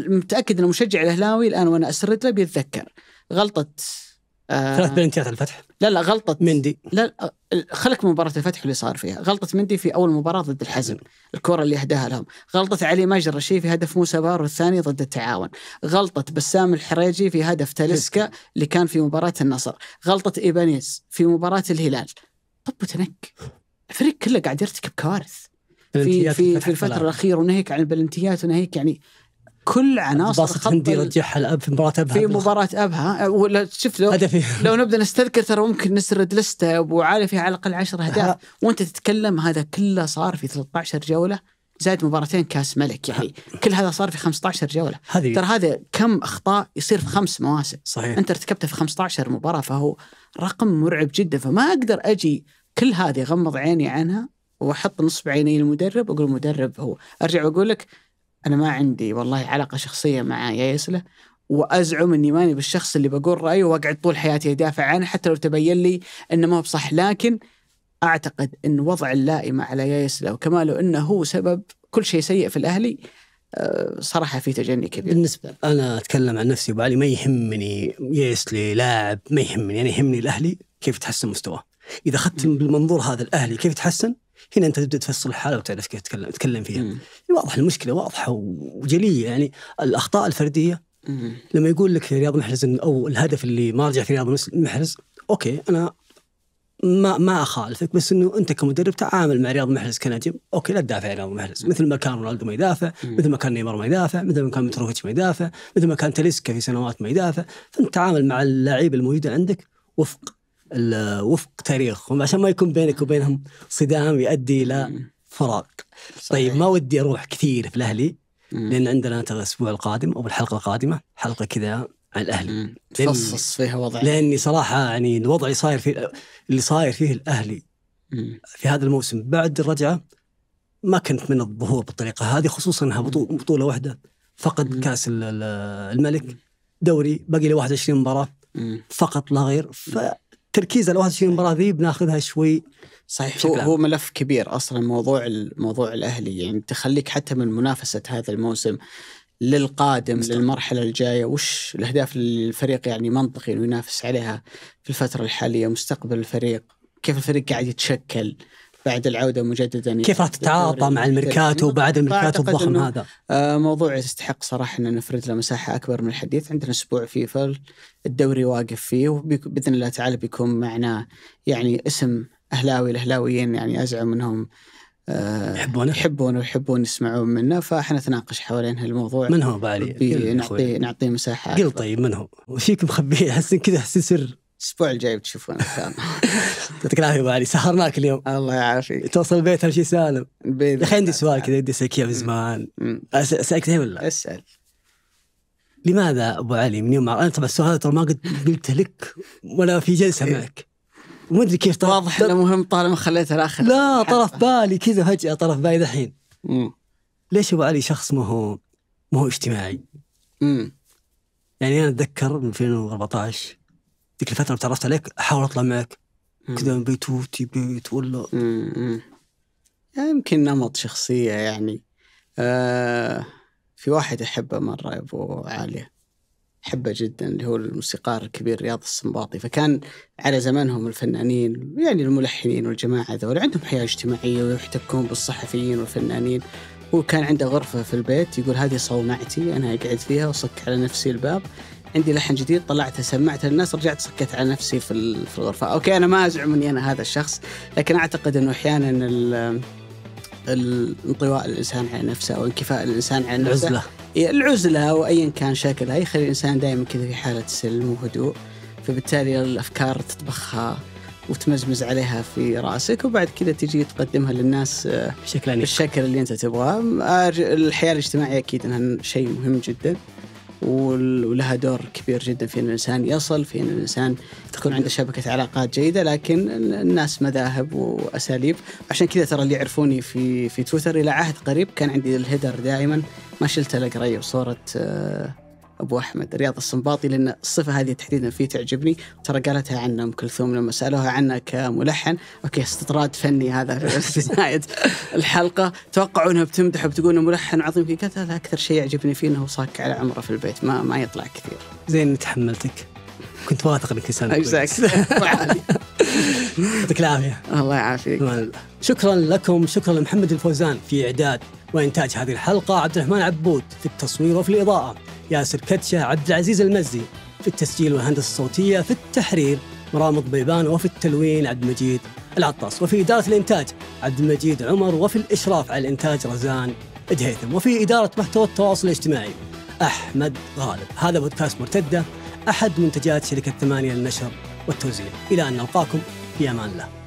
متاكد ان المشجع الاهلاوي الان وانا اسرد له بيتذكر غلطه ثلاث آه، بلنتيات الفتح لا لا غلطة مندي لا خلك من مباراة الفتح اللي صار فيها غلطة مندي في أول مباراة ضد الحزم الكرة اللي أهداها لهم غلطة علي ماجد الرشيد في هدف موسى بارو الثاني ضد التعاون غلطة بسام الحريجي في هدف تاليسكا اللي كان في مباراة النصر غلطة إيبانيز في مباراة الهلال طب وتنك الفريق كله قاعد يرتكب كوارث في في, في الفترة الأخيرة وناهيك عن البلنتيات وناهيك يعني كل عناصر خط هندي رجعها الاب في مباراه ابها في مباراه ابها ولا شوف لو هدفي. لو نبدا نستذكر ترى ممكن نسرد لسته ابو عالي فيها على الاقل 10 اهداف وانت تتكلم هذا كله صار في 13 جوله زائد مباراتين كاس ملك يعني كل هذا صار في 15 جوله هذه ترى هذا كم اخطاء يصير في خمس مواسم صحيح انت ارتكبته في 15 مباراه فهو رقم مرعب جدا فما اقدر اجي كل هذه اغمض عيني عنها واحط نصب عيني المدرب واقول المدرب هو ارجع واقول لك انا ما عندي والله علاقه شخصيه مع يسله وازعم اني ماني بالشخص اللي بقول رايه واقعد طول حياتي ادافع عنه حتى لو تبين لي انه ما هو بصح لكن اعتقد ان وضع اللائمه على يايسلا وكماله انه هو سبب كل شيء سيء في الاهلي آه، صراحة في تجني كبير بالنسبة أنا أتكلم عن نفسي وبعلي ما يهمني ياسلي لاعب ما يهمني أنا يعني يهمني الأهلي كيف تحسن مستواه إذا أخذت بالمنظور هذا الأهلي كيف تحسن هنا انت تبدا تفصل الحاله وتعرف كيف تتكلم تتكلم فيها مم. واضح المشكله واضحه وجليه يعني الاخطاء الفرديه مم. لما يقول لك رياض محرز او الهدف اللي ما رجع في رياض محرز اوكي انا ما ما اخالفك بس انه انت كمدرب تعامل مع رياض محرز كنجم اوكي لا تدافع عن رياض محرز مثل ما كان رونالدو ما يدافع مثل ما كان نيمار ما يدافع مثل ما كان متروفيتش ما يدافع مثل ما كان تاليسكا في سنوات ما يدافع فانت تعامل مع اللعيبه الموجوده عندك وفق وفق تاريخهم عشان ما يكون بينك وبينهم صدام يؤدي الى فراغ طيب ما ودي اروح كثير في الاهلي لان عندنا ترى الاسبوع القادم او الحلقه القادمه حلقه كذا عن الاهلي تخصص فيها وضع لاني صراحه يعني الوضع اللي صاير فيه اللي صاير فيه الاهلي في هذا الموسم بعد الرجعه ما كنت من الظهور بالطريقه هذه خصوصا انها بطوله واحده فقد كاس الملك دوري باقي لي 21 مباراه فقط لا غير ف تركيز على 21 مباراه ذي بناخذها شوي صحيح هو, هو ملف كبير اصلا موضوع موضوع الاهلي يعني تخليك حتى من منافسه هذا الموسم للقادم مستقبل. للمرحله الجايه وش الاهداف الفريق يعني منطقي انه ينافس عليها في الفتره الحاليه مستقبل الفريق كيف الفريق قاعد يتشكل بعد العوده مجددا كيف راح تتعاطى مع الميركاتو بعد الميركاتو الضخم هذا؟ آه، موضوع يستحق صراحه ان نفرد له مساحه اكبر من الحديث، عندنا اسبوع فيفا الدوري واقف فيه وباذن الله تعالى بيكون معنا يعني اسم اهلاوي الاهلاويين يعني ازعم انهم آه، يحبونه يحبونه ويحبون يسمعون منه فاحنا نتناقش حوالين هالموضوع من هو بعلي؟ نعطيه نعطيه مساحه قل طيب من هو؟ وش فيك مخبيه؟ احس كذا احس سر الاسبوع الجاي بتشوفون [LAUGHS] يعطيك العافيه ابو علي سهرناك اليوم الله يعافيك توصل البيت اهم شيء سالم يا اخي عندي سؤال كذا ودي اسالك اياه من زمان اسالك ولا؟ اسال لماذا ابو علي من يوم انا طبعا السؤال ترى ما قد قلته لك ولا في جلسه إيه. معك وما ادري كيف طرف واضح انه مهم طالما خليته الاخر لا طرف بالي كذا فجاه طرف بالي الحين ليش ابو علي شخص ما هو ما هو اجتماعي؟ يعني انا اتذكر من 2014 ذيك الفتره اللي تعرفت عليك احاول اطلع معك كذا بيتوتي بيت ولا يعني يمكن نمط شخصيه يعني آه في واحد احبه مره يا ابو عاليه احبه جدا اللي هو الموسيقار الكبير رياض السنباطي فكان على زمانهم الفنانين يعني الملحنين والجماعه ذول عندهم حياه اجتماعيه ويحتكون بالصحفيين والفنانين هو كان عنده غرفه في البيت يقول هذه صومعتي انا اقعد فيها واصك على نفسي الباب عندي لحن جديد طلعته سمعته للناس رجعت سكت على نفسي في في الغرفه اوكي انا ما ازعم اني انا هذا الشخص لكن اعتقد انه احيانا انطواء الانسان على نفسه او انكفاء الانسان على نفسه العزله إيه، العزله او ايا كان شكلها يخلي الانسان دائما كذا في حاله سلم وهدوء فبالتالي الافكار تطبخها وتمزمز عليها في راسك وبعد كذا تجي تقدمها للناس آه، بشكل بالشكل اللي انت تبغاه الحياه الاجتماعيه اكيد انها شيء مهم جدا ولها دور كبير جدا في ان الانسان يصل في ان الانسان تكون عنده شبكه علاقات جيده لكن الناس مذاهب واساليب عشان كذا ترى اللي يعرفوني في في تويتر الى عهد قريب كان عندي الهيدر دائما ما شلت الا قريه وصوره آه، ابو احمد رياض الصنباطي لان الصفه هذه تحديدا فيه تعجبني ترى قالتها عن ام كلثوم لما سالوها عنه كملحن اوكي استطراد فني هذا [LAUGHS] في نهايه الحلقه توقعوا انها بتمدح وبتقول انه ملحن عظيم قالت هذا اكثر شيء يعجبني فيه انه صاك على عمره في البيت ما ما يطلع كثير زين تحملتك كنت واثق انك انسان [LAUGHS] يعطيك العافيه الله يعافيك شكرا لكم شكرا لمحمد الفوزان في اعداد وانتاج هذه الحلقه عبد الرحمن عبود في التصوير وفي الاضاءه ياسر كتشة عبد العزيز المزي في التسجيل والهندسة الصوتية في التحرير مرام بيبان وفي التلوين عبد المجيد العطاس وفي إدارة الإنتاج عبد المجيد عمر وفي الإشراف على الإنتاج رزان دهيثم وفي إدارة محتوى التواصل الاجتماعي أحمد غالب هذا بودكاست مرتدة أحد منتجات شركة ثمانية للنشر والتوزيع إلى أن نلقاكم في أمان الله